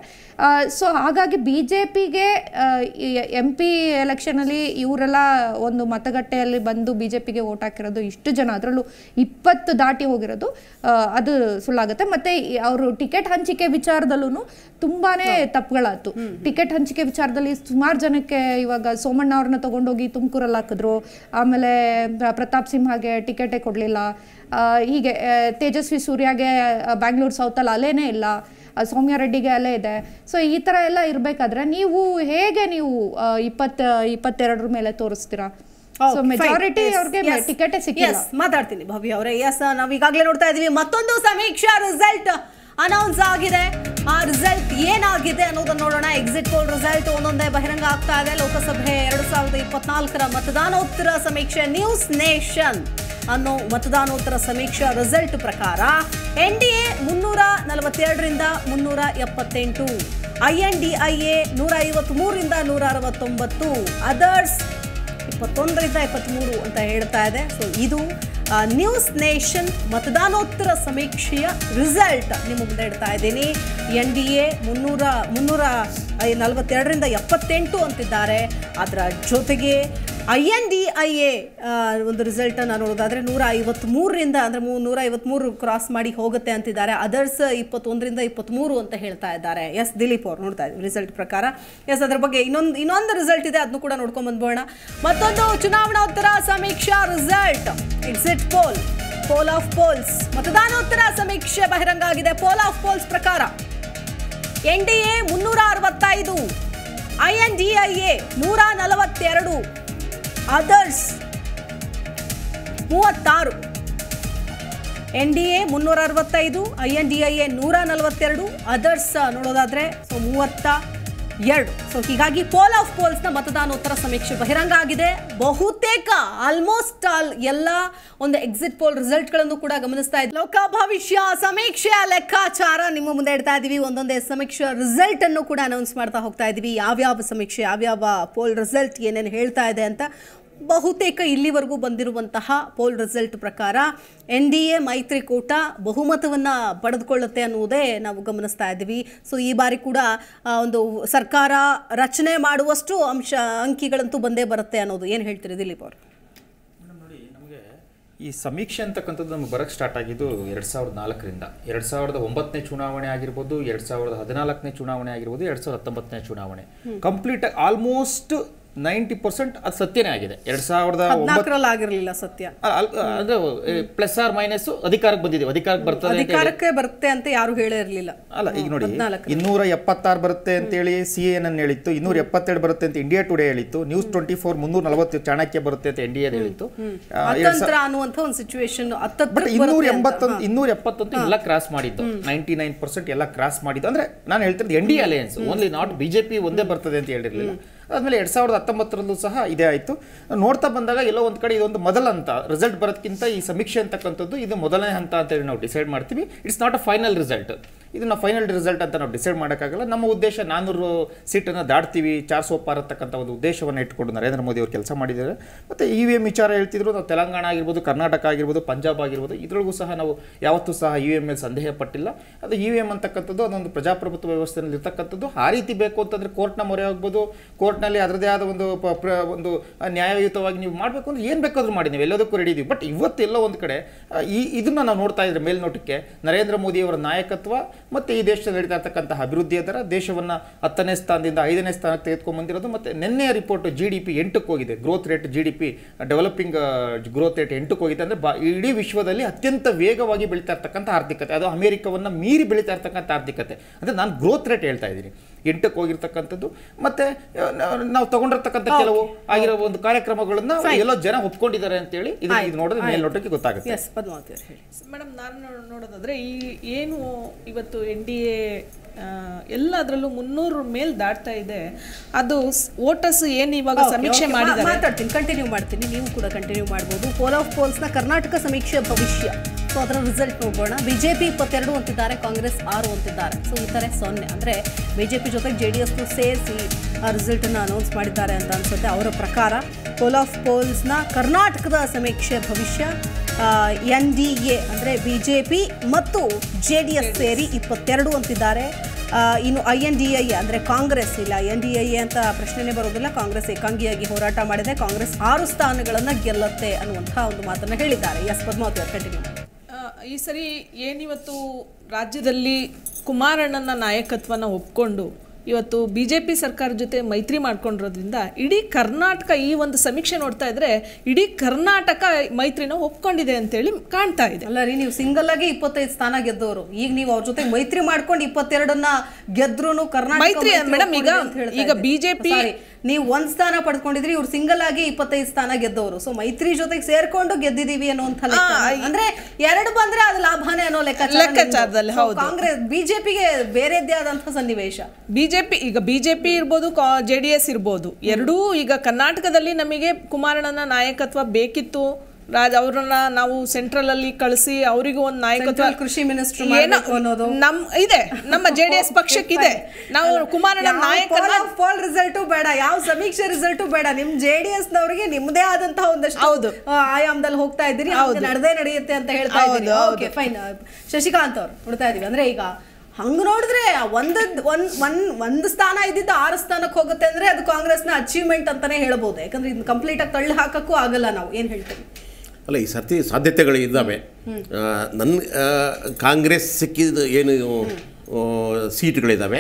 ಸೊ ಹಾಗಾಗಿ ಬಿ ಜೆ ಪಿಗೆ ಎಂ ಪಿ ಎಲೆಕ್ಷನಲ್ಲಿ ಇವರೆಲ್ಲ ಒಂದು ಮತಗಟ್ಟೆಯಲ್ಲಿ ಬಂದು ಬಿ ಜೆ ಪಿಗೆ ಓಟ್ ಹಾಕಿರೋದು ಇಷ್ಟು ಜನ ಅದರಲ್ಲೂ ಇಪ್ಪತ್ತು ದಾಟಿ ಹೋಗಿರೋದು ಅದು ಸುಳ್ಳಾಗುತ್ತೆ ಮತ್ತು ಅವರು ಟಿಕೆಟ್ ಹಂಚಿಕೆ ವಿಚಾರದಲ್ಲೂ ತುಂಬಾ ತಪ್ಪುಗಳಾಯ್ತು ಟಿಕೆಟ್ ಹಂಚಿಕೆ ವಿಚಾರದಲ್ಲಿ ಸುಮಾರು ಜನಕ್ಕೆ ಇವಾಗ ಸೋಮಣ್ಣ ಅವ್ರನ್ನ ತಗೊಂಡೋಗಿ ತುಮಕೂರಲ್ಲಿ ಹಾಕಿದ್ರು ಆಮೇಲೆ ಪ್ರತಾಪ್ ಸಿಂಹಗೆ ಟಿಕೆಟೇ ಕೊಡಲಿಲ್ಲ ಹೀಗೆ ತೇಜಸ್ವಿ ಸೂರ್ಯಗೆ ಬ್ಯಾಂಗ್ಳೂರು ಸೌತಲ್ಲಿ ಅಲೆನೆ ಇಲ್ಲ ಸೌಮ್ಯ ರೆಡ್ಡಿಗೆ ಅಲೆ ಇದೆ ಸೊ ಈ ಥರ ಎಲ್ಲ ಇರಬೇಕಾದ್ರೆ ನೀವು ಹೇಗೆ ನೀವು ಇಪ್ಪತ್ತ ಇಪ್ಪತ್ತೆರಡರ ಮೇಲೆ ತೋರಿಸ್ತೀರಾ ಟಿಕೆಟ್ ಮಾತಾಡ್ತೀನಿ ಭವ್ಯ ಅವರೇ ಎಸ್ ನಾವು ಈಗಾಗಲೇ ನೋಡ್ತಾ ಇದೀವಿ ಮತ್ತೊಂದು ಸಮೀಕ್ಷಾ ರಿಸಲ್ಟ್ ಅನೌನ್ಸ್ ಆಗಿದೆ ಆ ರಿಸಲ್ಟ್ ಏನಾಗಿದೆ ಅನ್ನೋದನ್ನು ನೋಡೋಣ ಎಕ್ಸಿಟ್ ಪೋಲ್ ರಿಸಲ್ಟ್ ಒಂದೊಂದೇ ಬಹಿರಂಗ ಆಗ್ತಾ ಇದೆ ಲೋಕಸಭೆ ಎರಡು ಸಾವಿರದ ಇಪ್ಪತ್ನಾಲ್ಕರ ಮತದಾನೋತ್ತರ ಸಮೀಕ್ಷೆ ನ್ಯೂಸ್ ನೇಷನ್ ಅನ್ನೋ ಮತದಾನೋತ್ತರ ಸಮೀಕ್ಷಾ ರಿಸಲ್ಟ್ ಪ್ರಕಾರ ಎನ್ ಡಿ ಎ ಮುನ್ನೂರ ನಲವತ್ತೆರಡರಿಂದ ಮುನ್ನೂರ ಎಪ್ಪತ್ತೆಂಟು I N D I A ನೂರ ಮೂರರಿಂದ ನೂರ ಅರವತ್ತೊಂಬತ್ತು ಅದರ್ಸ್ ಇಪ್ಪತ್ತೊಂದರಿಂದ ಇಪ್ಪತ್ತ್ಮೂರು ಅಂತ ಹೇಳ್ತಾ ಇದೆ ಸೊ ಇದು ನ್ಯೂಸ್ ನೇಷನ್ ಮತದಾನೋತ್ತರ ಸಮೀಕ್ಷೆಯ ರಿಸಲ್ಟ್ ನಿಮ್ಮ ಮುಂದೆ ಇಡ್ತಾ ಇದ್ದೀನಿ ಎನ್ ಡಿ ಎ ಮುನ್ನೂರ ಮುನ್ನೂರ ನಲವತ್ತೆರಡರಿಂದ ಎಪ್ಪತ್ತೆಂಟು ಅಂತಿದ್ದಾರೆ ಅದರ ಜೊತೆಗೆ I N D I A ಒಂದು ರಿಸಲ್ಟನ್ನು ನೋಡೋದಾದರೆ ನೂರ ಐವತ್ತ್ಮೂರರಿಂದ ಅಂದರೆ ಮೂ ನೂರ ಕ್ರಾಸ್ ಮಾಡಿ ಹೋಗುತ್ತೆ ಅಂತಿದ್ದಾರೆ ಅದರ್ಸ್ ಇಪ್ಪತ್ತೊಂದರಿಂದ ಇಪ್ಪತ್ತ್ಮೂರು ಅಂತ ಹೇಳ್ತಾ ಇದ್ದಾರೆ ಎಸ್ ದಿಲೀಪ್ ಅವ್ರು ನೋಡ್ತಾ ಇದ್ದೀವಿ ರಿಸಲ್ಟ್ ಪ್ರಕಾರ ಎಸ್ ಅದರ ಬಗ್ಗೆ ಇನ್ನೊಂದು ಇನ್ನೊಂದು ರಿಸಲ್ಟ್ ಇದೆ ಅದನ್ನು ಕೂಡ ನೋಡ್ಕೊಂಡು ಬಂದ್ಬೋಣ ಮತ್ತೊಂದು ಉತ್ತರ ಸಮೀಕ್ಷಾ result exit poll poll of polls ಮತದಾನೋತ್ತರ ಸಮೀಕ್ಷೆ ಬಹಿರಂಗ ಆಗಿದೆ ಪೋಲ್ ಆಫ್ ಪೋಲ್ಸ್ ಪ್ರಕಾರ ಎನ್ ಡಿ ಎ ಮುನ್ನೂರ ಅರವತ್ತೈದು I N D I A ನೂರ ನಲವತ್ತೆರಡು ಅದರ್ಸ್ ಮೂವತ್ತಾರು ಎನ್ ಡಿ ಎ ಮುನ್ನೂರ ಅರವತ್ತೈದು I N D I A ನೂರ ನಲವತ್ತೆರಡು ಅದರ್ಸ್ ನೋಡೋದಾದ್ರೆ ಸೊ ಮೂವತ್ತ ಎರಡು ಸೊ ಹೀಗಾಗಿ ಪೋಲ್ ಆಫ್ ಪೋಲ್ಸ್ನ ಮತದಾನೋತ್ತರ ಸಮೀಕ್ಷೆ ಬಹಿರಂಗ ಆಗಿದೆ ಬಹುತೇಕ ಆಲ್ಮೋಸ್ಟ್ ಆಲ್ ಎಲ್ಲ ಒಂದು ಎಕ್ಸಿಟ್ ಪೋಲ್ ರಿಸಲ್ಟ್ಗಳನ್ನು ಕೂಡ ಗಮನಿಸ್ತಾ ಇದ್ದೀವಿ ಲೋಕ ಭವಿಷ್ಯ ಸಮೀಕ್ಷೆಯ ಲೆಕ್ಕಾಚಾರ ನಿಮ್ಮ ಮುಂದೆ ಇಡ್ತಾ ಇದ್ದೀವಿ ಒಂದೊಂದೇ ಸಮೀಕ್ಷೆ ರಿಸಲ್ಟ್ ಅನ್ನು ಕೂಡ ಅನೌನ್ಸ್ ಮಾಡ್ತಾ ಹೋಗ್ತಾ ಇದ್ದೀವಿ ಯಾವ್ಯಾವ ಸಮೀಕ್ಷೆ ಯಾವ್ಯಾವ ಪೋಲ್ ರಿಸಲ್ಟ್ ಏನೇನು ಹೇಳ್ತಾ ಇದೆ ಅಂತ ಬಹುತೇಕ ಇಲ್ಲಿವರೆಗೂ ಬಂದಿರುವಂತಹ ಪೋಲ್ ರಿಸಲ್ಟ್ ಪ್ರಕಾರ ಎನ್ ಡಿ ಎ ಮೈತ್ರಿಕೂಟ ಬಹುಮತವನ್ನು ಪಡೆದುಕೊಳ್ಳುತ್ತೆ ಅನ್ನುವುದೇ ನಾವು ಗಮನಿಸ್ತಾ ಇದ್ದೀವಿ ಸೊ ಈ ಬಾರಿ ಕೂಡ ಒಂದು ಸರ್ಕಾರ ರಚನೆ ಮಾಡುವಷ್ಟು ಅಂಶ ಅಂಕಿಗಳಂತೂ ಬಂದೇ ಬರುತ್ತೆ ಅನ್ನೋದು ಏನು ಹೇಳ್ತೀರಿ ದಿಲೀಪ್ ಅವರು ಈ ಸಮೀಕ್ಷೆ ಅಂತಕ್ಕಂಥದ್ದು ನಮ್ಗೆ ಬರೋಕ್ಕೆ ಸ್ಟಾರ್ಟ್ ಆಗಿದ್ದು ಎರಡು ಸಾವಿರದ ನಾಲ್ಕರಿಂದ ಎರಡು ಸಾವಿರದ ಒಂಬತ್ತನೇ ಚುನಾವಣೆ ಆಗಿರ್ಬೋದು ಎರಡು ಸಾವಿರದ ಹದಿನಾಲ್ಕನೇ ಚುನಾವಣೆ ಆಗಿರ್ಬೋದು ಎರಡು ಸಾವಿರದ ಹತ್ತೊಂಬತ್ತನೇ ಚುನಾವಣೆ ಕಂಪ್ಲೀಟ್ ಆಲ್ಮೋಸ್ಟ್ ನೈಂಟಿ ಪರ್ಸೆಂಟ್ ಅದು ಸತ್ಯನೇ ಆಗಿದೆ ಎರಡ್ ಸಾವಿರದ ಒಂಬತ್ತರಲ್ಲಿ ಆಗಿರಲಿಲ್ಲ ಸತ್ಯ ಅಂದ್ರೆ ಪ್ಲಸ್ ಆರ್ ಮೈನಸ್ ಅಧಿಕಾರಕ್ಕೆ ಬಂದಿದೆ ಅಧಿಕಾರಕ್ಕೆ ಬರ್ತದೆ ಅಧಿಕಾರಕ್ಕೆ ಬರುತ್ತೆ ಅಂತ ಯಾರು ಹೇಳೇ ಇರಲಿಲ್ಲ ಅಲ್ಲ ಈಗ ನೋಡಿ ಇನ್ನೂರ ಎಪ್ಪತ್ತಾರು ಬರುತ್ತೆ ಹೇಳಿ ಸಿ ಎನ್ ಹೇಳಿತ್ತು ಇನ್ನೂರ ಎಪ್ಪತ್ತೆರಡು ಬರುತ್ತೆ ಅಂತ ಇಂಡಿಯಾ ಟುಡೇ ಹೇಳಿತ್ತು ನ್ಯೂಸ್ ಟ್ವೆಂಟಿ ಫೋರ್ ಮುನ್ನೂರ ನಲವತ್ತು ಚಾಣಕ್ಯ ಬರುತ್ತೆ ಅಂತ ಇಂಡಿಯಾ ಹೇಳಿತ್ತು ಅನ್ನುವಂಥ ಒಂದು ಸಿಚುವೇಶನ್ ಬಟ್ ಇನ್ನೂರ ಎಂಬತ್ತೊಂದು ಇನ್ನೂರ ಎಪ್ಪತ್ತೊಂದು ಎಲ್ಲ ಕ್ರಾಸ್ ಮಾಡಿದ್ದು ನೈಂಟಿ ನೈನ್ ಪರ್ಸೆಂಟ್ ಎಲ್ಲ ಕ್ರಾಸ್ ಮಾಡಿದ್ದು ಅಂದ್ರೆ ನಾನು ಹೇಳ್ತಿರೋದು N D alliance only not BJP ಒಂದೇ ಬರ್ತದೆ ಅಂತ ಹೇಳಿರಲಿಲ್ಲ ಆದಮೇಲೆ ಎರಡು ಸಾವಿರದ ಹತ್ತೊಂಬತ್ತರಲ್ಲೂ ಸಹ ಇದೇ ಆಯಿತು ನೋಡ್ತಾ ಬಂದಾಗ ಎಲ್ಲೋ ಒಂದು ಕಡೆ ಇದೊಂದು ಮೊದಲ ಹಂತ ರಿಸಲ್ಟ್ ಬರೋದಕ್ಕಿಂತ ಈ ಸಮೀಕ್ಷೆ ಅಂತಕ್ಕಂಥದ್ದು ಇದು ಮೊದಲನೇ ಹಂತ ಅಂತೇಳಿ ನಾವು ಡಿಸೈಡ್ ಮಾಡ್ತೀವಿ it's not a final result ಇದನ್ನು ಫೈನಲ್ ರಿಸಲ್ಟ್ ಅಂತ ನಾವು ಡಿಸೈಡ್ ಮಾಡೋಕ್ಕಾಗಲ್ಲ ನಮ್ಮ ಉದ್ದೇಶ ನಾನ್ನೂರು ಸೀಟನ್ನು ದಾಟ್ತೀವಿ ಚಾರ್ ಸೋಪಾರ್ ಅಂತಕ್ಕಂಥ ಒಂದು ಉದ್ದೇಶವನ್ನು ಇಟ್ಕೊಂಡು ನರೇಂದ್ರ ಮೋದಿ ಅವರು ಕೆಲಸ ಮಾಡಿದ್ದಾರೆ ಮತ್ತು ಇ e ವಿ ಎಮ್ ವಿಚಾರ ಹೇಳ್ತಿದ್ರು ನಾವು ತೆಲಂಗಾಣ ಆಗಿರ್ಬೋದು ಕರ್ನಾಟಕ ಆಗಿರ್ಬೋದು ಪಂಜಾಬ್ ಆಗಿರ್ಬೋದು ಇದ್ರೊಳಗೂ ಸಹ ನಾವು ಯಾವತ್ತೂ ಸಹ ಇ ವಿ ಎಮ್ ಮೇಲೆ ಸಂದೇಹ ಪಟ್ಟಿಲ್ಲ ಅದು ಇ ವಿ ಎಮ್ ಅಂತಕ್ಕಂಥದ್ದು ಅದೊಂದು ಪ್ರಜಾಪ್ರಭುತ್ವ ವ್ಯವಸ್ಥೆಯಲ್ಲಿ ಇರ್ತಕ್ಕಂಥದ್ದು ಆ ರೀತಿ ಬೇಕು ಅಂತಂದರೆ ಕೋರ್ಟ್ನ ಮೊರೆ ಆಗ್ಬೋದು ಕೋರ್ಟ್ ಕೋರ್ಟ್ನಲ್ಲಿ ಅದರದೇ ಆದ ಒಂದು ಒಂದು ನ್ಯಾಯಯುತವಾಗಿ ನೀವು ಮಾಡಬೇಕು ಅಂದ್ರೆ ಏನು ಬೇಕಾದರೂ ಮಾಡಿ ನೀವು ಎಲ್ಲದಕ್ಕೂ ರೆಡಿ ಇದೀವಿ ಬಟ್ ಇವತ್ತೆಲ್ಲ ಒಂದು ಕಡೆ ಈ ಇದನ್ನು ನಾವು ನೋಡ್ತಾ ಇದ್ರೆ ಮೇಲ್ನೋಟಕ್ಕೆ ನರೇಂದ್ರ ಮೋದಿಯವರ ನಾಯಕತ್ವ ಮತ್ತು ಈ ದೇಶದಲ್ಲಿ ನಡೀತಾ ಇರ್ತಕ್ಕಂತಹ ಅಭಿವೃದ್ಧಿಯ ದರ ದೇಶವನ್ನು ಹತ್ತನೇ ಸ್ಥಾನದಿಂದ ಐದನೇ ಸ್ಥಾನಕ್ಕೆ ತೆಗೆದುಕೊಂಡ್ಬಂದಿರೋದು ಮತ್ತು ನಿನ್ನೆ ರಿಪೋರ್ಟ್ ಜಿ ಡಿ ಪಿ ಎಂಟಕ್ಕೆ ಹೋಗಿದೆ growth rate G D P developing growth rate ಎಂಟಕ್ಕೆ ಹೋಗಿದೆ ಅಂದರೆ ಬಾ ಇಡೀ ವಿಶ್ವದಲ್ಲಿ ಅತ್ಯಂತ ವೇಗವಾಗಿ ಬೆಳೀತಾ ಇರ್ತಕ್ಕಂಥ ಆರ್ಥಿಕತೆ ಅದು ಅಮೆರಿಕವನ್ನು ಮೀರಿ ಬೆಳೀತಾ ಇರ್ತಕ್ಕಂಥ ಆರ್ಥಿಕತೆ ಅಂದರೆ ನಾನು ಗ್ರೋತ್ ರೇಟ್ ಹೇಳ್ತಾ ಇದ್ದೀನಿ ಎಂಟಕ್ಕೆ ಹೋಗಿರ್ತಕ್ಕಂಥದ್ದು ಮತ್ತೆ ನಾವು ತಗೊಂಡಿರ್ತಕ್ಕಂಥ ಕೆಲವು ಆಗಿರೋ ಒಂದು ಕಾರ್ಯಕ್ರಮಗಳನ್ನ ಎಲ್ಲೋ ಜನ ಒಪ್ಕೊಂಡಿದ್ದಾರೆ ಅಂತ ಹೇಳಿ ಇದು ನೋಡಿದ್ರೆ ಮೇಲ್ನೋಟಕ್ಕೆ ಗೊತ್ತಾಗುತ್ತೆ ಎಸ್ ಹೇಳಿ ಮೇಡಮ್ ನಾನು ನೋಡೋದಾದ್ರೆ ಈ ಏನು ಇವತ್ತು ಎನ್ ಡಿ ಎ ಎಲ್ಲದರಲ್ಲೂ ಮುನ್ನೂರು ಮೇಲ್ ದಾಟ್ತಾ ಇದೆ ಅದು ವೋಟರ್ಸ್ ಏನು ಇವಾಗ ಸಮೀಕ್ಷೆ ಮಾಡಿದ್ದಾರೆ ಮಾತಾಡ್ತೀನಿ ಕಂಟಿನ್ಯೂ ಮಾಡ್ತೀನಿ ನೀವು ಕೂಡ ಕಂಟಿನ್ಯೂ ಮಾಡ್ಬೋದು ಪೋಲ್ ಆಫ್ ಪೋಲ್ಸ್ನ ಕರ್ನಾಟಕ ಸಮೀಕ್ಷೆ ಭವಿಷ್ಯ ಸೊ ಅದರ ರಿಸಲ್ಟ್ ನೋಡೋಣ ಬಿಜೆಪಿ ಇಪ್ಪತ್ತೆರಡು ಅಂತಿದ್ದಾರೆ ಕಾಂಗ್ರೆಸ್ ಆರು ಅಂತಿದ್ದಾರೆ ಸೊ ಥರ ಸೊನ್ನೆ ಅಂದರೆ ಬಿಜೆಪಿ ಜೊತೆಗೆ ಜೆ ಡಿ ಎಸ್ನು ಸೇರಿಸಿ ಆ ರಿಸಲ್ಟನ್ನು ಅನೌನ್ಸ್ ಮಾಡಿದ್ದಾರೆ ಅಂತ ಅನಿಸುತ್ತೆ ಅವರ ಪ್ರಕಾರ ಪೋಲ್ ಆಫ್ ಪೋಲ್ಸ್ನ ಕರ್ನಾಟಕದ ಸಮೀಕ್ಷೆ ಭವಿಷ್ಯ ಎನ್ ಡಿ ಎ ಅಂದರೆ ಬಿ ಜೆ ಪಿ ಮತ್ತು ಜೆ ಡಿ ಎಸ್ ಸೇರಿ ಇಪ್ಪತ್ತೆರಡು ಅಂತಿದ್ದಾರೆ ಇನ್ನು ಐ ಎನ್ ಡಿ ಐ ಅಂದರೆ ಕಾಂಗ್ರೆಸ್ ಇಲ್ಲ ಎನ್ ಡಿ ಐ ಅಂತ ಪ್ರಶ್ನೆನೇ ಬರೋದಿಲ್ಲ ಕಾಂಗ್ರೆಸ್ ಏಕಾಂಗಿಯಾಗಿ ಹೋರಾಟ ಮಾಡಿದೆ ಕಾಂಗ್ರೆಸ್ ಆರು ಸ್ಥಾನಗಳನ್ನು ಗೆಲ್ಲತ್ತೆ ಅನ್ನುವಂಥ ಒಂದು ಮಾತನ್ನು ಹೇಳಿದ್ದಾರೆ ಎಸ್ ಪದ್ಮಾವತಿ ಕಂಟಿನ್ಯೂ ಈ ಸರಿ ಏನಿವತ್ತು ರಾಜ್ಯದಲ್ಲಿ ಕುಮಾರಣ್ಣನ ನಾಯಕತ್ವನ ಒಪ್ಕೊಂಡು ಇವತ್ತು ಬಿ ಜೆ ಪಿ ಸರ್ಕಾರ ಜೊತೆ ಮೈತ್ರಿ ಮಾಡ್ಕೊಂಡಿರೋದ್ರಿಂದ ಇಡೀ ಕರ್ನಾಟಕ ಈ ಒಂದು ಸಮೀಕ್ಷೆ ನೋಡ್ತಾ ಇದ್ರೆ ಇಡೀ ಕರ್ನಾಟಕ ಮೈತ್ರಿನ ಒಪ್ಕೊಂಡಿದೆ ಅಂತೇಳಿ ಕಾಣ್ತಾ ಇದೆ ಅಲ್ಲ ರೀ ನೀವು ಸಿಂಗಲ್ ಆಗಿ ಇಪ್ಪತ್ತೈದು ಸ್ಥಾನ ಗೆದ್ದವರು ಈಗ ನೀವು ಅವ್ರ ಜೊತೆ ಮೈತ್ರಿ ಮಾಡ್ಕೊಂಡು ಇಪ್ಪತ್ತೆರಡನ್ನ ಗೆದ್ರು ಕರ್ನಾಟಕ ಮೈತ್ರಿ ಮೇಡಮ್ ಈಗ ಈಗ ಬಿಜೆಪಿ ನೀವು ಒಂದು ಸ್ಥಾನ ಪಡ್ಕೊಂಡಿದ್ರಿ ಇವ್ರು ಸಿಂಗಲ್ ಆಗಿ ಇಪ್ಪತ್ತೈದು ಸ್ಥಾನ ಗೆದ್ದವರು ಸೊ ಮೈತ್ರಿ ಜೊತೆಗೆ ಸೇರ್ಕೊಂಡು ಗೆದ್ದಿದೀವಿ ಅನ್ನೋಂಥ ಅಂದ್ರೆ ಎರಡು ಬಂದ್ರೆ ಅದು ಲಾಭನೇ ಅನ್ನೋ ಲೆಕ್ಕಾಚಾರದಲ್ಲಿ ಹೌದು ಕಾಂಗ್ರೆಸ್ ಬಿಜೆಪಿಗೆ ಬೇರೆದ್ದೇ ಆದಂತಹ ಸನ್ನಿವೇಶ ಬಿಜೆಪಿ ಈಗ ಬಿಜೆಪಿ ಇರ್ಬೋದು ಜೆ ಡಿ ಎಸ್ ಇರ್ಬೋದು ಎರಡೂ ಈಗ ಕರ್ನಾಟಕದಲ್ಲಿ ನಮಗೆ ಕುಮಾರಣ್ಣನ ನಾಯಕತ್ವ ಬೇಕಿತ್ತು ರಾಜ್ ಅವ್ರನ್ನ ನಾವು ಸೆಂಟ್ರಲ್ ಅಲ್ಲಿ ಕಳಿಸಿ ಅವರಿಗೂ ಒಂದು ನಾಯಕತ್ವ ಕೃಷಿ ಮಿನಿಸ್ಟರ್ ಅನ್ನೋದು ನಮ್ ಇದೆ ನಮ್ಮ ಜೆ ಡಿ ಎಸ್ ಪಕ್ಷಕ್ಕಿದೆ ನಾವು ಕುಮಾರಣ್ಣ ನಾಯಕನ ರಿಸಲ್ಟು ಬೇಡ ಯಾವ ಸಮೀಕ್ಷೆ ರಿಸಲ್ಟು ಬೇಡ ನಿಮ್ ಜೆ ಡಿ ಎಸ್ ನವರಿಗೆ ನಿಮ್ದೇ ಆದಂತಹ ಒಂದಷ್ಟು ಹೌದು ಆಯಾಮದಲ್ಲಿ ಹೋಗ್ತಾ ಇದ್ದೀರಿ ಹೌದು ನಡೆದೇ ನಡೆಯುತ್ತೆ ಅಂತ ಹೇಳ್ತಾ ಇದ್ದೀನಿ ಓಕೆ ಫೈನ್ ಶಶಿಕಾಂತ್ ಅವ್ರು ನೋಡ್ತಾ ಇದೀವಿ ಅಂದ್ರೆ ಈಗ ಹಂಗ್ ನೋಡಿದ್ರೆ ಒಂದ್ ಒಂದ್ ಒಂದ್ ಸ್ಥಾನ ಇದ್ದಿದ್ದು ಆರು ಸ್ಥಾನಕ್ಕೆ ಹೋಗುತ್ತೆ ಅಂದ್ರೆ ಅದು ಕಾಂಗ್ರೆಸ್ನ ಅಚೀವ್ಮೆಂಟ್ ಅಂತಾನೆ ಹೇಳ್ಬೋದು ಯಾಕಂದ್ರೆ ಕಂಪ್ಲೀಟ್ ಆಗಿ ತಳ್ಳಿ ಹಾಕಕ್ಕೂ ಆಗಲ್ಲ ನಾವು ಏನ್ ಹೇಳ್ತೀವಿ ಅಲ್ಲ ಈ ಸರ್ತಿ ಸಾಧ್ಯತೆಗಳು ಇದ್ದಾವೆ ನನ್ನ ಕಾಂಗ್ರೆಸ್ ಸಿಕ್ಕಿದ ಏನು ಸೀಟ್ಗಳಿದ್ದಾವೆ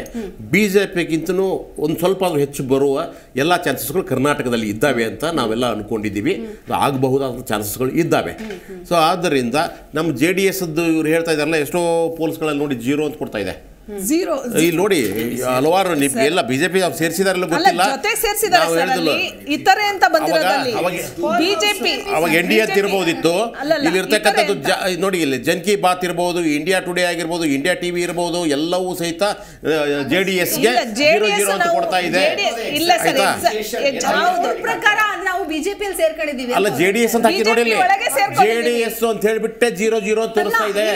ಬಿ ಜೆ ಪಿಗಿಂತನೂ ಒಂದು ಸ್ವಲ್ಪ ಹೆಚ್ಚು ಬರುವ ಎಲ್ಲ ಚಾನ್ಸಸ್ಗಳು ಕರ್ನಾಟಕದಲ್ಲಿ ಇದ್ದಾವೆ ಅಂತ ನಾವೆಲ್ಲ ಅಂದ್ಕೊಂಡಿದ್ದೀವಿ ಆಗಬಹುದಾದ ಚಾನ್ಸಸ್ಗಳು ಇದ್ದಾವೆ ಸೊ ಆದ್ದರಿಂದ ನಮ್ಮ ಜೆ ಡಿ ಎಸ್ದು ಇವ್ರು ಹೇಳ್ತಾ ಇದ್ದಾರಲ್ಲ ಎಷ್ಟೋ ಪೋಲ್ಸ್ಗಳಲ್ಲಿ ನೋಡಿ ಜೀರೋ ಅಂತ ಕೊಡ್ತಾ ಇದೆ ಈ ನೋಡಿ ಹಲವಾರು ಎಲ್ಲ ಬಿಜೆಪಿ ಸೇರಿಸಿದಾರಲ್ಲ ಗೊತ್ತಿಲ್ಲ ಸೇರಿಸಿದ್ದಾರೆ ಇತರೆ ಅಂತ ಬಿಜೆಪಿ ಅವಾಗ ಎನ್ ಡಿ ಎತ್ ಇರ್ಬೋದಿತ್ತು ಇಲ್ಲಿ ಇರ್ತಕ್ಕಂಥದ್ದು ನೋಡಿ ಇಲ್ಲಿ ಜನ್ ಕಿ ಬಾತ್ ಇರ್ಬೋದು ಇಂಡಿಯಾ ಟುಡೇ ಆಗಿರ್ಬೋದು ಇಂಡಿಯಾ ಟಿವಿ ಇರ್ಬೋದು ಎಲ್ಲವೂ ಸಹಿತ ಜೆ ಡಿ ಎಸ್ ಗೆ ಜೀರೋ ಜೀರೋ ಅಂತ ಕೊಡ್ತಾ ಇದೆ ಇಲ್ಲ ಸರ್ ಪ್ರಕಾರ ನಾವು ಸೇರ್ಕೊಂಡಿದ್ದೀವಿ ಅಲ್ಲ ಜೆ ಡಿ ಎಸ್ ಅಂತ ಹಾಕಿ ನೋಡಿ ಜೆ ಡಿ ಎಸ್ ಅಂತ ಹೇಳಿಬಿಟ್ಟೆ ಜೀರೋ ಜೀರೋ ತೋರಿಸ್ತಾ ಇದೆ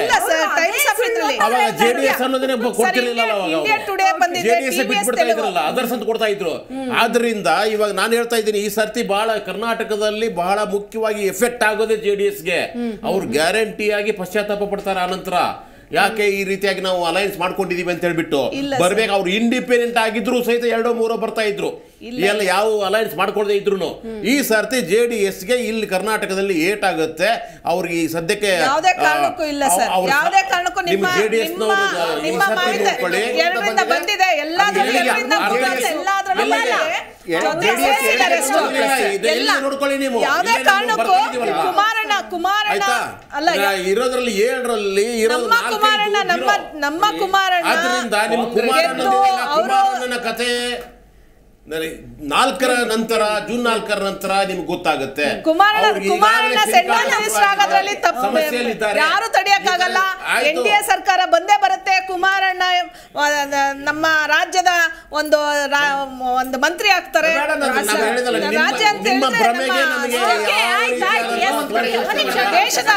ಅವಾಗ ಜೆ ಡಿ ಎಸ್ ಅನ್ನೋದನ್ನೇ ಅಂತ ಕೊಡ್ತಾ ಇದ್ರು ಆದ್ರಿಂದ ಇವಾಗ ನಾನು ಹೇಳ್ತಾ ಇದ್ದೀನಿ ಈ ಸರ್ತಿ ಬಹಳ ಕರ್ನಾಟಕದಲ್ಲಿ ಬಹಳ ಮುಖ್ಯವಾಗಿ ಎಫೆಕ್ಟ್ ಆಗೋದೆ ಜೆ ಡಿ ಎಸ್ಗೆ ಅವ್ರು ಗ್ಯಾರಂಟಿಯಾಗಿ ಪಶ್ಚಾತ್ತಾಪ ಪಡ್ತಾರೆ ಆನಂತರ ಯಾಕೆ ಈ ರೀತಿಯಾಗಿ ನಾವು ಅಲೈನ್ಸ್ ಮಾಡ್ಕೊಂಡಿದೀವಿ ಅಂತ ಹೇಳ್ಬಿಟ್ಟು ಬರ್ಬೇಕು ಅವ್ರು ಇಂಡಿಪೆಂಡೆಂಟ್ ಆಗಿದ್ರು ಸಹಿತ ಎರಡೋ ಮೂರೋ ಬರ್ತಾ ಇದ್ರು ಎಲ್ಲ ಯಾವ ಅಲೈನ್ಸ್ ಮಾಡ್ಕೊಳ್ದೇ ಇದ್ರು ಈ ಸರ್ತಿ ಜೆ ಡಿ ಎಸ್ಗೆ ಇಲ್ಲಿ ಕರ್ನಾಟಕದಲ್ಲಿ ಏಟ್ ಆಗುತ್ತೆ ಅವ್ರಿಗೆ ಈ ಸದ್ಯಕ್ಕೆ ಯಾವುದೇ ಕಾರಣಕ್ಕೂ ಇಲ್ಲ ಸರ್ ಯಾವುದೇ ಕಾರಣಕ್ಕೂ ನಿಮ್ಮ ಜೆಡಿಎಸ್ ನಿಮ್ಮ ಮಾಹಿತಿ ಎರಡರಿಂದ ಬಂದಿದೆ ಎಲ್ಲಾದ್ರೂ ಎರಡರಿಂದ ಎಲ್ಲಾದ್ರೂ ನೋಡ್ಕೊಳ್ಳಿ ನೀವು ಯಾವುದೇ ಕಾರಣಕ್ಕೂ ಕುಮಾರಣ್ಣ ಕುಮಾರಣ್ಣ ಅಲ್ಲ ಇರೋದ್ರಲ್ಲಿ ಏಳರಲ್ಲಿ ಇರೋದು ನಮ್ಮ ಕುಮಾರಣ್ಣ ನಮ್ಮ ಕುಮಾರಣ್ಣ ಅದರಿಂದ ನಿಮ್ಮ ಕುಮಾರಣ್ಣನ ಕತೆ ನಾಲ್ಕರ ನಂತರ ಜೂನ್ ನಾಲ್ಕರ ನಂತರ ನಿಮ್ಗೆ ಗೊತ್ತಾಗುತ್ತೆ ಯಾರು ತಡೆಯಕ್ಕಾಗಲ್ಲ ಎನ್ ಡಿ ಎ ಸರ್ಕಾರ ಬಂದೇ ಬರುತ್ತೆ ಕುಮಾರಣ್ಣ ನಮ್ಮ ರಾಜ್ಯದ ಒಂದು ಒಂದು ಮಂತ್ರಿ ಆಗ್ತಾರೆ ರಾಜ್ಯ ಅಂತ ದೇಶದ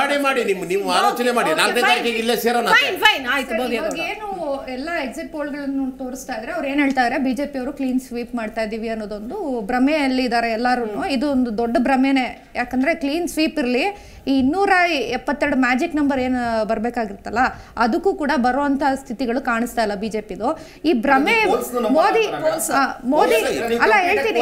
ಮಾಡಿ ಮಾಡಿ ನಿಮ್ ನೀವು ಆಲೋಚನೆ ಮಾಡಿ ನಾಲ್ಕನೇ ತಾರೀಕಿಗೆ ಇಲ್ಲೇ ಸೇರೋಣ ಫೈನ್ ಆಯ್ತು ಏನು ಎಲ್ಲ ಎಕ್ಸಿಟ್ ಪೋಲ್ಗಳನ್ನು ತೋರಿಸ್ತಾ ಇದ್ರೆ ಅವ್ರು ಏನ್ ಹೇಳ್ತಾ ಇದ್ದಾರೆ ಬಿಜೆಪಿ ಅವರು ಕ್ಲೀನ್ ಸ್ವೀಪ್ ಸ್ವೀಪ್ ಮಾಡ್ತಾ ಇದ್ದೀವಿ ಅನ್ನೋದೊಂದು ಭ್ರಮೆಯಲ್ಲಿ ಇದ್ದಾರೆ ಎಲ್ಲರೂ ಇದು ಒಂದು ದೊಡ್ಡ ಭ್ರಮೆನೇ ಯಾಕಂದ್ರೆ ಕ್ಲೀನ್ ಸ್ವೀಪ್ ಇರಲಿ ಈ ಇನ್ನೂರ ಎಪ್ಪತ್ತೆರಡು ಮ್ಯಾಜಿಕ್ ನಂಬರ್ ಏನು ಬರಬೇಕಾಗಿರ್ತಲ್ಲ ಅದಕ್ಕೂ ಕೂಡ ಬರುವಂಥ ಸ್ಥಿತಿಗಳು ಕಾಣಿಸ್ತಾ ಇಲ್ಲ ಬಿಜೆಪಿದು ಈ ಭ್ರಮೆ ಮೋದಿ ಮೋದಿ ಅಲ್ಲ ಹೇಳ್ತೀನಿ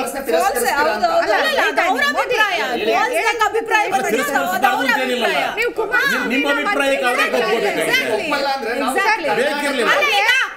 ನೀವು ಕುಮಾರ್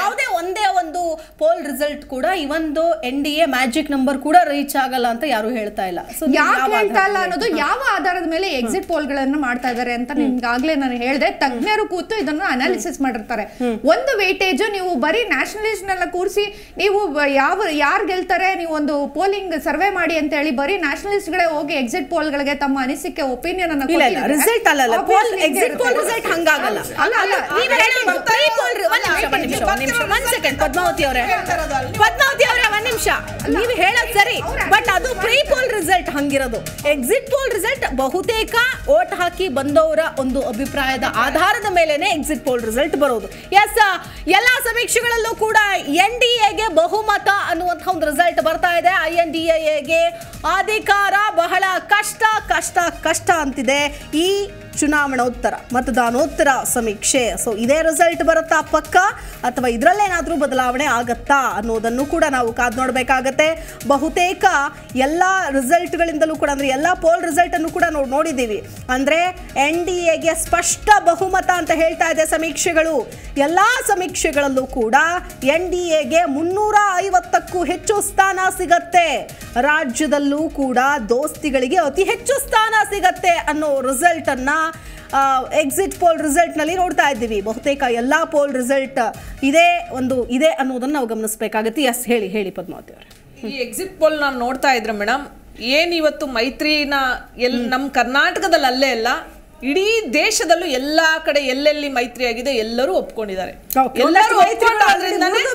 ಯಾವುದೇ ಒಂದೇ ಒಂದು ಪೋಲ್ ರಿಸಲ್ಟ್ ಕೂಡ ಇವೊಂದು N D A magic number ಕೂಡ ರೀಚ್ ಆಗಲ್ಲ ಅಂತ ಯಾರು ಹೇಳ್ತಾ ಇಲ್ಲ ಅನ್ನೋದು ಯಾವ ಆಧಾರದ ಮೇಲೆ ಎಕ್ಸಿಟ್ ಪೋಲ್ ಗಳನ್ನ ಮಾಡ್ತಾ ಇದ್ದಾರೆ ಅಂತ ನಿಮ್ಗಾಗ್ಲೇ ನಾನು ಹೇಳಿದೆ ತಜ್ಞರು ಕೂತು ಇದನ್ನ ಅನಾಲಿಸಿಸ್ ಮಾಡಿರ್ತಾರೆ ಒಂದು ವೇಟೇಜ್ ನೀವು ಬರೀ ನ್ಯಾಷನಲಿಸ್ಟ್ ನೆಲ್ಲ ಕೂರಿಸಿ ನೀವು ಯಾವ ಯಾರು ಗೆಲ್ತಾರೆ ನೀವು ಒಂದು ಪೋಲಿಂಗ್ ಸರ್ವೆ ಮಾಡಿ ಅಂತ ಹೇಳಿ ಬರೀ ನ್ಯಾಷನಲಿಸ್ಟ್ ಗಳೇ ಹೋಗಿ ಎಕ್ಸಿಟ್ ಪೋಲ್ ಗಳಿಗೆ ತಮ್ಮ ಅನಿಸಿಕೆ ಒಪಿನಿಯನ್ ಅನ್ನ ರಿಸಲ್ಟ್ ಅಲ್ಲ ಎಕ್ಸಿಟ್ ಪೋಲ್ ರಿಸಲ್ಟ್ ಹಂಗಾಗಲ್ಲ ನಿಮಿಷ ಸೆಕೆಂಡ್ ಪದ್ಮಾವತಿ ಅವರೇ ಪದ್ಮಾವತಿ ಅವರೇ ಒಂದ್ ನಿಮಿಷ ನೀವು ಹೇಳೋದ್ ಸರಿ ಬಟ್ ಅದು ಪ್ರೀ ಪೋಲ್ ರಿಸಲ್ಟ್ ಹಂಗಿರೋದು ಎಕ್ಸಿಟ್ ಪೋಲ್ ರಿಸಲ್ಟ್ ಬಹುತೇಕ ಓಟ್ ಹಾಕಿ ಬಂದವರ ಒಂದು ಅಭಿಪ್ರಾಯದ ಆಧಾರದ ಮೇಲೆನೆ ಎಕ್ಸಿಟ್ ಪೋಲ್ ರಿಸಲ್ಟ್ ಬರೋದು ಎಸ್ ಎಲ್ಲಾ ಸಮೀಕ್ಷೆಗಳಲ್ಲೂ ಕೂಡ ಎನ್ ಡಿ ಎಗೆ ಬಹುಮತ ಅನ್ನುವಂತಹ ಒಂದು ರಿಸಲ್ಟ್ ಬರ್ತಾ ಇದೆ ಐ ಎನ್ ಡಿ ಎಗೆ ಅಧಿಕಾರ ಬಹಳ ಕಷ್ಟ ಕಷ್ಟ ಕಷ್ಟ ಅಂತಿದೆ ಈ ಚುನಾವಣೋತ್ತರ ಮತದಾನೋತ್ತರ ಸಮೀಕ್ಷೆ ಸೊ ಇದೇ ರಿಸಲ್ಟ್ ಬರುತ್ತಾ ಪಕ್ಕ ಅಥವಾ ಇದರಲ್ಲೇನಾದರೂ ಬದಲಾವಣೆ ಆಗತ್ತಾ ಅನ್ನೋದನ್ನು ಕೂಡ ನಾವು ಕಾದು ನೋಡಬೇಕಾಗತ್ತೆ ಬಹುತೇಕ ಎಲ್ಲ ರಿಸಲ್ಟ್ಗಳಿಂದಲೂ ಕೂಡ ಅಂದರೆ ಎಲ್ಲ ಪೋಲ್ ರಿಸಲ್ಟನ್ನು ಕೂಡ ನಾವು ನೋಡಿದ್ದೀವಿ ಅಂದರೆ ಎನ್ ಡಿ ಎಗೆ ಸ್ಪಷ್ಟ ಬಹುಮತ ಅಂತ ಹೇಳ್ತಾ ಇದೆ ಸಮೀಕ್ಷೆಗಳು ಎಲ್ಲ ಸಮೀಕ್ಷೆಗಳಲ್ಲೂ ಕೂಡ ಎನ್ ಡಿ ಎಗೆ ಮುನ್ನೂರ ಐವತ್ತಕ್ಕೂ ಹೆಚ್ಚು ಸ್ಥಾನ ಸಿಗತ್ತೆ ರಾಜ್ಯದಲ್ಲೂ ಕೂಡ ದೋಸ್ತಿಗಳಿಗೆ ಅತಿ ಹೆಚ್ಚು ಸ್ಥಾನ ಸಿಗತ್ತೆ ಅನ್ನೋ ರಿಸಲ್ಟನ್ನು ಎಕ್ಸಿಟ್ ಪೋಲ್ ರಿಸಲ್ಟ್ನಲ್ಲಿ ನೋಡ್ತಾ ಇದ್ದೀವಿ ಬಹುತೇಕ ಎಲ್ಲ ಪೋಲ್ ರಿಸಲ್ಟ್ ಇದೇ ಒಂದು ಇದೆ ಅನ್ನೋದನ್ನು ನಾವು ಗಮನಿಸಬೇಕಾಗುತ್ತೆ ಎಸ್ ಹೇಳಿ ಹೇಳಿ ಪದ್ಮಾವತಿ ಅವರು ಈ ಎಕ್ಸಿಟ್ ಪೋಲ್ ನಾನು ನೋಡ್ತಾ ಇದ್ರೆ ಮೇಡಮ್ ಏನ್ ಇವತ್ತು ಮೈತ್ರಿನ ಎಲ್ ನಮ್ಮ ಕರ್ನಾಟಕದಲ್ಲಿ ಅಲ್ಲೇ ಅಲ್ಲ ಇಡೀ ದೇಶದಲ್ಲೂ ಎಲ್ಲಾ ಕಡೆ ಎಲ್ಲೆಲ್ಲಿ ಮೈತ್ರಿ ಆಗಿದೆ ಎಲ್ಲರೂ ಒಪ್ಕೊಂಡಿದ್ದಾರೆ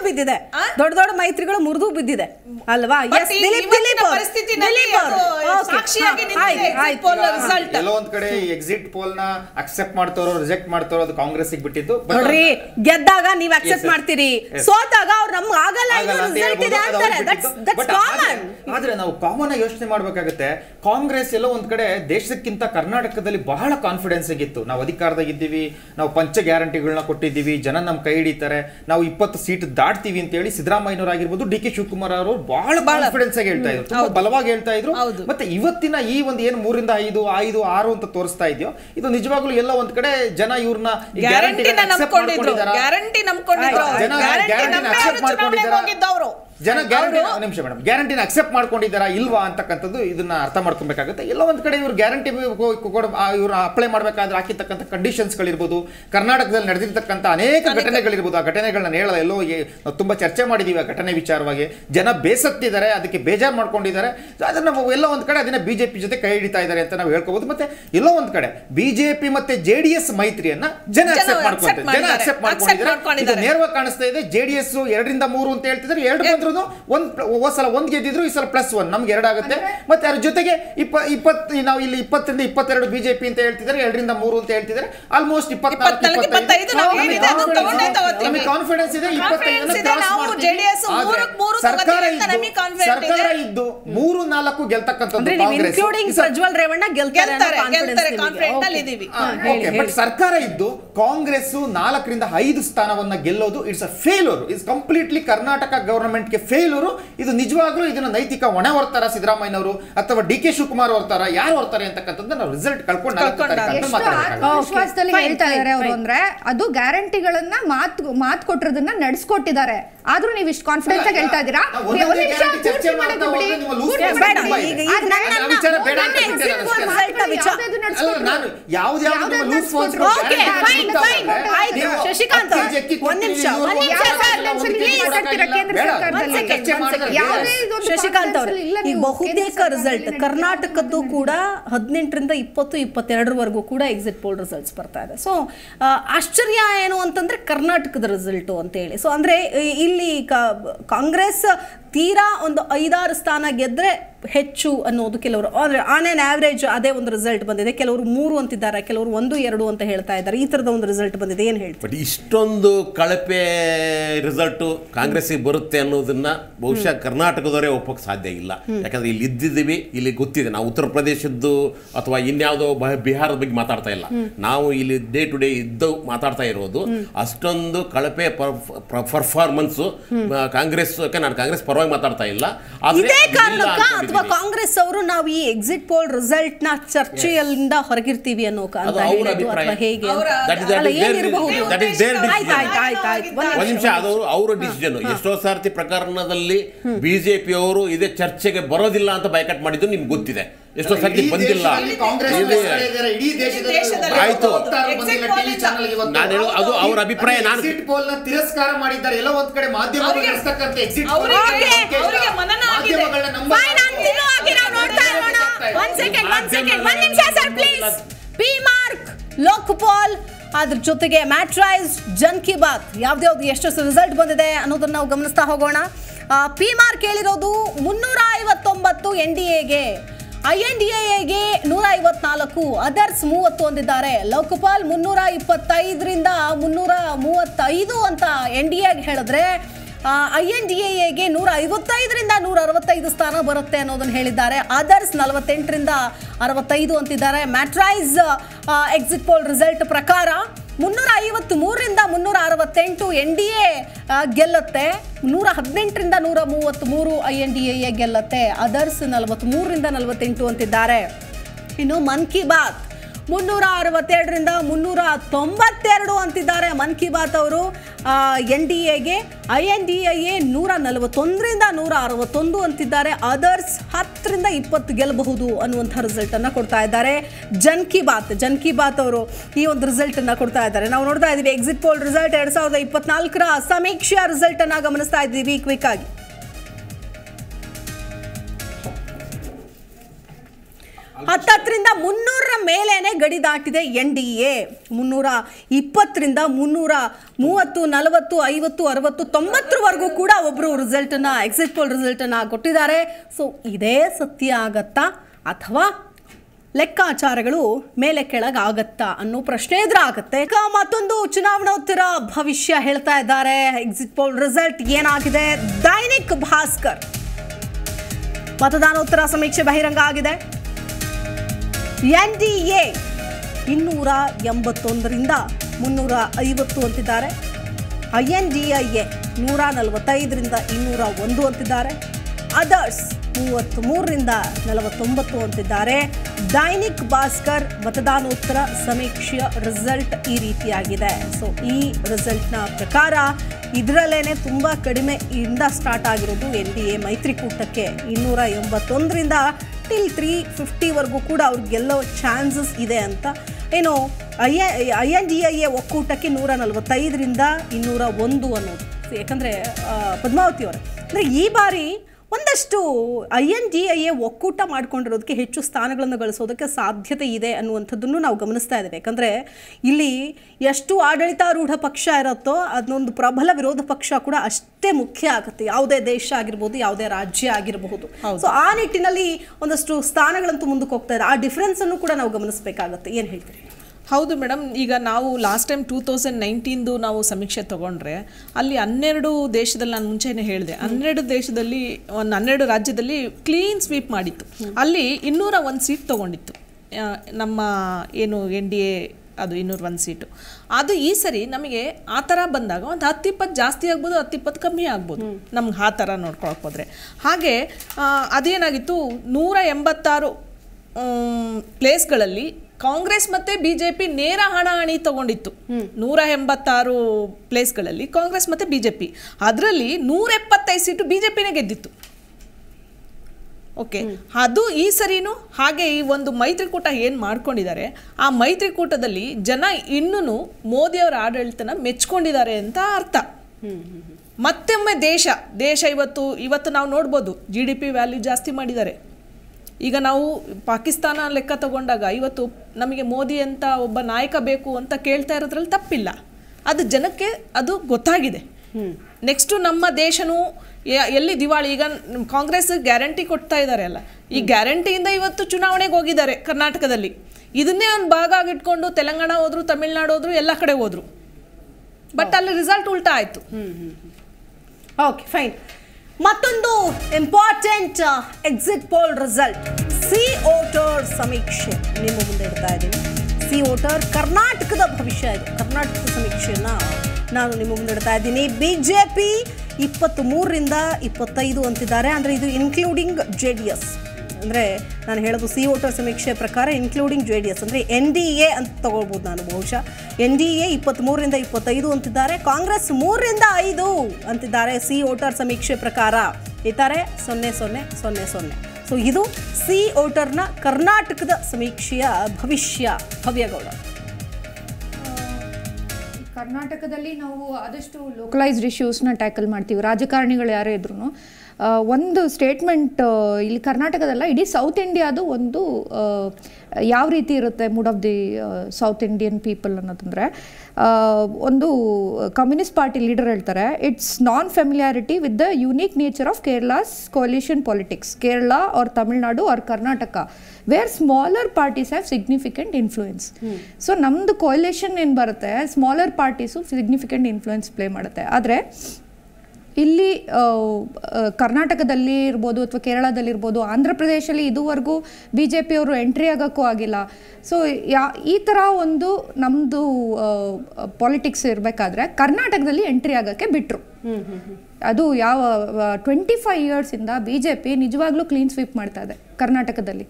ಬಿದ್ದಿದೆ ದೊಡ್ಡ ದೊಡ್ಡ ಮೈತ್ರಿಗಳು ಮುರಿದು ಬಿದ್ದಿದೆ ಅಲ್ವಾ ಕಡೆ ಎಕ್ಸಿಟ್ ಪೋಲ್ ಅಕ್ಸೆಪ್ಟ್ ಮಾಡ್ತಾರೋ ರಿಜೆಕ್ಟ್ ಮಾಡ್ತಾರೋ ಕಾಂಗ್ರೆಸ್ ಬಿಟ್ಟಿತ್ತು ನೋಡ್ರಿ ಗೆದ್ದಾಗ ನೀವ್ ಅಕ್ಸೆಪ್ಟ್ ಮಾಡ್ತೀರಿ ಸೋತಾಗ ಅವ್ರು ನಮ್ಗೆ ಆಗಲ್ಲ ಆದ್ರೆ ನಾವು ಕಾಮನ್ ಯೋಚನೆ ಮಾಡಬೇಕಾಗುತ್ತೆ ಕಾಂಗ್ರೆಸ್ ಎಲ್ಲೋ ಒಂದ್ ಕಡೆ ದೇಶಕ್ಕಿಂತ ಕರ್ನಾಟಕದಲ್ಲಿ ಬಹಳ ಕಾನ್ಫಿಡೆನ್ಸ್ ಕಾನ್ಫಿಡೆನ್ಸ್ ಆಗಿತ್ತು ನಾವು ಅಧಿಕಾರದಾಗ ಇದ್ದೀವಿ ನಾವು ಪಂಚ ಗ್ಯಾರಂಟಿಗಳನ್ನ ಕೊಟ್ಟಿದ್ದೀವಿ ಜನ ನಮ್ಮ ಕೈ ಹಿಡಿತಾರೆ ನಾವು ಇಪ್ಪತ್ತು ಸೀಟ್ ದಾಟ್ತೀವಿ ಅಂತ ಹೇಳಿ ಸಿದ್ದರಾಮಯ್ಯವರಾಗಿರ್ಬೋದು ಡಿ ಕೆ ಶಿವಕುಮಾರ್ ಅವರು ಬಹಳ ಕಾನ್ಫಿಡೆನ್ಸ್ ಆಗಿ ಹೇಳ್ತಾ ಇದ್ರು ಬಲವಾಗಿ ಹೇಳ್ತಾ ಇದ್ರು ಮತ್ತೆ ಇವತ್ತಿನ ಈ ಒಂದು ಏನು ಮೂರಿಂದ ಐದು ಐದು ಆರು ಅಂತ ತೋರಿಸ್ತಾ ಇದೆಯೋ ಇದು ನಿಜವಾಗ್ಲೂ ಎಲ್ಲ ಒಂದ್ ಕಡೆ ಜನ ಇವ್ರನ್ನ ಗ್ಯಾರಂಟಿ ಮಾಡ್ಕೊಂಡಿದ್ದಾರೆ ಜನ ಗ್ಯಾರಂಟಿ ನಿಮಿಷ ಮೇಡಮ್ ಗ್ಯಾರಂಟಿನ ಅಕ್ಸೆಪ್ಟ್ ಮಾಡ್ಕೊಂಡಿದ್ದಾರಾ ಇಲ್ವಾ ಅಂತಕ್ಕಂಥದ್ದು ಇದನ್ನ ಅರ್ಥ ಮಾಡ್ಕೊಬೇಕಾಗುತ್ತೆ ಎಲ್ಲ ಒಂದು ಕಡೆ ಇವ್ರು ಗ್ಯಾರಂಟಿ ಇವ್ರು ಅಪ್ಲೈ ಮಾಡಬೇಕಾದ್ರೆ ಹಾಕಿರ್ತಕ್ಕಂಥ ಕಂಡೀಷನ್ಸ್ಗಳಿರ್ಬೋದು ಕರ್ನಾಟಕದಲ್ಲಿ ನಡೆದಿರ್ತಕ್ಕಂಥ ಅನೇಕ ಘಟನೆಗಳಿರ್ಬೋದು ಆ ಘಟನೆಗಳನ್ನ ಹೇಳಲ್ಲ ಎಲ್ಲೋ ತುಂಬ ಚರ್ಚೆ ಮಾಡಿದ್ದೀವಿ ಆ ಘಟನೆ ವಿಚಾರವಾಗಿ ಜನ ಬೇಸತ್ತಿದ್ದಾರೆ ಅದಕ್ಕೆ ಬೇಜಾರು ಮಾಡ್ಕೊಂಡಿದ್ದಾರೆ ಅದನ್ನು ಎಲ್ಲ ಒಂದು ಕಡೆ ಅದನ್ನ ಬಿ ಜೊತೆ ಕೈ ಹಿಡಿತಾ ಇದ್ದಾರೆ ಅಂತ ನಾವು ಹೇಳ್ಕೋಬೋದು ಮತ್ತೆ ಎಲ್ಲೋ ಒಂದು ಕಡೆ ಬಿ ಜೆ ಪಿ ಮತ್ತೆ ಜೆ ಡಿ ಎಸ್ ಮೈತ್ರಿಯನ್ನ ಜನ ಅಕ್ಸೆಪ್ಟ್ ಮಾಡ್ಕೊಂಡಿದ್ದಾರೆ ಜನ ಅಕ್ಸೆಪ್ಟ್ ಮಾಡ್ಕೊಂಡಿದ್ದಾರೆ ನೇರವಾಗಿ ಕಾಣಿಸ್ತಾ ಇದೆ ಜೆ ಡಿ ಎಸ್ ಎರಡರಿಂದ ಮೂರು ಅಂತ ಹೇಳ್ತಿದ್ರೆ ಎರಡು ಗೆದ್ದಿರೋದು ಒಂದು ಸಲ ಒಂದು ಗೆದ್ದಿದ್ರು ಈ ಸಲ ಪ್ಲಸ್ ಒನ್ ನಮ್ಗೆ ಎರಡಾಗುತ್ತೆ ಮತ್ತೆ ಅದ್ರ ಜೊತೆಗೆ ಇಪ್ಪ ಇಪ್ಪತ್ ನಾವು ಇಲ್ಲಿ ಇಪ್ಪತ್ತರಿಂದ ಇಪ್ಪತ್ತೆರಡು ಬಿಜೆಪಿ ಅಂತ ಹೇಳ್ತಿದ್ದಾರೆ ಎರಡರಿಂದ ಮೂರು ಅಂತ ಹೇಳ್ತಿದ್ದಾರೆ ಆಲ್ಮೋಸ್ಟ್ ನಮಗೆ ಕಾನ್ಫಿಡೆನ್ಸ್ ಇದೆ ಸರ್ಕಾರ ಇದ್ದು ಸರ್ಕಾರ ಇದ್ದು ಮೂರು ನಾಲ್ಕು ಗೆಲ್ತಕ್ಕಂಥ ಸರ್ಕಾರ ಇದ್ದು ಕಾಂಗ್ರೆಸ್ ನಾಲ್ಕರಿಂದ ಐದು ಸ್ಥಾನವನ್ನ ಗೆಲ್ಲೋದು it's a failure it's completely Karnataka government ಇದಕ್ಕೆ ಇದು ನಿಜವಾಗ್ಲೂ ಇದನ್ನ ನೈತಿಕ ಹೊಣೆ ಹೊರ್ತಾರ ಸಿದ್ದರಾಮಯ್ಯನವರು ಅಥವಾ ಡಿ ಕೆ ಶಿವಕುಮಾರ್ ಹೊರ್ತಾರ ಯಾರು ಹೊರ್ತಾರೆ ಅಂತಕ್ಕಂಥದ್ದು ನಾವು ರಿಸಲ್ಟ್ ಕಳ್ಕೊಂಡು ಹೇಳ್ತಾ ಇದಾರೆ ಅವರು ಅಂದ್ರೆ ಅದು ಗ್ಯಾರಂಟಿಗಳನ್ನ ಮಾತು ಮಾತು ಕೊಟ್ಟಿರೋದನ್ನ ನಡೆಸ್ಕೊಟ್ಟಿದ್ದಾರೆ ಆದ್ರೂ ನೀವು ಇಷ್ಟು ಕಾನ್ಫಿಡೆನ್ಸ್ ಆಗಿ ಹೇಳ್ತಾ ಇದೀರಾ ಶಶಿಕಾಂತ್ ಒಂದ್ ನಿಮಿಷ ಕೇಂದ್ರ ಸರ್ಕಾರದಲ್ಲಿ ಶಶಿಕಾಂತ್ ಅವರು ಈಗ ಬಹುತೇಕ ರಿಸಲ್ಟ್ ಕರ್ನಾಟಕದ್ದು ಕೂಡ ಹದಿನೆಂಟರಿಂದ ಇಪ್ಪತ್ತು ಇಪ್ಪತ್ತೆರಡರವರೆಗೂ ಕೂಡ ಎಕ್ಸಿಟ್ ಪೋಲ್ ರಿಸಲ್ಟ್ಸ್ ಬರ್ತಾ ಇದೆ ಸೊ ಆಶ್ಚರ್ಯ ಏನು ಅಂತಂದ್ರೆ ಕರ್ನಾಟಕದ ರಿಸಲ್ಟು ಅಂತ ಹೇಳಿ ಸೊ ಅಂದ್ರೆ ಇಲ್ಲಿ ಕಾಂಗ್ರೆಸ್ ತೀರಾ ಒಂದು ಐದಾರು ಸ್ಥಾನ ಗೆದ್ದರೆ ಹೆಚ್ಚು ಅನ್ನೋದು ಕೆಲವರು ಅಂದರೆ ಆನ್ ಆ್ಯನ್ ಆ್ಯಾವ್ರೇಜ್ ಅದೇ ಒಂದು ರಿಸಲ್ಟ್ ಬಂದಿದೆ ಕೆಲವರು ಮೂರು ಅಂತಿದ್ದಾರೆ ಕೆಲವರು ಒಂದು ಎರಡು ಅಂತ ಹೇಳ್ತಾ ಇದ್ದಾರೆ ಈ ಥರದ ಒಂದು ರಿಸಲ್ಟ್ ಬಂದಿದೆ ಏನು ಬಟ್ ಇಷ್ಟೊಂದು ಕಳಪೆ ರಿಸಲ್ಟು ಕಾಂಗ್ರೆಸ್ಸಿಗೆ ಬರುತ್ತೆ ಅನ್ನೋದನ್ನ ಬಹುಶಃ ಕರ್ನಾಟಕದವರೇ ಒಪ್ಪಕ್ಕೆ ಸಾಧ್ಯ ಇಲ್ಲ ಯಾಕಂದ್ರೆ ಇಲ್ಲಿ ಇದ್ದಿದ್ದೀವಿ ಇಲ್ಲಿ ಗೊತ್ತಿದೆ ನಾವು ಉತ್ತರ ಪ್ರದೇಶದ್ದು ಅಥವಾ ಇನ್ಯಾವುದೋ ಬಿಹಾರದ ಬಗ್ಗೆ ಮಾತಾಡ್ತಾ ಇಲ್ಲ ನಾವು ಇಲ್ಲಿ ಡೇ ಟು ಡೇ ಇದ್ದು ಮಾತಾಡ್ತಾ ಇರೋದು ಅಷ್ಟೊಂದು ಕಳಪೆ ಪರ್ಫಾರ್ಮೆನ್ಸು ಕಾಂಗ್ರೆಸ್ ನಾನು ಕಾಂಗ್ರೆಸ್ ಪರ ಪರವಾಗಿ ಮಾತಾಡ್ತಾ ಇಲ್ಲ ಅಥವಾ ಕಾಂಗ್ರೆಸ್ ಅವರು ನಾವು ಈ ಎಕ್ಸಿಟ್ ಪೋಲ್ ರಿಸಲ್ಟ್ ನ ಚರ್ಚೆಯಿಂದ ಹೊರಗಿರ್ತೀವಿ ಅನ್ನೋ ಕಾರಣ ಹೇಗೆ ನಿಮಿಷ ಅದು ಅವರ ಡಿಸಿಷನ್ ಎಷ್ಟೋ ಸಾರ್ತಿ ಪ್ರಕರಣದಲ್ಲಿ ಅವರು ಇದೇ ಚರ್ಚೆಗೆ ಬರೋದಿಲ್ಲ ಅಂತ ಬೈಕಟ್ ಮಾಡಿದ್ದು ನಿಮ್ಗೆ ಗೊತ್ತಿದೆ ಎಷ್ಟೋ ಸರ್ತಿ ಬಂದಿಲ್ಲ ಆಯ್ತು ನಾನು ಅದು ಅಭಿಪ್ರಾಯ ನಾನು ಎಲ್ಲ ಅದ್ರ ಜೊತೆಗೆ ಮ್ಯಾಟ್ರೈಸ್ ಜನ್ ಕಿ ಬಾತ್ ಯಾವ್ದ್ಯಾವ್ದು ಎಷ್ಟು ರಿಸಲ್ಟ್ ಬಂದಿದೆ ಅನ್ನೋದನ್ನ ನಾವು ಗಮನಿಸ್ತಾ ಹೋಗೋಣ ಪಿ ಮಾರ್ಕ್ ಹೇಳಿರೋದು ಮುನ್ನೂರ ಐವತ್ತೊಂಬತ್ತು ಎನ್ ಡಿ ಎಗೆ ಐಎನ್ಡಿಎಗೆ ನೂರ ಐವತ್ನಾಲ್ಕು ಅದರ್ಸ್ ಮೂವತ್ತು ಹೊಂದಿದ್ದಾರೆ ಲೋಕಪಾಲ್ ಮುನ್ನೂರ ಇಪ್ಪತ್ತೈದರಿಂದ ಮುನ್ನೂರ ಮೂವತ್ತೈದು ಅಂತ ಎನ್ ಡಿ ಎಗೆ ಹೇಳಿದ್ರೆ ಐ ಎನ್ ಡಿ ಎಗೆ ನೂರ ಐವತ್ತೈದರಿಂದ ನೂರ ಅರವತ್ತೈದು ಸ್ಥಾನ ಬರುತ್ತೆ ಅನ್ನೋದನ್ನು ಹೇಳಿದ್ದಾರೆ ಅದರ್ಸ್ ನಲವತ್ತೆಂಟರಿಂದ ಅರವತ್ತೈದು ಅಂತಿದ್ದಾರೆ ಮ್ಯಾಟ್ರೈಸ್ ಎಕ್ಸಿಟ್ ಪೋಲ್ ರಿಸಲ್ಟ್ ಪ್ರಕಾರ ಮುನ್ನೂರ ಐವತ್ತು ಮೂರರಿಂದ ಮುನ್ನೂರ ಅರವತ್ತೆಂಟು ಎನ್ ಡಿ ಎ ಗೆಲ್ಲತ್ತೆ ನೂರ ಹದಿನೆಂಟರಿಂದ ನೂರ ಮೂರು ಐ ಎನ್ ಡಿ ಎ ಗೆಲ್ಲತ್ತೆ ಅದರ್ಸ್ ನಲವತ್ತ್ಮೂರರಿಂದ ನಲವತ್ತೆಂಟು ಅಂತಿದ್ದಾರೆ ಇನ್ನು ಮನ್ ಕಿ ಬಾತ್ ಮುನ್ನೂರ ಅರವತ್ತೆರಡರಿಂದ ಮುನ್ನೂರ ತೊಂಬತ್ತೆರಡು ಅಂತಿದ್ದಾರೆ ಮನ್ ಕಿ ಬಾತ್ ಅವರು ಎನ್ ಡಿ ಎಗೆ I N D I A ನೂರ ನಲವತ್ತೊಂದರಿಂದ ನೂರ ಅರವತ್ತೊಂದು ಅಂತಿದ್ದಾರೆ ಅದರ್ಸ್ ಹತ್ತರಿಂದ ಇಪ್ಪತ್ತು ಗೆಲ್ಲಬಹುದು ಅನ್ನುವಂಥ ರಿಸಲ್ಟನ್ನು ಕೊಡ್ತಾ ಇದ್ದಾರೆ ಜನ್ ಕಿ ಬಾತ್ ಜನ್ ಕಿ ಬಾತ್ ಅವರು ಈ ಒಂದು ರಿಸಲ್ಟನ್ನು ಕೊಡ್ತಾ ಇದ್ದಾರೆ ನಾವು ನೋಡ್ತಾ ಇದ್ದೀವಿ ಎಕ್ಸಿಟ್ ಪೋಲ್ ರಿಸಲ್ಟ್ ಎರಡು ಸಾವಿರದ ಇಪ್ಪತ್ನಾಲ್ಕರ ಸಮೀಕ್ಷೆಯ ರಿಸಲ್ಟನ್ನು ಗಮನಿಸ್ತಾ ಇದ್ದೀವಿ ಕ್ವಿಕ್ ಆಗಿ ಹತ್ತತ್ತರಿಂದ ಮುನ್ನೂರ ಮೇಲೇನೆ ಗಡಿ ದಾಟಿದೆ ಎನ್ ಡಿ ಎ ಮುನ್ನೂರ ಇಪ್ಪತ್ತರಿಂದ ಮುನ್ನೂರ ಮೂವತ್ತು ನಲವತ್ತು ಐವತ್ತು ಅರವತ್ತು ತೊಂಬತ್ತರವರೆಗೂ ಕೂಡ ಒಬ್ಬರು ರಿಸಲ್ಟನ್ನು ಎಕ್ಸಿಟ್ ಪೋಲ್ ರಿಸಲ್ಟನ್ನು ಕೊಟ್ಟಿದ್ದಾರೆ ಸೊ ಇದೇ ಸತ್ಯ ಆಗತ್ತಾ ಅಥವಾ ಲೆಕ್ಕಾಚಾರಗಳು ಮೇಲೆ ಕೆಳಗಾಗತ್ತಾ ಅನ್ನೋ ಪ್ರಶ್ನೆ ಎದುರಾಗುತ್ತೆ ಮತ್ತೊಂದು ಚುನಾವಣೋತ್ತರ ಭವಿಷ್ಯ ಹೇಳ್ತಾ ಇದ್ದಾರೆ ಎಕ್ಸಿಟ್ ಪೋಲ್ ರಿಸಲ್ಟ್ ಏನಾಗಿದೆ ದೈನಿಕ್ ಭಾಸ್ಕರ್ ಮತದಾನೋತ್ತರ ಸಮೀಕ್ಷೆ ಬಹಿರಂಗ ಆಗಿದೆ ಎನ್ ಡಿ ಎ ಇನ್ನೂರ ಎಂಬತ್ತೊಂದರಿಂದ ಮುನ್ನೂರ ಐವತ್ತು ಅಂತಿದ್ದಾರೆ I N D I A ನೂರ ನಲವತ್ತೈದರಿಂದ ಇನ್ನೂರ ಒಂದು ಅಂತಿದ್ದಾರೆ ಅದರ್ಸ್ ಮೂವತ್ತ್ಮೂರರಿಂದ ನಲವತ್ತೊಂಬತ್ತು ಅಂತಿದ್ದಾರೆ ದೈನಿಕ್ ಭಾಸ್ಕರ್ ಮತದಾನೋತ್ತರ ಸಮೀಕ್ಷೆಯ ರಿಸಲ್ಟ್ ಈ ರೀತಿಯಾಗಿದೆ ಸೊ ಈ ರಿಸಲ್ಟ್ನ ಪ್ರಕಾರ ಇದರಲ್ಲೇ ತುಂಬ ಕಡಿಮೆಯಿಂದ ಸ್ಟಾರ್ಟ್ ಆಗಿರೋದು ಎನ್ ಡಿ ಎ ಮೈತ್ರಿಕೂಟಕ್ಕೆ ಇನ್ನೂರ ಎಂಬತ್ತೊಂದರಿಂದ ಟಿಲ್ ತ್ರೀ ಫಿಫ್ಟಿವರೆಗೂ ಕೂಡ ಅವ್ರಿಗೆ ಗೆಲ್ಲೋ ಚಾನ್ಸಸ್ ಇದೆ ಅಂತ ಏನು I I N D I A ಒಕ್ಕೂಟಕ್ಕೆ ನೂರ ನಲ್ವತ್ತೈದರಿಂದ ಇನ್ನೂರ ಒಂದು ಅನ್ನೋದು ಯಾಕಂದರೆ ಪದ್ಮಾವತಿ ಅವರು ಅಂದರೆ ಈ ಬಾರಿ ಒಂದಷ್ಟು I N D I A ಒಕ್ಕೂಟ ಮಾಡ್ಕೊಂಡಿರೋದಕ್ಕೆ ಹೆಚ್ಚು ಸ್ಥಾನಗಳನ್ನು ಗಳಿಸೋದಕ್ಕೆ ಸಾಧ್ಯತೆ ಇದೆ ಅನ್ನುವಂಥದ್ದನ್ನು ನಾವು ಗಮನಿಸ್ತಾ ಇದ್ದೇವೆ ಯಾಕಂದರೆ ಇಲ್ಲಿ ಎಷ್ಟು ಆಡಳಿತಾರೂಢ ಪಕ್ಷ ಇರುತ್ತೋ ಅದನ್ನೊಂದು ಪ್ರಬಲ ವಿರೋಧ ಪಕ್ಷ ಕೂಡ ಅಷ್ಟೇ ಮುಖ್ಯ ಆಗುತ್ತೆ ಯಾವುದೇ ದೇಶ ಆಗಿರ್ಬೋದು ಯಾವುದೇ ರಾಜ್ಯ ಆಗಿರಬಹುದು ಸೊ ಆ ನಿಟ್ಟಿನಲ್ಲಿ ಒಂದಷ್ಟು ಸ್ಥಾನಗಳಂತೂ ಮುಂದಕ್ಕೆ ಹೋಗ್ತಾ ಇದೆ ಆ ಡಿಫ್ರೆನ್ಸನ್ನು ಕೂಡ ನಾವು ಗಮನಿಸಬೇಕಾಗುತ್ತೆ ಏನು ಹೇಳ್ತೀರಿ ಹೌದು ಮೇಡಮ್ ಈಗ ನಾವು ಲಾಸ್ಟ್ ಟೈಮ್ ಟೂ ತೌಸಂಡ್ ನೈನ್ಟೀನ್ದು ನಾವು ಸಮೀಕ್ಷೆ ತೊಗೊಂಡ್ರೆ ಅಲ್ಲಿ ಹನ್ನೆರಡು ದೇಶದಲ್ಲಿ ನಾನು ಮುಂಚೆನೇ ಹೇಳಿದೆ ಹನ್ನೆರಡು ದೇಶದಲ್ಲಿ ಒಂದು ಹನ್ನೆರಡು ರಾಜ್ಯದಲ್ಲಿ ಕ್ಲೀನ್ ಸ್ವೀಪ್ ಮಾಡಿತ್ತು ಅಲ್ಲಿ ಇನ್ನೂರ ಒಂದು ಸೀಟ್ ತೊಗೊಂಡಿತ್ತು ನಮ್ಮ ಏನು ಎನ್ ಡಿ ಎ ಅದು ಇನ್ನೂರ ಒಂದು ಸೀಟು ಅದು ಈ ಸರಿ ನಮಗೆ ಆ ಥರ ಬಂದಾಗ ಒಂದು ಇಪ್ಪತ್ತು ಜಾಸ್ತಿ ಆಗ್ಬೋದು ಇಪ್ಪತ್ತು ಕಮ್ಮಿ ಆಗ್ಬೋದು ನಮ್ಗೆ ಆ ಥರ ನೋಡ್ಕೊಳಕ್ಕೆ ಹೋದರೆ ಹಾಗೆ ಅದೇನಾಗಿತ್ತು ನೂರ ಎಂಬತ್ತಾರು ಪ್ಲೇಸ್ಗಳಲ್ಲಿ ಕಾಂಗ್ರೆಸ್ ಮತ್ತೆ ಬಿಜೆಪಿ ನೇರ ಹಣಿ ತಗೊಂಡಿತ್ತು ನೂರ ಎಂಬತ್ತಾರು ಪ್ಲೇಸ್ಗಳಲ್ಲಿ ಕಾಂಗ್ರೆಸ್ ಮತ್ತೆ ಬಿಜೆಪಿ ಅದರಲ್ಲಿ ನೂರ ಎಪ್ಪತ್ತೈದು ಸೀಟು ಬಿಜೆಪಿನೇ ಗೆದ್ದಿತ್ತು ಓಕೆ ಅದು ಈ ಸರಿನೂ ಹಾಗೆ ಈ ಒಂದು ಮೈತ್ರಿಕೂಟ ಏನು ಮಾಡ್ಕೊಂಡಿದ್ದಾರೆ ಆ ಮೈತ್ರಿಕೂಟದಲ್ಲಿ ಜನ ಇನ್ನೂ ಮೋದಿಯವರ ಆಡಳಿತನ ಮೆಚ್ಕೊಂಡಿದ್ದಾರೆ ಅಂತ ಅರ್ಥ ಮತ್ತೊಮ್ಮೆ ದೇಶ ದೇಶ ಇವತ್ತು ಇವತ್ತು ನಾವು ನೋಡ್ಬೋದು ಜಿ ಡಿ ಪಿ ವ್ಯಾಲ್ಯೂ ಜಾಸ್ತಿ ಮಾಡಿದ್ದಾರೆ ಈಗ ನಾವು ಪಾಕಿಸ್ತಾನ ಲೆಕ್ಕ ತಗೊಂಡಾಗ ಇವತ್ತು ನಮಗೆ ಮೋದಿ ಅಂತ ಒಬ್ಬ ನಾಯಕ ಬೇಕು ಅಂತ ಕೇಳ್ತಾ ಇರೋದ್ರಲ್ಲಿ ತಪ್ಪಿಲ್ಲ ಅದು ಜನಕ್ಕೆ ಅದು ಗೊತ್ತಾಗಿದೆ ನೆಕ್ಸ್ಟು ನಮ್ಮ ದೇಶನೂ ಎಲ್ಲಿ ದಿವಾಳಿ ಈಗ ಕಾಂಗ್ರೆಸ್ ಗ್ಯಾರಂಟಿ ಕೊಡ್ತಾ ಇದ್ದಾರೆ ಅಲ್ಲ ಈ ಗ್ಯಾರಂಟಿಯಿಂದ ಇವತ್ತು ಚುನಾವಣೆಗೆ ಹೋಗಿದ್ದಾರೆ ಕರ್ನಾಟಕದಲ್ಲಿ ಇದನ್ನೇ ಒಂದು ಭಾಗ ಆಗಿಟ್ಕೊಂಡು ತೆಲಂಗಾಣ ಹೋದ್ರು ತಮಿಳ್ನಾಡು ಹೋದ್ರು ಎಲ್ಲ ಕಡೆ ಹೋದ್ರು ಬಟ್ ಅಲ್ಲಿ ರಿಸಲ್ಟ್ ಉಲ್ಟಾ ಆಯಿತು ಓಕೆ ಫೈನ್ ಮತ್ತೊಂದು important exit poll result C voter ಸಮೀಕ್ಷೆ ನಿಮ್ಮ ಮುಂದೆ ಇಡ್ತಾ ಇದ್ದೀನಿ ಸಿ ಓಟರ್ ಕರ್ನಾಟಕದ ಭವಿಷ್ಯ ಇದು ಕರ್ನಾಟಕದ ಸಮೀಕ್ಷೆಯನ್ನ ನಾನು ನಿಮ್ಮ ಮುಂದೆ ಇಡ್ತಾ ಇದ್ದೀನಿ ಬಿ ಜೆ ಪಿ ಮೂರರಿಂದ ಇಪ್ಪತ್ತೈದು ಅಂತಿದ್ದಾರೆ ಅಂದರೆ ಇದು ಇನ್ಕ್ಲೂಡಿಂಗ್ ಜೆ ಡಿ ಎಸ್ ಅಂದರೆ ನಾನು ಹೇಳೋದು ಸಿ ಓಟರ್ ಸಮೀಕ್ಷೆ ಪ್ರಕಾರ ಇನ್ಕ್ಲೂಡಿಂಗ್ ಜೆ ಡಿ ಎಸ್ ಅಂದರೆ ಎನ್ ಡಿ ಎ ಅಂತ ತೊಗೊಳ್ಬೋದು ನಾನು ಬಹುಶಃ ಎನ್ ಡಿ ಎ ಇಪ್ಪತ್ತ್ಮೂರರಿಂದ ಇಪ್ಪತ್ತೈದು ಅಂತಿದ್ದಾರೆ ಕಾಂಗ್ರೆಸ್ ಮೂರರಿಂದ ಐದು ಅಂತಿದ್ದಾರೆ ಸಿ ಓಟರ್ ಸಮೀಕ್ಷೆ ಪ್ರಕಾರ ಇದ್ದಾರೆ ಸೊನ್ನೆ ಸೊನ್ನೆ ಸೊನ್ನೆ ಸೊನ್ನೆ ಸೊ ಇದು ಸಿ ಓಟರ್ನ ಕರ್ನಾಟಕದ ಸಮೀಕ್ಷೆಯ ಭವಿಷ್ಯ ಭವ್ಯಗೌಡ ಕರ್ನಾಟಕದಲ್ಲಿ ನಾವು ಆದಷ್ಟು ಲೋಕಲೈಸ್ಡ್ ಇಶ್ಯೂಸ್ನ ಟ್ಯಾಕಲ್ ಮಾಡ್ತೀವಿ ರಾಜಕಾರಣಿಗಳು ಯಾರೇ ಇದ್ರು ಒಂದು ಸ್ಟೇಟ್ಮೆಂಟ್ ಇಲ್ಲಿ ಕರ್ನಾಟಕದಲ್ಲ ಇಡೀ ಸೌತ್ ಇಂಡಿಯಾದು ಒಂದು ಯಾವ ರೀತಿ ಇರುತ್ತೆ mood of the South Indian people ಅನ್ನೋದಂದರೆ ಒಂದು ಕಮ್ಯುನಿಸ್ಟ್ ಪಾರ್ಟಿ ಲೀಡರ್ ಹೇಳ್ತಾರೆ it's non familiarity with the unique nature of Kerala's coalition politics Kerala or Tamil Nadu or Karnataka where smaller parties have significant influence so ನಮ್ಮದು ಕೊಯ್ಲೇಷನ್ ಏನು ಬರುತ್ತೆ smaller parties significant influence play ಮಾಡುತ್ತೆ ಆದರೆ ಇಲ್ಲಿ ಕರ್ನಾಟಕದಲ್ಲಿ ಇರ್ಬೋದು ಅಥವಾ ಕೇರಳದಲ್ಲಿರ್ಬೋದು ಆಂಧ್ರ ಪ್ರದೇಶಲ್ಲಿ ಇದುವರೆಗೂ ಬಿ ಜೆ ಪಿಯವರು ಎಂಟ್ರಿ ಆಗೋಕ್ಕೂ ಆಗಿಲ್ಲ ಸೊ ಯಾ ಈ ಥರ ಒಂದು ನಮ್ಮದು ಪಾಲಿಟಿಕ್ಸ್ ಇರಬೇಕಾದ್ರೆ ಕರ್ನಾಟಕದಲ್ಲಿ ಎಂಟ್ರಿ ಆಗೋಕ್ಕೆ ಬಿಟ್ಟರು ಅದು ಯಾವ ಟ್ವೆಂಟಿ ಫೈವ್ ಇಯರ್ಸಿಂದ ಬಿ ಜೆ ಪಿ ನಿಜವಾಗ್ಲೂ ಕ್ಲೀನ್ ಸ್ವೀಪ್ ಮಾಡ್ತಾ ಇದೆ ಕರ್ನಾಟಕದಲ್ಲಿ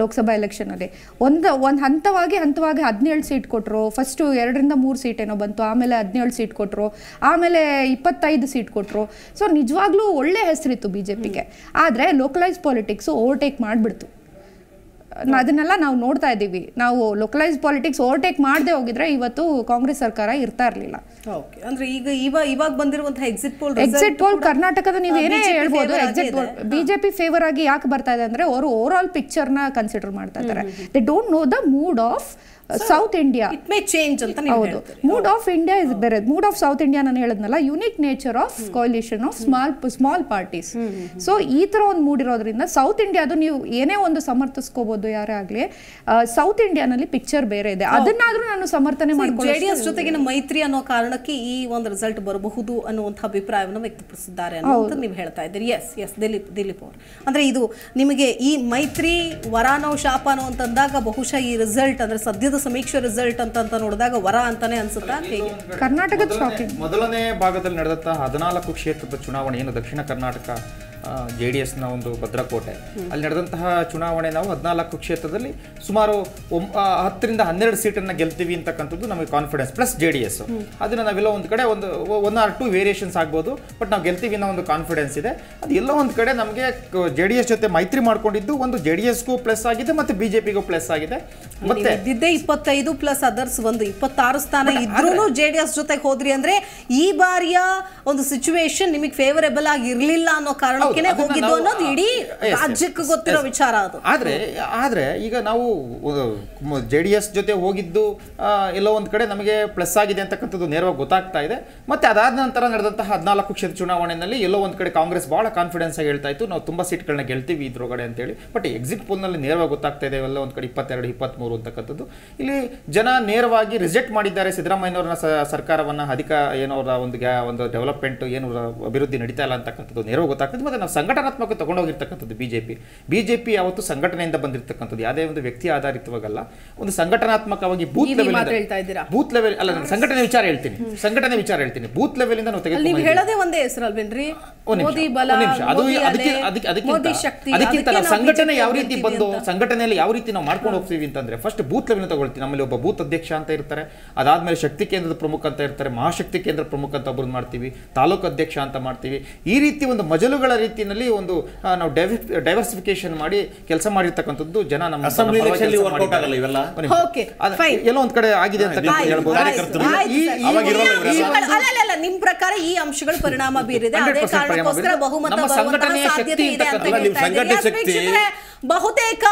ಲೋಕಸಭಾ ಎಲೆಕ್ಷನಲ್ಲಿ ಒಂದು ಒಂದು ಹಂತವಾಗಿ ಹಂತವಾಗಿ ಹದಿನೇಳು ಸೀಟ್ ಕೊಟ್ಟರು ಫಸ್ಟು ಎರಡರಿಂದ ಮೂರು ಸೀಟ್ ಏನೋ ಬಂತು ಆಮೇಲೆ ಹದಿನೇಳು ಸೀಟ್ ಕೊಟ್ಟರು ಆಮೇಲೆ ಇಪ್ಪತ್ತೈದು ಸೀಟ್ ಕೊಟ್ಟರು ಸೊ ನಿಜವಾಗ್ಲೂ ಒಳ್ಳೆ ಹೆಸರಿತ್ತು ಬಿ ಜೆ ಪಿಗೆ ಆದರೆ ಲೋಕಲೈಸ್ ಪಾಲಿಟಿಕ್ಸು ಓವರ್ಟೇಕ್ ಮಾಡಿಬಿಡ್ತು ಅದನ್ನೆಲ್ಲ ನಾವು ನೋಡ್ತಾ ಇದ್ದೀವಿ ನಾವು ಲೋಕಲೈಸ್ ಪಾಲಿಟಿಕ್ಸ್ ಓವರ್ಟೇಕ್ ಮಾಡದೆ ಹೋಗಿದ್ರೆ ಇವತ್ತು ಕಾಂಗ್ರೆಸ್ ಸರ್ಕಾರ ಇರ್ತಾ ಇರಲಿಲ್ಲ ಅಂದ್ರೆ ಈಗ ಇವಾಗ ಎಕ್ಸಿಟ್ ಪೋಲ್ ಎಕ್ಸಿಟ್ ಪೋಲ್ ಕರ್ನಾಟಕದ ನೀವು ಏನೇ ಹೇಳ್ಬೋದು ಎಕ್ಸಿಟ್ ಪೋಲ್ ಬಿಜೆಪಿ ಫೇವರ್ ಆಗಿ ಯಾಕೆ ಬರ್ತಾ ಇದೆ ಅಂದ್ರೆ ಅವರು ಓವರ್ ಆಲ್ ನ ಕನ್ಸಿಡರ್ ಮಾಡ್ತಾ ಇದ್ದಾರೆ they don't know the mood of South India it may change ಅಂತ ಹೌದು ಮೂಡ್ ಆಫ್ ಇಂಡಿಯಾ ಇಸ್ ಬೇರೆ ಮೂಡ್ ಆಫ್ ಸೌತ್ ಇಂಡಿಯಾ ನಾನು ಹೇಳದ್ನಲ್ಲ unique nature of coalition of small small parties so ಈ ತರ ಒಂದು ಮೂಡ್ ಇರೋದ್ರಿಂದ ಸೌತ್ ಇಂಡಿಯಾದು ನೀವು ಏನೇ ಒಂದು ಸಮರ್ಥಿಸ್ಕೋಬಹುದು ಯಾರೇ ಆಗಲಿ ಸೌತ್ ಇಂಡಿಯಾನಲ್ಲಿ ಪಿಕ್ಚರ್ ಬೇರೆ ಇದೆ ಅದನ್ನಾದ್ರೂ ನಾನು ಸಮರ್ಥನೆ ಮಾಡ್ಕೊಂಡು ಜೆಡಿಎಸ್ ಜೊತೆಗಿನ ಮೈತ್ರಿ ಅನ್ನೋ ಕಾರಣಕ್ಕೆ ಈ ಒಂದು ರಿಸಲ್ಟ್ ಬರಬಹುದು ಅನ್ನುವಂಥ ಅಭಿಪ್ರಾಯವನ್ನು ವ್ಯಕ್ತಪಡಿಸಿದ್ದಾರೆ ಅಂತ ನೀವು ಹೇಳ್ತಾ ಇದ್ದೀರಿ ಎಸ್ ಎಸ್ ದಿಲೀಪ್ ದಿಲೀಪ್ ಅವರು ಅಂದ್ರೆ ಇದು ನಿಮಗೆ ಈ ಮೈತ್ರಿ ವರಾನೋ ಶಾಪ ಅನ್ನುವಂತಂದಾಗ ಅಂತಂದಾಗ ಬಹುಶಃ ಈ ರಿಸಲ್ಟ್ ಅಂದ್ರೆ ಸದ್ಯದ ಸಮೀಕ್ಷೆ ರಿಸಲ್ಟ್ ಅಂತ ನೋಡಿದಾಗ ವರ ಅಂತಾನೆ ಅನ್ಸುತ್ತೆ ಕರ್ನಾಟಕದ ಮೊದಲನೇ ಭಾಗದಲ್ಲಿ ನಡೆದಂತಹ ಹದಿನಾಲ್ಕು ಕ್ಷೇತ್ರದ ಚುನಾವಣೆ ಏನು ದಕ್ಷಿಣ ಕರ್ನಾಟಕ ಜೆ ಡಿ ಎಸ್ನ ಒಂದು ಭದ್ರಕೋಟೆ ಅಲ್ಲಿ ನಡೆದಂತಹ ಚುನಾವಣೆ ನಾವು ಹದಿನಾಲ್ಕು ಕ್ಷೇತ್ರದಲ್ಲಿ ಸುಮಾರು ಒಂ ಹತ್ತರಿಂದ ಹನ್ನೆರಡು ಸೀಟನ್ನು ಗೆಲ್ತೀವಿ ಅಂತಕ್ಕಂಥದ್ದು ನಮಗೆ confidence plus J D S ಅದನ್ನು ನಾವೆಲ್ಲ ಒಂದು ಕಡೆ ಒಂದು ಒನ್ ಆರ್ ಟು ವೇರಿಯೇಷನ್ಸ್ ಆಗ್ಬೋದು ಬಟ್ ನಾವು ಗೆಲ್ತೀವಿ ಅನ್ನೋ ಒಂದು ಕಾನ್ಫಿಡೆನ್ಸ್ ಇದೆ ಅದು ಎಲ್ಲೋ ಒಂದು ಕಡೆ ನಮಗೆ ಜೆ ಡಿ ಎಸ್ ಜೊತೆ ಮೈತ್ರಿ ಮಾಡ್ಕೊಂಡಿದ್ದು ಒಂದು ಜೆ ಡಿ ಎಸ್ಗೂ ಪ್ಲಸ್ ಆಗಿದೆ ಮತ್ತು ಬಿ ಜೆ ಪಿಗೂ ಪ್ಲಸ್ ಆಗಿದೆ ಮತ್ತೆ ಇದ್ದಿದ್ದೇ ಇಪ್ಪತ್ತೈದು ಪ್ಲಸ್ ಅದರ್ಸ್ ಒಂದು ಇಪ್ಪತ್ತಾರು ಸ್ಥಾನ ಇದ್ರೂ ಜೆ ಡಿ ಎಸ್ ಜೊತೆಗೆ ಹೋದ್ರಿ ಅಂದ್ರೆ ಈ ಬಾರಿಯ ಒಂದು ಸಿಚುವೇಶನ್ ನಿಮಗೆ ಫೇವರೇಬಲ್ ಆಗಿರ್ಲಿಲ್ಲ ಅನ್ನೋ ಕಾರಣ ಅದಕ್ಕೆ ಹೋಗಿದ್ದು ಅನ್ನೋದು ಇಡೀ ರಾಜ್ಯಕ್ಕೆ ಗೊತ್ತಿರೋ ವಿಚಾರ ಅದು ಆದ್ರೆ ಆದ್ರೆ ಈಗ ನಾವು ಜೆ ಡಿ ಎಸ್ ಜೊತೆ ಹೋಗಿದ್ದು ಎಲ್ಲೋ ಒಂದ್ ಕಡೆ ನಮಗೆ ಪ್ಲಸ್ ಆಗಿದೆ ಅಂತಕ್ಕಂಥದ್ದು ನೇರವಾಗಿ ಗೊತ್ತಾಗ್ತಾ ಇದೆ ಮತ್ತೆ ಅದಾದ ನಂತರ ನಡೆದಂತಹ ಹದಿನಾಲ್ಕು ಕ್ಷೇತ್ರ ಚುನಾವಣೆಯಲ್ಲಿ ಎಲ್ಲೋ ಒಂದ್ ಕಡೆ ಕಾಂಗ್ರೆಸ್ ಬಹಳ ಕಾನ್ಫಿಡೆನ್ಸ್ ಆಗಿ ಹೇಳ್ತಾ ಇತ್ತು ನಾವು ತುಂಬಾ ಸೀಟ್ಗಳನ್ನ ಗೆಲ್ತೀವಿ ಇದ್ರೊಳಗಡೆ ಹೇಳಿ ಬಟ್ ಎಕ್ಸಿಟ್ ಪೋಲ್ನಲ್ಲಿ ನೇರವಾಗಿ ಗೊತ್ತಾಗ್ತಾ ಇದೆ ಎಲ್ಲ ಒಂದ್ ಕಡೆ ಇಪ್ಪತ್ತೆರಡು ಇಪ್ಪತ್ಮೂರು ಅಂತಕ್ಕಂಥದ್ದು ಇಲ್ಲಿ ಜನ ನೇರವಾಗಿ ರಿಜೆಕ್ಟ್ ಮಾಡಿದ್ದಾರೆ ಸಿದ್ದರಾಮಯ್ಯನವರನ್ನ ಸರ್ಕಾರವನ್ನ ಅಧಿಕ ಏನೋ ಒಂದು ಒಂದು ಡೆವಲಪ್ಮೆಂಟ್ ಏನು ಅಭಿವೃದ್ಧಿ ನಡೀತಾ ಇಲ್ಲ ಅಂತಕ್ಕಂಥದ್ದು ನೇರವಾಗಿ ಗೊತ್ತಾಗ್ತದೆ ಮತ್ತೆ ನಾವು ಸಂಘಟನಾತ್ಮಕ ತೊಗೊಂಡೋಗಿರ್ತಕ್ಕಂಥದ್ದು B J P B J P ಯಾವತ್ತು ಸಂಘಟನೆಯಿಂದ ಬಂದಿರತಕ್ಕಂಥದ್ದು ಯಾವುದೇ ಒಂದು ವ್ಯಕ್ತಿ ಆಧಾರಿತವಾಗಲ್ಲ ಒಂದು ಸಂಘಟನಾತ್ಮಕವಾಗಿ ಬೂತ್ ಲೆವೆಲ್ ಬೂತ್ ಲೆವೆಲ್ ಅಲ್ಲ ಸಂಘಟನೆ ವಿಚಾರ ಹೇಳ್ತೀನಿ ಸಂಘಟನೆ ವಿಚಾರ ಹೇಳ್ತೀನಿ ಬೂತ್ ಲೆವೆಲ್ ನಾವು ಒಂದೇ ಹೆಸರು ಅದಕ್ಕಿಂತ ಅದಕ್ಕಿಂತ ಸಂಘಟನೆ ಯಾವ ರೀತಿ ಬಂದು ಸಂಘಟನೆಯಲ್ಲಿ ಯಾವ ರೀತಿ ನಾವು ಮಾಡ್ಕೊಂಡು ಹೋಗ್ತೀವಿ ಅಂತಂದ್ರೆ ಫಸ್ಟ್ ಬೂತ್ ಲೆವೆಲ್ ತಗೊಳ್ತೀವಿ ನಮ್ಮಲ್ಲಿ ಒಬ್ಬ ಬೂತ್ ಅಧ್ಯಕ್ಷ ಅಂತ ಇರ್ತಾರೆ ಅದಾದ್ಮೇಲೆ ಶಕ್ತಿ ಕೇಂದ್ರದ ಪ್ರಮುಖ ಅಂತ ಇರ್ತಾರೆ ಮಹಾಶಕ್ತಿ ಕೇಂದ್ರ ಪ್ರಮುಖ ಅಂತ ಒಬ್ಬರು ಮಾಡ್ತೀವಿ ತಾಲೂಕು ಅಧ್ಯಕ್ಷ ಅಂತ ಮಾಡ್ತೀವಿ ಈ ರೀತಿ ಒಂದು ಮಜಲುಗಳ ರೀತಿ ನಿಟ್ಟಿನಲ್ಲಿ ಒಂದು ನಾವು ಡೈವರ್ಸಿಫಿಕೇಶನ್ ಮಾಡಿ ಕೆಲಸ ಮಾಡಿರ್ತಕ್ಕಂಥದ್ದು ಜನ ನಮ್ಮ ಎಲ್ಲ ಒಂದ್ ಕಡೆ ಆಗಿದೆ ಅಂತ ನಿಮ್ ಪ್ರಕಾರ ಈ ಅಂಶಗಳು ಪರಿಣಾಮ ಬೀರಿದೆ ಬಹುತೇಕ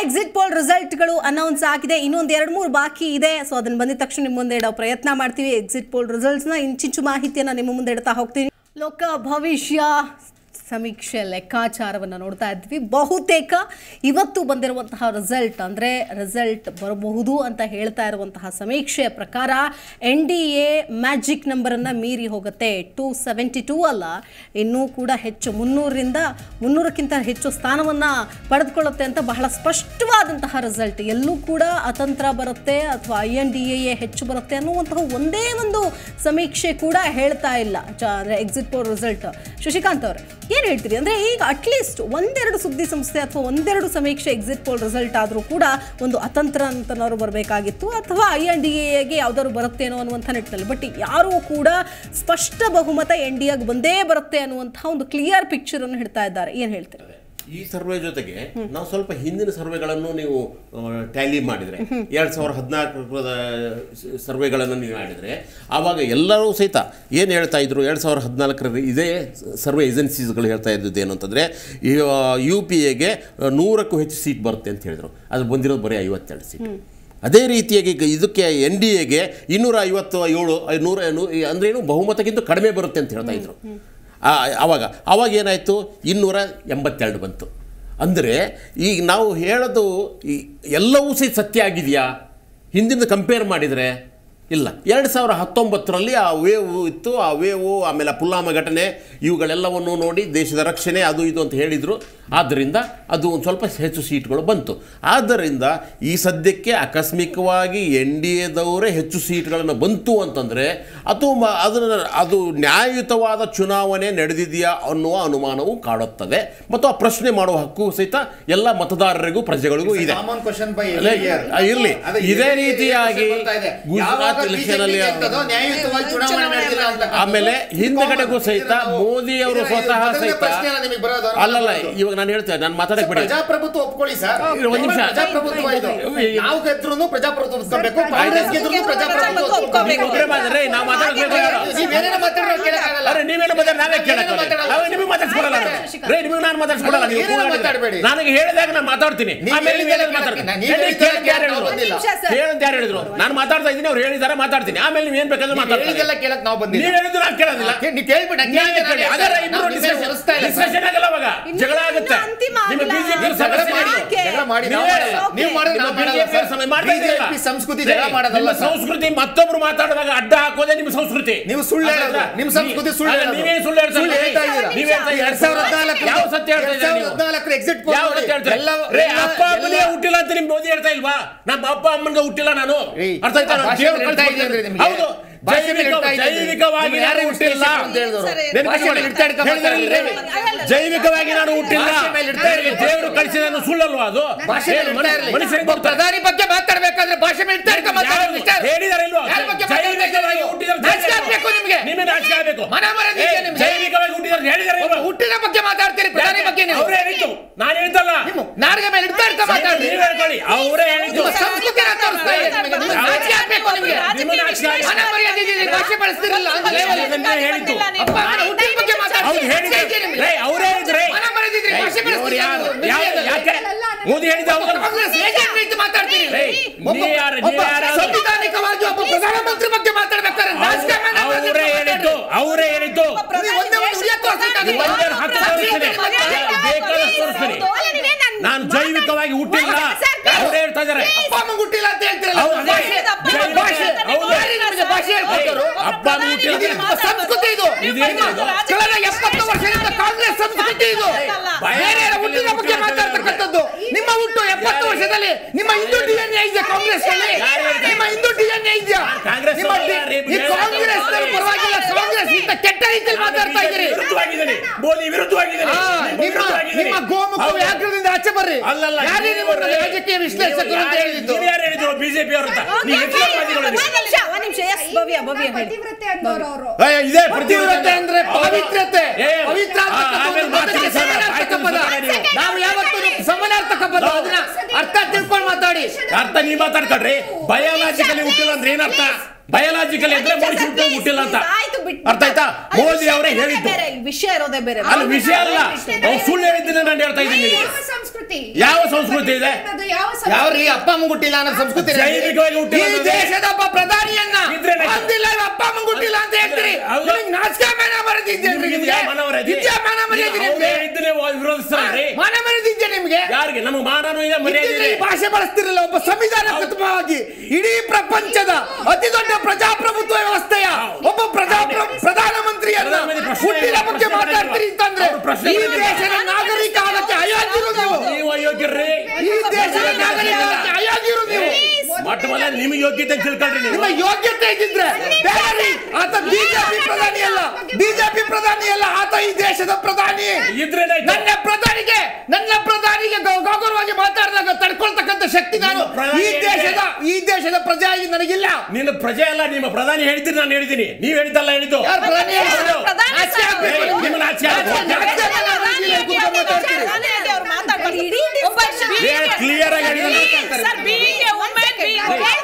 ಎಕ್ಸಿಟ್ ಪೋಲ್ ರಿಸಲ್ಟ್ ಗಳು ಅನೌನ್ಸ್ ಆಗಿದೆ ಇನ್ನೊಂದು ಎರಡು ಮೂರು ಬಾಕಿ ಇದೆ ಸೊ ಅದನ್ನ ಬಂದಿದ ತಕ್ಷಣ ನಿಮ್ಮ ಮುಂದೆ ಇಡೋ ಪ್ರಯತ್ನ ಮಾಡ್ತೀವಿ ಎಕ್ಸಿಟ್ ಪೋಲ್ ರಿಸಲ್ಟ್ಸ್ ನ ಇಂಚಿಂಚು ಮಾಹಿತಿಯನ್ನ ನಿಮ್ಮ ಮುಂದೆ ಇಡ್ತಾ ಹೋಗ್ತೀನಿ ಲೋಕ ಭವಿಷ್ಯ ಸಮೀಕ್ಷೆ ಲೆಕ್ಕಾಚಾರವನ್ನು ನೋಡ್ತಾ ಇದ್ವಿ ಬಹುತೇಕ ಇವತ್ತು ಬಂದಿರುವಂತಹ ರಿಸಲ್ಟ್ ಅಂದರೆ ರಿಸಲ್ಟ್ ಬರಬಹುದು ಅಂತ ಹೇಳ್ತಾ ಇರುವಂತಹ ಸಮೀಕ್ಷೆಯ ಪ್ರಕಾರ ಎನ್ ಡಿ ಎ ಮ್ಯಾಜಿಕ್ ನಂಬರನ್ನು ಮೀರಿ ಹೋಗುತ್ತೆ ಟೂ ಸೆವೆಂಟಿ ಟೂ ಅಲ್ಲ ಇನ್ನೂ ಕೂಡ ಹೆಚ್ಚು ಮುನ್ನೂರರಿಂದ ಮುನ್ನೂರಕ್ಕಿಂತ ಹೆಚ್ಚು ಸ್ಥಾನವನ್ನು ಪಡೆದುಕೊಳ್ಳುತ್ತೆ ಅಂತ ಬಹಳ ಸ್ಪಷ್ಟವಾದಂತಹ ರಿಸಲ್ಟ್ ಎಲ್ಲೂ ಕೂಡ ಅತಂತ್ರ ಬರುತ್ತೆ ಅಥವಾ ಐ ಎನ್ ಡಿ ಎ ಹೆಚ್ಚು ಬರುತ್ತೆ ಅನ್ನುವಂತಹ ಒಂದೇ ಒಂದು ಸಮೀಕ್ಷೆ ಕೂಡ ಹೇಳ್ತಾ ಇಲ್ಲ ಅಂದರೆ ಎಕ್ಸಿಟ್ ಪೋಲ್ ರಿಸಲ್ಟ್ ಶಶಿಕಾಂತ್ ಅವರು ಏನು ಹೇಳ್ತೀರಿ ಅಂದರೆ ಈಗ ಅಟ್ಲೀಸ್ಟ್ ಒಂದೆರಡು ಸುದ್ದಿ ಸಂಸ್ಥೆ ಅಥವಾ ಒಂದೆರಡು ಸಮೀಕ್ಷೆ ಎಕ್ಸಿಟ್ ಪೋಲ್ ರಿಸಲ್ಟ್ ಆದರೂ ಕೂಡ ಒಂದು ಅತಂತ್ರ ಅಂತನವ್ರು ಬರಬೇಕಾಗಿತ್ತು ಅಥವಾ ಐ ಎನ್ ಡಿ ಎಗೆ ಯಾವ್ದಾದ್ರು ಬರುತ್ತೆ ಅನ್ನೋ ಅನ್ನುವಂಥ ನಿಟ್ಟಿನಲ್ಲಿ ಬಟ್ ಯಾರೂ ಕೂಡ ಸ್ಪಷ್ಟ ಬಹುಮತ ಎನ್ ಡಿ ಎಗೆ ಬಂದೇ ಬರುತ್ತೆ ಅನ್ನುವಂಥ ಒಂದು ಕ್ಲಿಯರ್ ಪಿಕ್ಚರನ್ನು ಹಿಡ್ತಾ ಇದ್ದಾರೆ ಏನು ಹೇಳ್ತೀರಿ ಈ ಸರ್ವೆ ಜೊತೆಗೆ ನಾವು ಸ್ವಲ್ಪ ಹಿಂದಿನ ಸರ್ವೆಗಳನ್ನು ನೀವು ಟ್ಯಾಲಿ ಮಾಡಿದರೆ ಎರಡು ಸಾವಿರದ ಹದಿನಾಲ್ಕರ ಸರ್ವೆಗಳನ್ನು ನೀವು ಮಾಡಿದರೆ ಆವಾಗ ಎಲ್ಲರೂ ಸಹಿತ ಏನು ಹೇಳ್ತಾ ಇದ್ರು ಎರಡು ಸಾವಿರದ ಹದಿನಾಲ್ಕರ ಇದೇ ಸರ್ವೆ ಏಜೆನ್ಸೀಸ್ಗಳು ಹೇಳ್ತಾ ಇದ್ದದ್ದು ಏನು ಅಂತಂದರೆ ಯು ಪಿ ಎಗೆ ನೂರಕ್ಕೂ ಹೆಚ್ಚು ಸೀಟ್ ಬರುತ್ತೆ ಅಂತ ಹೇಳಿದರು ಅದು ಬಂದಿರೋದು ಬರೀ ಐವತ್ತೆರಡು ಸೀಟ್ ಅದೇ ರೀತಿಯಾಗಿ ಇದಕ್ಕೆ ಎನ್ ಡಿ ಎಗೆ ಇನ್ನೂರ ಐವತ್ತು ಏಳು ನೂರ ಅಂದ್ರೇನು ಏನು ಬಹುಮತಕ್ಕಿಂತ ಕಡಿಮೆ ಬರುತ್ತೆ ಅಂತ ಹೇಳ್ತಾ ಇದ್ರು ಆವಾಗ ಆವಾಗ ಏನಾಯಿತು ಇನ್ನೂರ ಎಂಬತ್ತೆರಡು ಬಂತು ಅಂದರೆ ಈಗ ನಾವು ಹೇಳೋದು ಎಲ್ಲವೂ ಸಹ ಸತ್ಯ ಆಗಿದೆಯಾ ಹಿಂದಿನ ಕಂಪೇರ್ ಮಾಡಿದರೆ ಇಲ್ಲ ಎರಡು ಸಾವಿರ ಹತ್ತೊಂಬತ್ತರಲ್ಲಿ ಆ ವೇವು ಇತ್ತು ಆ ವೇವು ಆಮೇಲೆ ಪುಲ್ಲಾಮ ಘಟನೆ ಇವುಗಳೆಲ್ಲವನ್ನು ನೋಡಿ ದೇಶದ ರಕ್ಷಣೆ ಅದು ಇದು ಅಂತ ಹೇಳಿದರು ಆದ್ದರಿಂದ ಅದು ಒಂದು ಸ್ವಲ್ಪ ಹೆಚ್ಚು ಸೀಟ್ಗಳು ಬಂತು ಆದ್ದರಿಂದ ಈ ಸದ್ಯಕ್ಕೆ ಆಕಸ್ಮಿಕವಾಗಿ ಎನ್ ಡಿ ಎದವರೇ ಹೆಚ್ಚು ಸೀಟ್ಗಳನ್ನು ಬಂತು ಅಂತಂದರೆ ಅದು ಅದನ್ನು ಅದು ನ್ಯಾಯಯುತವಾದ ಚುನಾವಣೆ ನಡೆದಿದೆಯಾ ಅನ್ನುವ ಅನುಮಾನವು ಕಾಡುತ್ತದೆ ಮತ್ತು ಆ ಪ್ರಶ್ನೆ ಮಾಡುವ ಹಕ್ಕು ಸಹಿತ ಎಲ್ಲ ಮತದಾರರಿಗೂ ಪ್ರಜೆಗಳಿಗೂ ಇದೆ ಇರಲಿ ಇದೇ ರೀತಿಯಾಗಿ ಆಮೇಲೆ ಹಿಂದ್ಗಡೆಗೂ ಸಹಿತ ಮೋದಿ ಅವರು ಸ್ವತಃ ಸಹಿತ ಅಲ್ಲಲ್ಲ ಇವಾಗ ನಾನು ಹೇಳ್ತೇನೆ ನಾನು ಮಾತಾಡಕ್ ಬಿಡಿ ಪ್ರಜಾಪ್ರಭುತ್ವ ಒಪ್ಕೊಳ್ಳಿ ಸರ್ ನಿಮಿಷ ಪ್ರಜಾಪ್ರಭುತ್ವ ಕಾಂಗ್ರೆಸ್ ನನಗೆ ಹೇಳಿದಾಗ ನಾನು ಮಾತಾಡ್ತೀನಿ ಮಾತಾಡ್ತೀನಿ ಹೇಳಿದ್ರು ನಾನು ಮಾತಾಡ್ತಾ ಇದ್ದೀನಿ ಅವ್ರು ಹೇಳಿದ ಬೇಕಾದ್ರೆ ಮಾತಾಡ್ತೀನಿ ಆಮೇಲೆ ನೀವು ಏನ್ ಬೇಕಾದ್ರೆ ಮಾತಾಡ್ತೀನಿ ಸಂಸ್ಕೃತಿ ಸಂಸ್ಕೃತಿ ಮತ್ತೊಬ್ರು ಮಾತಾಡುವಾಗ ಅಡ್ಡ ಹಾಕೋದೇ ನಿಮ್ಮ ಸಂಸ್ಕೃತಿ ನೀವು ಸುಳ್ಳು ನಿಮ್ ಸಂಸ್ಕೃತಿ ಸುಳ್ಳು ನೀವೇ ಸುಳ್ಳು ಹೇಳ್ತಾ ಹುಟ್ಟಿಲ್ಲ ಅಂತ ನಿಮ್ ಮೋದಿ ಹೇಳ್ತಾ ಇಲ್ವಾ ನಮ್ಮ ಅಪ್ಪ ಅಮ್ಮನಿಗೆ ಹುಟ್ಟಿಲ್ಲ ನಾನು ಅರ್ಥ ಹೌದು ಜೈವಿಕವಾಗಿ ಯಾರು ಹುಟ್ಟಿಲ್ಲ ಜೈವಿಕವಾಗಿ ನಾನು ಹುಟ್ಟಿಲ್ಲ ದೇವರು ಕಳಿಸಿದ ಸುಳ್ಳಲ್ವಾ ಅದು ಮನುಷ್ಯರಿಗೆ ಪ್ರಧಾನಿ ಬಗ್ಗೆ ಕಾಂಗ್ರೆಸ್ ಸಂವಿಧಾನಿಕವಾಗಿ ಒಬ್ಬ ಪ್ರಧಾನಮಂತ್ರಿ ಬಗ್ಗೆ ಮಾತಾಡ್ಬೇಕಾದ್ರೆ ಅವರೇ ನಾನು ಜೈವಿಕವಾಗಿ ಹುಟ್ಟಿಲ್ಲ ಹೇಳ್ತಾ ಇದಾರೆ ಅಪ್ಪ ಅಂತ ಹೇಳ್ತಿರಲ್ಲ ಅಪ್ಪ ಸಂಸ್ಕೃತಿ ಇದು ಎಪ್ಪತ್ತು ವರ್ಷದಿಂದ ಕಾಂಗ್ರೆಸ್ ಸಂಸ್ಕೃತಿ ಇದು ಹುಟ್ಟಿದ ಎಪ್ಪತ್ತು ವರ್ಷದಲ್ಲಿ ನಿಮ್ಮ ಹಿಂದೂ ಡಿಎನ್ಎ ಇದೆಯಾ ಕಾಂಗ್ರೆಸ್ ನಲ್ಲಿ ನಿಮ್ಮ ಹಿಂದೂ ಡಿಎನ್ಎ ಇದೆಯಾ ನಿಮ್ಮ ಕಾಂಗ್ರೆಸ್ ಪರವಾಗಿಲ್ಲ ಕಾಂಗ್ರೆಸ್ ಇಂತ ಕೆಟ್ಟ ರೀತಿಯಲ್ಲಿ ಮಾತಾಡ್ತಾ ಇದ್ದೀರಿ ನಿಮ್ಮ ನಿಮ್ಮ ಗೋಮುಖ ವ್ಯಾಕರಣದಿಂದ ಆಚೆ ಬರ್ರಿ ಯಾರೇ ನಿಮ್ಮ ರಾಜಕೀಯ ವಿಶ್ಲೇಷಕರು ಅಂತ ಹೇಳಿದ್ದು ಬಿಜೆಪಿ ಅವರು ಇದೇ ಪ್ರತಿವ್ರತೆ ಅಂದ್ರೆ ಪಾವಿತ್ರ್ಯತೆ ಪವಿತ್ರ ನಾವು ಯಾವತ್ತೂ ಅರ್ಥ ತಿಳ್ಕೊಂಡ್ ಮಾತಾಡಿ ಅರ್ಥ ನೀವ್ ಮಾತಾಡ್ಕೊಡ್ರಿ ಬಯಾಲಜಿಕಲಿ ಹುಟ್ಟಿಲ್ಲ ಅಂದ್ರೆ ಏನರ್ಥ ಬಯಾಲಜಿಕಲಿ ಅಂದ್ರೆ ಮನುಷ್ಯ ಹುಟ್ಟಿಲ್ಲ ಅಂತ ಅರ್ಥ ಆಯ್ತಾ ಮೋದಿ ಅವರೇ ಹೇಳಿದ್ದು ವಿಷಯ ಇರೋದೇ ಬೇರೆ ಅಲ್ಲಿ ವಿಷಯ ಅಲ್ಲ ಸುಳ್ಳು ಹೇಳಿದ್ದೀನಿ ನಾನು ಹೇಳ್ತಾ ಇದ್ದೀನಿ ಸಂಸ್ಕೃತಿ ಯಾವ ಸಂಸ್ಕೃತಿ ಇದೆ ಯಾವ್ರಿ ಅಪ್ಪ ಅಮ್ಮ ಗುಟ್ಟಿಲ್ಲ ಅನ್ನೋ ಸಂಸ್ಕೃತಿ ಈ ದೇಶದ ಪ್ರಧಾನಿಯನ್ನ ಹೊಂದಿಲ್ಲ ಅಪ್ಪ ಅಮ್ಮ ಗುಟ್ಟಿಲ್ಲ ಅಂತ ಹೇಳ್ತೀರಿ ನಾಚಿಕೆ ಮಾನ ಮರ್ಯಾದೆ ಇದೆಯಾ ಮಾನ ಮರ್ಯಾದೆ ವಿರೋಧಿಸ್ತಾರೆ ಮಾನ ಮರ್ಯಾದೆ ಇದೆಯಾ ನಿಮ್ಗೆ ಯಾರಿಗೆ ನಮಗೆ ಮಾನನೂ ಇದೆ ಮರ್ಯಾದೆ ಭಾಷೆ ಬಳಸ್ತಿರಲ್ಲ ಒಬ್ಬ ಕುಟುಂಬವಾಗಿ ಇಡೀ ಪ್ರಪಂಚದ ಅತಿ ದೊಡ್ಡ ಪ್ರಜಾಪ್ರಭುತ್ವ ವ್ಯವಸ್ಥೆಯ ಒಬ್ಬ ಪ್ರಜಾ ಪ್ರಧಾನಮಂತ್ರಿ ಹುಟ್ಟಿದ ಬಗ್ಗೆ ಮಾತಾಡ್ತೀರಿ ಅಂತಂದ್ರೆ ಈ ದೇಶದ ನಾಗರಿಕ ಆಗಕ್ಕೆ ಅಯೋಗ್ಯರು ನೀವು ನೀವು ಅಯೋಗ್ಯರ್ರಿ ಮಠ ಮನೆ ನಿಮ್ ಯೋಗ್ಯತೆ ತಿಳ್ಕೊಳ್ರಿ ನಿಮ್ಮ ಯೋಗ್ಯತೆ ಇದ್ರೆ ಆತ ಬಿಜೆಪಿ ಪ್ರಧಾನಿ ಅಲ್ಲ ಬಿಜೆಪಿ ಪ್ರಧಾನಿ ಅಲ್ಲ ಆತ ಈ ದೇಶದ ಪ್ರಧಾನಿ ಇದ್ರೆ ನನ್ನ ಪ್ರಧಾನಿಗೆ ನನ್ನ ಪ್ರಧಾನಿಗೆ ಗೌರವವಾಗಿ ಮಾತಾಡಿದಾಗ ತಡ್ಕೊಳ್ತಕ್ಕಂಥ ಶಕ್ತಿ ನಾನು ಈ ದೇಶದ ಈ ದೇಶದ ಪ್ರಜೆಯಾಗಿ ನನಗಿಲ್ಲ ನಿನ್ನ ಪ್ರಜೆ ಅಲ್ಲ ನಿಮ್ಮ ಪ್ರಧಾನಿ ಹೇಳ್ತೀನಿ ನಾನು ಹೇಳಿದ್ದೀನಿ ನೀವ್ ಹೇಳಿದ್ದಲ್ಲ ಹೇಳಿದ್ದು ಕ್ಲಿಯರ್ ಆಗಿ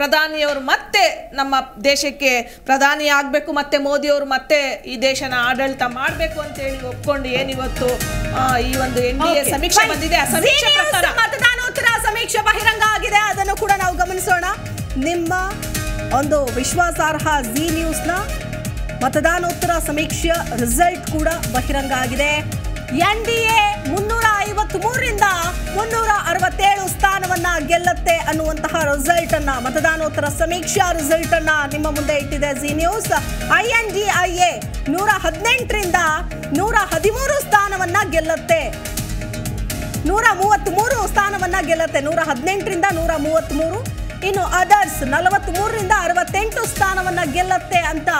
ಪ್ರಧಾನಿಯವರು ಮತ್ತೆ ನಮ್ಮ ದೇಶಕ್ಕೆ ಪ್ರಧಾನಿ ಆಗಬೇಕು ಮತ್ತೆ ಮೋದಿಯವರು ಮತ್ತೆ ಈ ದೇಶನ ಆಡಳಿತ ಮಾಡಬೇಕು ಅಂತ ಹೇಳಿ ಒಪ್ಕೊಂಡು ಏನಿವತ್ತು ಈ ಒಂದು ಎನ್ ಡಿ ಎ ಸಮೀಕ್ಷೆ ಬಂದಿದೆ ಮತದಾನೋತ್ತರ ಸಮೀಕ್ಷೆ ಬಹಿರಂಗ ಆಗಿದೆ ಅದನ್ನು ಕೂಡ ನಾವು ಗಮನಿಸೋಣ ನಿಮ್ಮ ಒಂದು ವಿಶ್ವಾಸಾರ್ಹ ಜಿ ನ್ಯೂಸ್ನ ಮತದಾನೋತ್ತರ ಸಮೀಕ್ಷೆಯ ರಿಸಲ್ಟ್ ಕೂಡ ಬಹಿರಂಗ ಆಗಿದೆ ಎನ್ಡಿಎ ಮುನ್ನೂರ ಐವತ್ತ್ ಮೂರರಿಂದ ಮುನ್ನೂರ ಅರವತ್ತೇಳು ಸ್ಥಾನವನ್ನ ಗೆಲ್ಲತ್ತೆ ಅನ್ನುವಂತಹ ರಿಸಲ್ಟ್ ಅನ್ನ ಮತದಾನೋತ್ತರ ಸಮೀಕ್ಷಾ ರಿಸಲ್ಟ್ ಅನ್ನ ನಿಮ್ಮ ಮುಂದೆ ಇಟ್ಟಿದೆ Zee news I N D I A ನೂರ ಹದಿನೆಂಟರಿಂದ ನೂರ ಹದಿಮೂರು ಸ್ಥಾನವನ್ನ ಗೆಲ್ಲತ್ತೆ ನೂರ ಮೂವತ್ತ್ ಮೂರು ಸ್ಥಾನವನ್ನ ಗೆಲ್ಲತ್ತೆ ನೂರ ಹದಿನೆಂಟರಿಂದ ನೂರ ಮೂವತ್ತ್ ಮೂರು ಇನ್ನು ಅದರ್ಸ್ ನಲವತ್ತ್ ಮೂರರಿಂದ ಅರವತ್ತೆಂಟು ಸ್ಥಾನವನ್ನ ಗೆಲ್ಲತ್ತೆ ಅಂತ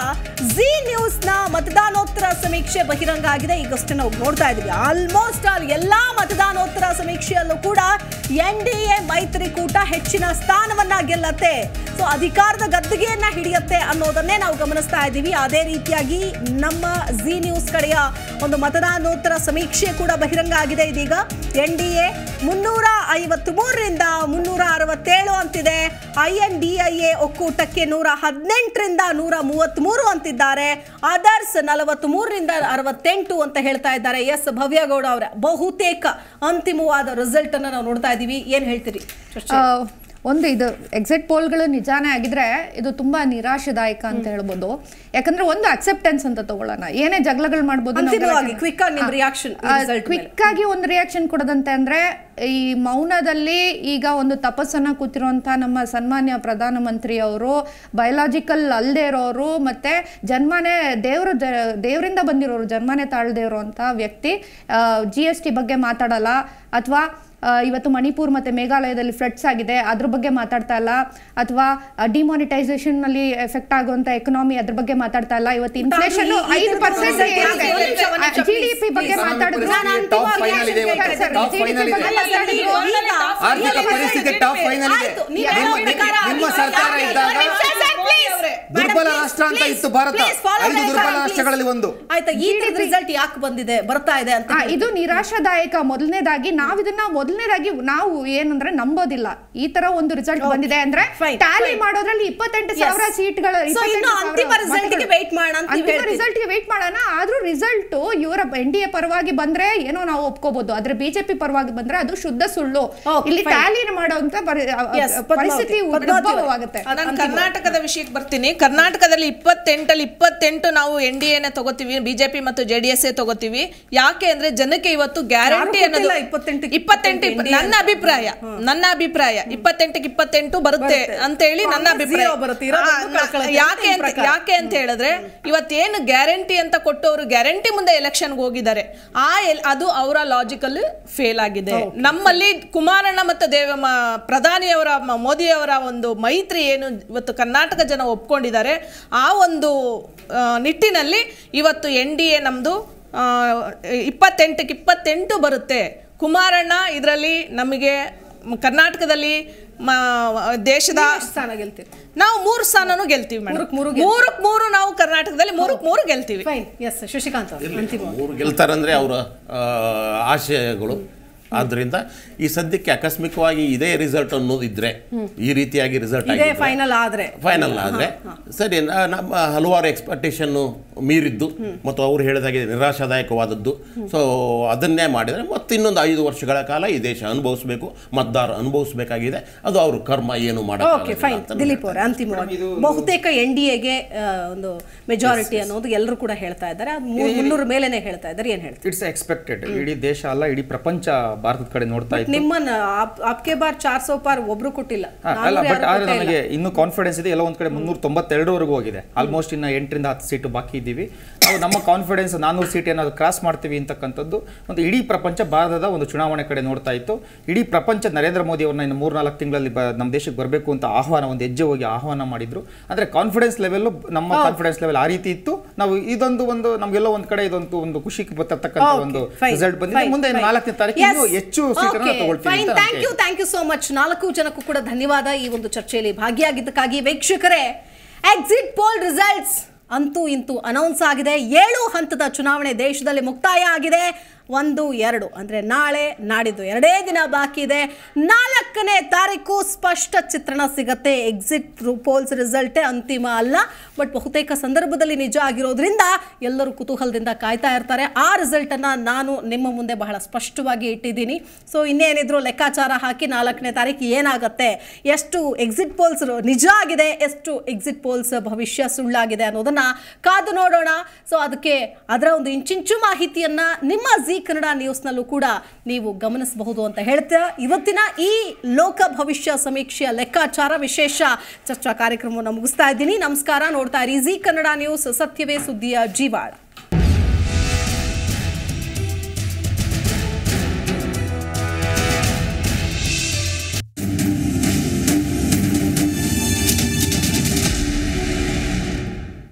ಜಿ ನ್ಯೂಸ್ ನ ಮತದಾನೋತ್ತರ ಸಮೀಕ್ಷೆ ಬಹಿರಂಗ ಆಗಿದೆ ಈಗಷ್ಟೇ ನಾವು ನೋಡ್ತಾ ಇದೀವಿ ಆಲ್ಮೋಸ್ಟ್ ಆಲ್ ಎಲ್ಲಾ ಮತದಾನೋತ್ತರ ಸಮೀಕ್ಷೆಯಲ್ಲೂ ಕೂಡ ಎನ್ ಡಿ ಎ ಮೈತ್ರಿಕೂಟ ಹೆಚ್ಚಿನ ಸ್ಥಾನವನ್ನ ಗೆಲ್ಲತ್ತೆ ಸೊ ಅಧಿಕಾರದ ಗದ್ದುಗೆಯನ್ನ ಹಿಡಿಯತ್ತೆ ಅನ್ನೋದನ್ನೇ ನಾವು ಗಮನಿಸ್ತಾ ಇದ್ದೀವಿ ಅದೇ ರೀತಿಯಾಗಿ ನಮ್ಮ ಜಿ ನ್ಯೂಸ್ ಕಡೆಯ ಒಂದು ಮತದಾನೋತ್ತರ ಸಮೀಕ್ಷೆ ಕೂಡ ಬಹಿರಂಗ ಆಗಿದೆ ಇದೀಗ ಎನ್ ಡಿ ಎ ಮುನ್ನೂರ ಮೂರರಿಂದ ಮುನ್ನೂರ ಅರವತ್ತೇಳು ಅಂತಿದೆ ಐಎನ್ ಡಿ ಐ ಎ ಒಕ್ಕೂಟಕ್ಕೆ ನೂರ ಹದಿನೆಂಟರಿಂದ ನೂರ ಮೂವತ್ತ್ಮೂರು ಅಂತಿದ್ದಾರೆ ಅದರ್ಸ್ ನಲವತ್ತ್ಮೂರರಿಂದ ಅರವತ್ತೆಂಟು ಅಂತ ಹೇಳ್ತಾ ಇದ್ದಾರೆ ಎಸ್ ಭವ್ಯಗೌಡ ಅವರ ಬಹುತೇಕ ಅಂತಿಮವಾದ ರಿಸಲ್ಟ್ ಅನ್ನು ನಾವು ನೋಡ್ತಾ ಇದ್ದೀವಿ ಏನು ಹೇಳ್ತೀರಿ ಒಂದು ಇದು ಎಕ್ಸಿಟ್ ಪೋಲ್ಗಳು ನಿಜಾನೇ ಆಗಿದ್ರೆ ಇದು ತುಂಬಾ ನಿರಾಶೆದಾಯಕ ಅಂತ ಹೇಳ್ಬೋದು ಯಾಕಂದ್ರೆ ಒಂದು ಅಕ್ಸೆಪ್ಟೆನ್ಸ್ ಅಂತ ತಗೊಳ್ಳೋಣ ಏನೇ ಜಗಳಗಳು ಮಾಡ್ಬೋದು ಕ್ವಿಕ್ ಆಗಿ ಒಂದು ರಿಯಾಕ್ಷನ್ ಕೊಡದಂತೆ ಅಂದ್ರೆ ಈ ಮೌನದಲ್ಲಿ ಈಗ ಒಂದು ತಪಸ್ಸನ್ನ ಕೂತಿರುವಂತಹ ನಮ್ಮ ಸನ್ಮಾನ್ಯ ಪ್ರಧಾನ ಮಂತ್ರಿ ಅವರು ಬಯಲಾಜಿಕಲ್ ಅಲ್ಲದೆ ಇರೋರು ಮತ್ತೆ ಜನ್ಮನೆ ದೇವರು ದೇವರಿಂದ ಬಂದಿರೋರು ಜನ್ಮಾನೆ ತಾಳ್ದೇ ಇರುವಂತ ವ್ಯಕ್ತಿ ಜಿ ಎಸ್ ಟಿ ಬಗ್ಗೆ ಮಾತಾಡಲ್ಲ ಅಥವಾ ಇವತ್ತು ಮಣಿಪುರ್ ಮತ್ತು ಮೇಘಾಲಯದಲ್ಲಿ ಫ್ಲಡ್ಸ್ ಆಗಿದೆ ಅದ್ರ ಬಗ್ಗೆ ಮಾತಾಡ್ತಾ ಇಲ್ಲ ಅಥವಾ ಡಿಮಾನಿಟೈಸೇಷನ್ನಲ್ಲಿ ಎಫೆಕ್ಟ್ ಆಗುವಂಥ ಎಕನಾಮಿ ಅದ್ರ ಬಗ್ಗೆ ಮಾತಾಡ್ತಾ ಇಲ್ಲ ಇವತ್ತು ಇನ್ಫ್ಲೇಷನ್ ಐದು ಪರ್ಸೆಂಟ್ ಜಿ ಡಿ ಪಿ ಬಗ್ಗೆ ಮಾತಾಡಿದ್ರು ಆರ್ಥಿಕ ಪರಿಸ್ಥಿತಿ ಟಾಪ್ ಫೈನಲ್ ಇದೆ ನಿಮ್ಮ ಸರ್ಕಾರ ಇದ್ದಾಗ ದುರ್ಬಲ ರಾಷ್ಟ್ರ ಅಂತ ಇತ್ತು ಭಾರತ ಐದು ದುರ್ಬಲ ರಾಷ್ಟ್ರಗಳಲ್ಲಿ ಒಂದು ಆಯ್ತಾ ಈ ರಿಸಲ್ಟ್ ಯಾಕೆ ಬಂದಿದೆ ಬರ್ತಾ ಇದೆ ಅಂತ ಇದು ನಿರಾಶಾದಾಯಕ ಮೊದಲನೇದಾಗಿ ನಾವು ಇದನ್ನ ಮೊದಲನೇದಾಗಿ ನಾವು ಏನಂದ್ರೆ ನಂಬೋದಿಲ್ಲ ಈ ತರ ಒಂದು ರಿಸಲ್ಟ್ ಬಂದಿದೆ ಅಂದ್ರೆ ಟ್ಯಾಲಿ ಮಾಡೋದ್ರಲ್ಲಿ ಇಪ್ಪತ್ತೆಂಟು ಸಾವಿರ ಸೀಟ್ಗಳ ರಿಸಲ್ಟ್ ಗೆ ವೇಟ್ ಮಾಡೋಣ ಆದ್ರೂ ರಿಸಲ್ಟ್ ಇವರ ಎನ್ ಡಿ ಎ ಪರವಾಗಿ ಬಂದ್ರೆ ಏನೋ ನಾವು ಒಪ್ಕೋಬಹುದು ಆದ್ರೆ ಬಿಜೆಪಿ ಪರವಾಗಿ ಬಂದ್ರೆ ಅದು ಶುದ್ಧ ಸುಳ್ಳು ಇಲ್ಲಿ ಟ್ಯಾಲಿ ಮಾಡುವಂತ ಪರಿಸ್ಥಿತಿ ಉದ್ಭವವಾಗುತ್ತೆ ನಾನು ಕರ್ನಾಟಕದ ವಿಷಯಕ್ಕೆ ಬರ್ತೀನಿ ಕರ್ನಾಟಕದಲ್ಲಿ ಇಪ್ಪತ್ತೆಂಟಲ್ಲಿ ಇಪ್ಪತ್ತೆಂಟು ನಾವು ಎನ್ ಡಿ ಎನ ತಗೋತೀವಿ ಬಿಜೆಪಿ ಮತ್ತು ಜೆಡಿಎಸ್ ತಗೋತೀವಿ ಯಾಕೆ ಅಂದ್ರೆ ಜನಕ್ಕೆ ಇವತ್ತು ಗ್ಯಾರಂಟಿ ಅನ್ನೋದು ಇಪ್ಪತ್ತೆಂಟು ಇಪ್ಪತ್ತೆಂಟು ನನ್ನ ಅಭಿಪ್ರಾಯ ನನ್ನ ಅಭಿಪ್ರಾಯ ಇಪ್ಪತ್ತೆಂಟಕ್ಕೆ ಇಪ್ಪತ್ತೆಂಟು ಬರುತ್ತೆ ಅಂತ ಹೇಳಿ ನನ್ನ ಅಭಿಪ್ರಾಯ ಯಾಕೆ ಅಂತ ಯಾಕೆ ಅಂತ ಹೇಳಿದ್ರೆ ಇವತ್ತೇನು ಗ್ಯಾರಂಟಿ ಅಂತ ಕೊಟ್ಟವರು ಗ್ಯಾರಂಟಿ ಮುಂದೆ ಎಲೆಕ್ಷನ್ ಹೋಗಿದ್ದಾರೆ ಆ ಅದು ಅವರ ಲಾಜಿಕಲ್ ಫೇಲ್ ಆಗಿದೆ ನಮ್ಮಲ್ಲಿ ಕುಮಾರಣ್ಣ ಮತ್ತು ದೇವ ಪ್ರಧಾನಿಯವರ ಮೋದಿಯವರ ಒಂದು ಮೈತ್ರಿ ಏನು ಇವತ್ತು ಕರ್ನಾಟಕ ಜನ ಒಪ್ಕೊಂಡಿದ್ದಾರೆ ಆ ಒಂದು ನಿಟ್ಟಿನಲ್ಲಿ ಇವತ್ತು ಎನ್ ಡಿ ಎ ನಮ್ಮದು ಇಪ್ಪತ್ತೆಂಟಕ್ಕೆ ಇಪ್ಪತ್ತೆಂಟು ಬರುತ್ತೆ ಕುಮಾರಣ್ಣ ಇದರಲ್ಲಿ ನಮಗೆ ಕರ್ನಾಟಕದಲ್ಲಿ ದೇಶದ ಸ್ಥಾನ ಗೆಲ್ತೀವಿ ನಾವು ಮೂರು ಸ್ಥಾನನೂ ಗೆಲ್ತೀವಿ ಮೂರು ಮೂರು ನಾವು ಕರ್ನಾಟಕದಲ್ಲಿ ಮೂರಕ್ಕೆ ಮೂರು ಗೆಲ್ತೀವಿ ಎಸ್ ಶಶಿಕಾಂತ್ ಮೂರು ಗೆಲ್ತಾರಂದ್ರೆ ಅವರ ಆಶಯಗಳು ಆದ್ರಿಂದ ಈ ಸದ್ಯಕ್ಕೆ ಆಕಸ್ಮಿಕವಾಗಿ ಇದೇ ರಿಸಲ್ಟ್ ಅನ್ನೋದಿದ್ರೆ ಈ ರೀತಿಯಾಗಿ ರಿಸಲ್ಟ್ ಆಗಿದೆ ಫೈನಲ್ ಆದ್ರೆ ಫೈನಲ್ ಆದ್ರೆ ಸರಿ ನಮ್ಮ ಹಲವಾರು ಎಕ್ಸ್ಪೆಕ್ಟೇಷನ್ ಮೀರಿದ್ದು ಮತ್ತು ಅವ್ರು ಹೇಳಿದಾಗೆ ನಿರಾಶಾದಾಯಕವಾದದ್ದು ಸೊ ಅದನ್ನೇ ಮಾಡಿದರೆ ಮತ್ತೆ ಇನ್ನೊಂದು ಐದು ವರ್ಷಗಳ ಕಾಲ ಈ ದೇಶ ಅನುಭವಿಸಬೇಕು ಮತದಾರ ಅನುಭವಿಸಬೇಕಾಗಿದೆ ಅದು ಅವ್ರ ಕರ್ಮ ಏನು ಮಾಡೋದು ಅಂತಿಮವಾಗಿ ಬಹುತೇಕ ಎನ್ ಡಿ ಎಗೆ ಒಂದು ಮೆಜಾರಿಟಿ ಅನ್ನೋದು ಎಲ್ಲರೂ ಕೂಡ ಹೇಳ್ತಾ ಇದ್ದಾರೆ ಮುನ್ನೂರು ಮೇಲೇನೆ ಹೇಳ್ತಾ ಇದ್ದಾರೆ ಏನು ಹೇಳ್ತಾರೆ ಇಟ್ಸ್ ಎಕ್ಸ್ಪೆಕ್ಟೆಡ್ ಇಡೀ ದೇಶ ಅಲ್ಲ ಇಡೀ ಪ್ರಪಂಚ ಭಾರತದ ಕಡೆ ನೋಡ್ತಾ ಇತ್ತು ನಿಮ್ಮನ್ನ ಅಪ್ಕೆ ಬಾರ್ ಚಾರ್ ಸೋ ಪಾರ್ ಒಬ್ರು ಕೊಟ್ಟಿಲ್ಲ ಅಲ್ಲ ಬಟ್ ಆದ್ರೆ ನನಗೆ ಇನ್ನೂ ಕಾನ್ಫಿಡೆನ್ಸ್ ಇದೆ ಎಲ್ಲ ಒಂದ್ ಕಡೆ ಮುನ್ನೂರ ತೊಂಬತ್ತೆರಡರವರೆಗೂ ಹೋಗಿದೆ ಆಲ್ಮೋಸ್ಟ್ ಇನ್ನ ಎಂಟರಿಂದ ಹತ್ತು ಸೀಟು ಬಾಕಿ ಇದ್ದೀವಿ ನಾವು ನಮ್ಮ ಕಾನ್ಫಿಡೆನ್ಸ್ ನಾನ್ನೂರು ಸೀಟ್ ಏನಾದ್ರು ಕ್ರಾಸ್ ಮಾಡ್ತೀವಿ ಅಂತಕ್ಕಂಥದ್ದು ಒಂದು ಇಡೀ ಪ್ರಪಂಚ ಭಾರತದ ಒಂದು ಚುನಾವಣೆ ಕಡೆ ನೋಡ್ತಾ ಇತ್ತು ಇಡೀ ಪ್ರಪಂಚ ನರೇಂದ್ರ ಮೋದಿ ಅವ್ರನ್ನ ಇನ್ನು ಮೂರ್ನಾಲ್ಕು ತಿಂಗಳಲ್ಲಿ ನಮ್ಮ ದೇಶಕ್ಕೆ ಬರಬೇಕು ಅಂತ ಆಹ್ವಾನ ಒಂದು ಹೆಜ್ಜೆ ಹೋಗಿ ಆಹ್ವಾನ ಮಾಡಿದ್ರು ಅಂದ್ರೆ ಕಾನ್ಫಿಡೆನ್ಸ್ ಲೆವೆಲ್ ನಮ್ಮ ಕಾನ್ಫಿಡೆನ್ಸ್ ಲೆವೆಲ್ ಆ ರೀತಿ ಇತ್ತು ನಾವು ಇದೊಂದು ಒಂದು ನಮಗೆಲ್ಲ ಒಂದ್ ಕಡೆ ಇದೊಂದು ಒಂದು ಖುಷಿ ಬರ್ತಕ್ಕಂಥ ಒಂದು ರಿಸಲ್ಟ್ ಬಂದಿದೆ ಮುಂದೆ ನಾಲ್ಕನೇ ತಾರೀಕು ಹೆಚ್ಚು fine thank you thank you so much ನಾಲ್ಕು ಜನಕ್ಕೂ ಕೂಡ ಧನ್ಯವಾದ ಈ ಒಂದು ಚರ್ಚೆಯಲ್ಲಿ ಭಾಗಿಯಾಗಿದ್ದಕ್ಕಾಗಿ ವೀಕ್ಷಕರೇ ಎಕ್ಸಿಟ್ ಪೋಲ್ ರಿಸಲ್ಟ್ಸ್ ಅಂತೂ ಇಂತೂ ಅನೌನ್ಸ್ ಆಗಿದೆ ಏಳು ಹಂತದ ಚುನಾವಣೆ ದೇಶದಲ್ಲಿ ಮುಕ್ತಾಯ ಆಗಿದೆ ಒಂದು ಎರಡು ಅಂದರೆ ನಾಳೆ ನಾಡಿದ್ದು ಎರಡೇ ದಿನ ಬಾಕಿ ಇದೆ ನಾಲ್ಕನೇ ತಾರೀಕು ಸ್ಪಷ್ಟ ಚಿತ್ರಣ ಸಿಗತ್ತೆ ಎಕ್ಸಿಟ್ ಪೋಲ್ಸ್ ರಿಸಲ್ಟೇ ಅಂತಿಮ ಅಲ್ಲ ಬಟ್ ಬಹುತೇಕ ಸಂದರ್ಭದಲ್ಲಿ ನಿಜ ಆಗಿರೋದ್ರಿಂದ ಎಲ್ಲರೂ ಕುತೂಹಲದಿಂದ ಕಾಯ್ತಾ ಇರ್ತಾರೆ ಆ ರಿಸಲ್ಟನ್ನು ನಾನು ನಿಮ್ಮ ಮುಂದೆ ಬಹಳ ಸ್ಪಷ್ಟವಾಗಿ ಇಟ್ಟಿದ್ದೀನಿ ಸೊ ಇನ್ನೇನಿದ್ರು ಲೆಕ್ಕಾಚಾರ ಹಾಕಿ ನಾಲ್ಕನೇ ತಾರೀಕು ಏನಾಗುತ್ತೆ ಎಷ್ಟು ಎಕ್ಸಿಟ್ ಪೋಲ್ಸ್ ನಿಜ ಆಗಿದೆ ಎಷ್ಟು ಎಕ್ಸಿಟ್ ಪೋಲ್ಸ್ ಭವಿಷ್ಯ ಸುಳ್ಳಾಗಿದೆ ಅನ್ನೋದನ್ನು ಕಾದು ನೋಡೋಣ ಸೊ ಅದಕ್ಕೆ ಅದರ ಒಂದು ಇಂಚಿಂಚು ಮಾಹಿತಿಯನ್ನು ನಿಮ್ಮ ಜಿ ಕನ್ನಡ ನ್ಯೂಸ್ನಲ್ಲೂ ಕೂಡ ನೀವು ಗಮನಿಸಬಹುದು ಅಂತ ಹೇಳ್ತಾ ಇವತ್ತಿನ ಈ ಲೋಕ ಭವಿಷ್ಯ ಸಮೀಕ್ಷೆಯ ಲೆಕ್ಕಾಚಾರ ವಿಶೇಷ ಚರ್ಚಾ ಕಾರ್ಯಕ್ರಮವನ್ನು ಮುಗಿಸ್ತಾ ಇದ್ದೀನಿ ನಮಸ್ಕಾರ ನೋಡ್ತಾ ಇರಿ ಜಿ ಕನ್ನಡ ನ್ಯೂಸ್ ಸತ್ಯವೇ ಸುದ್ದಿಯ ಜೀವಾಳ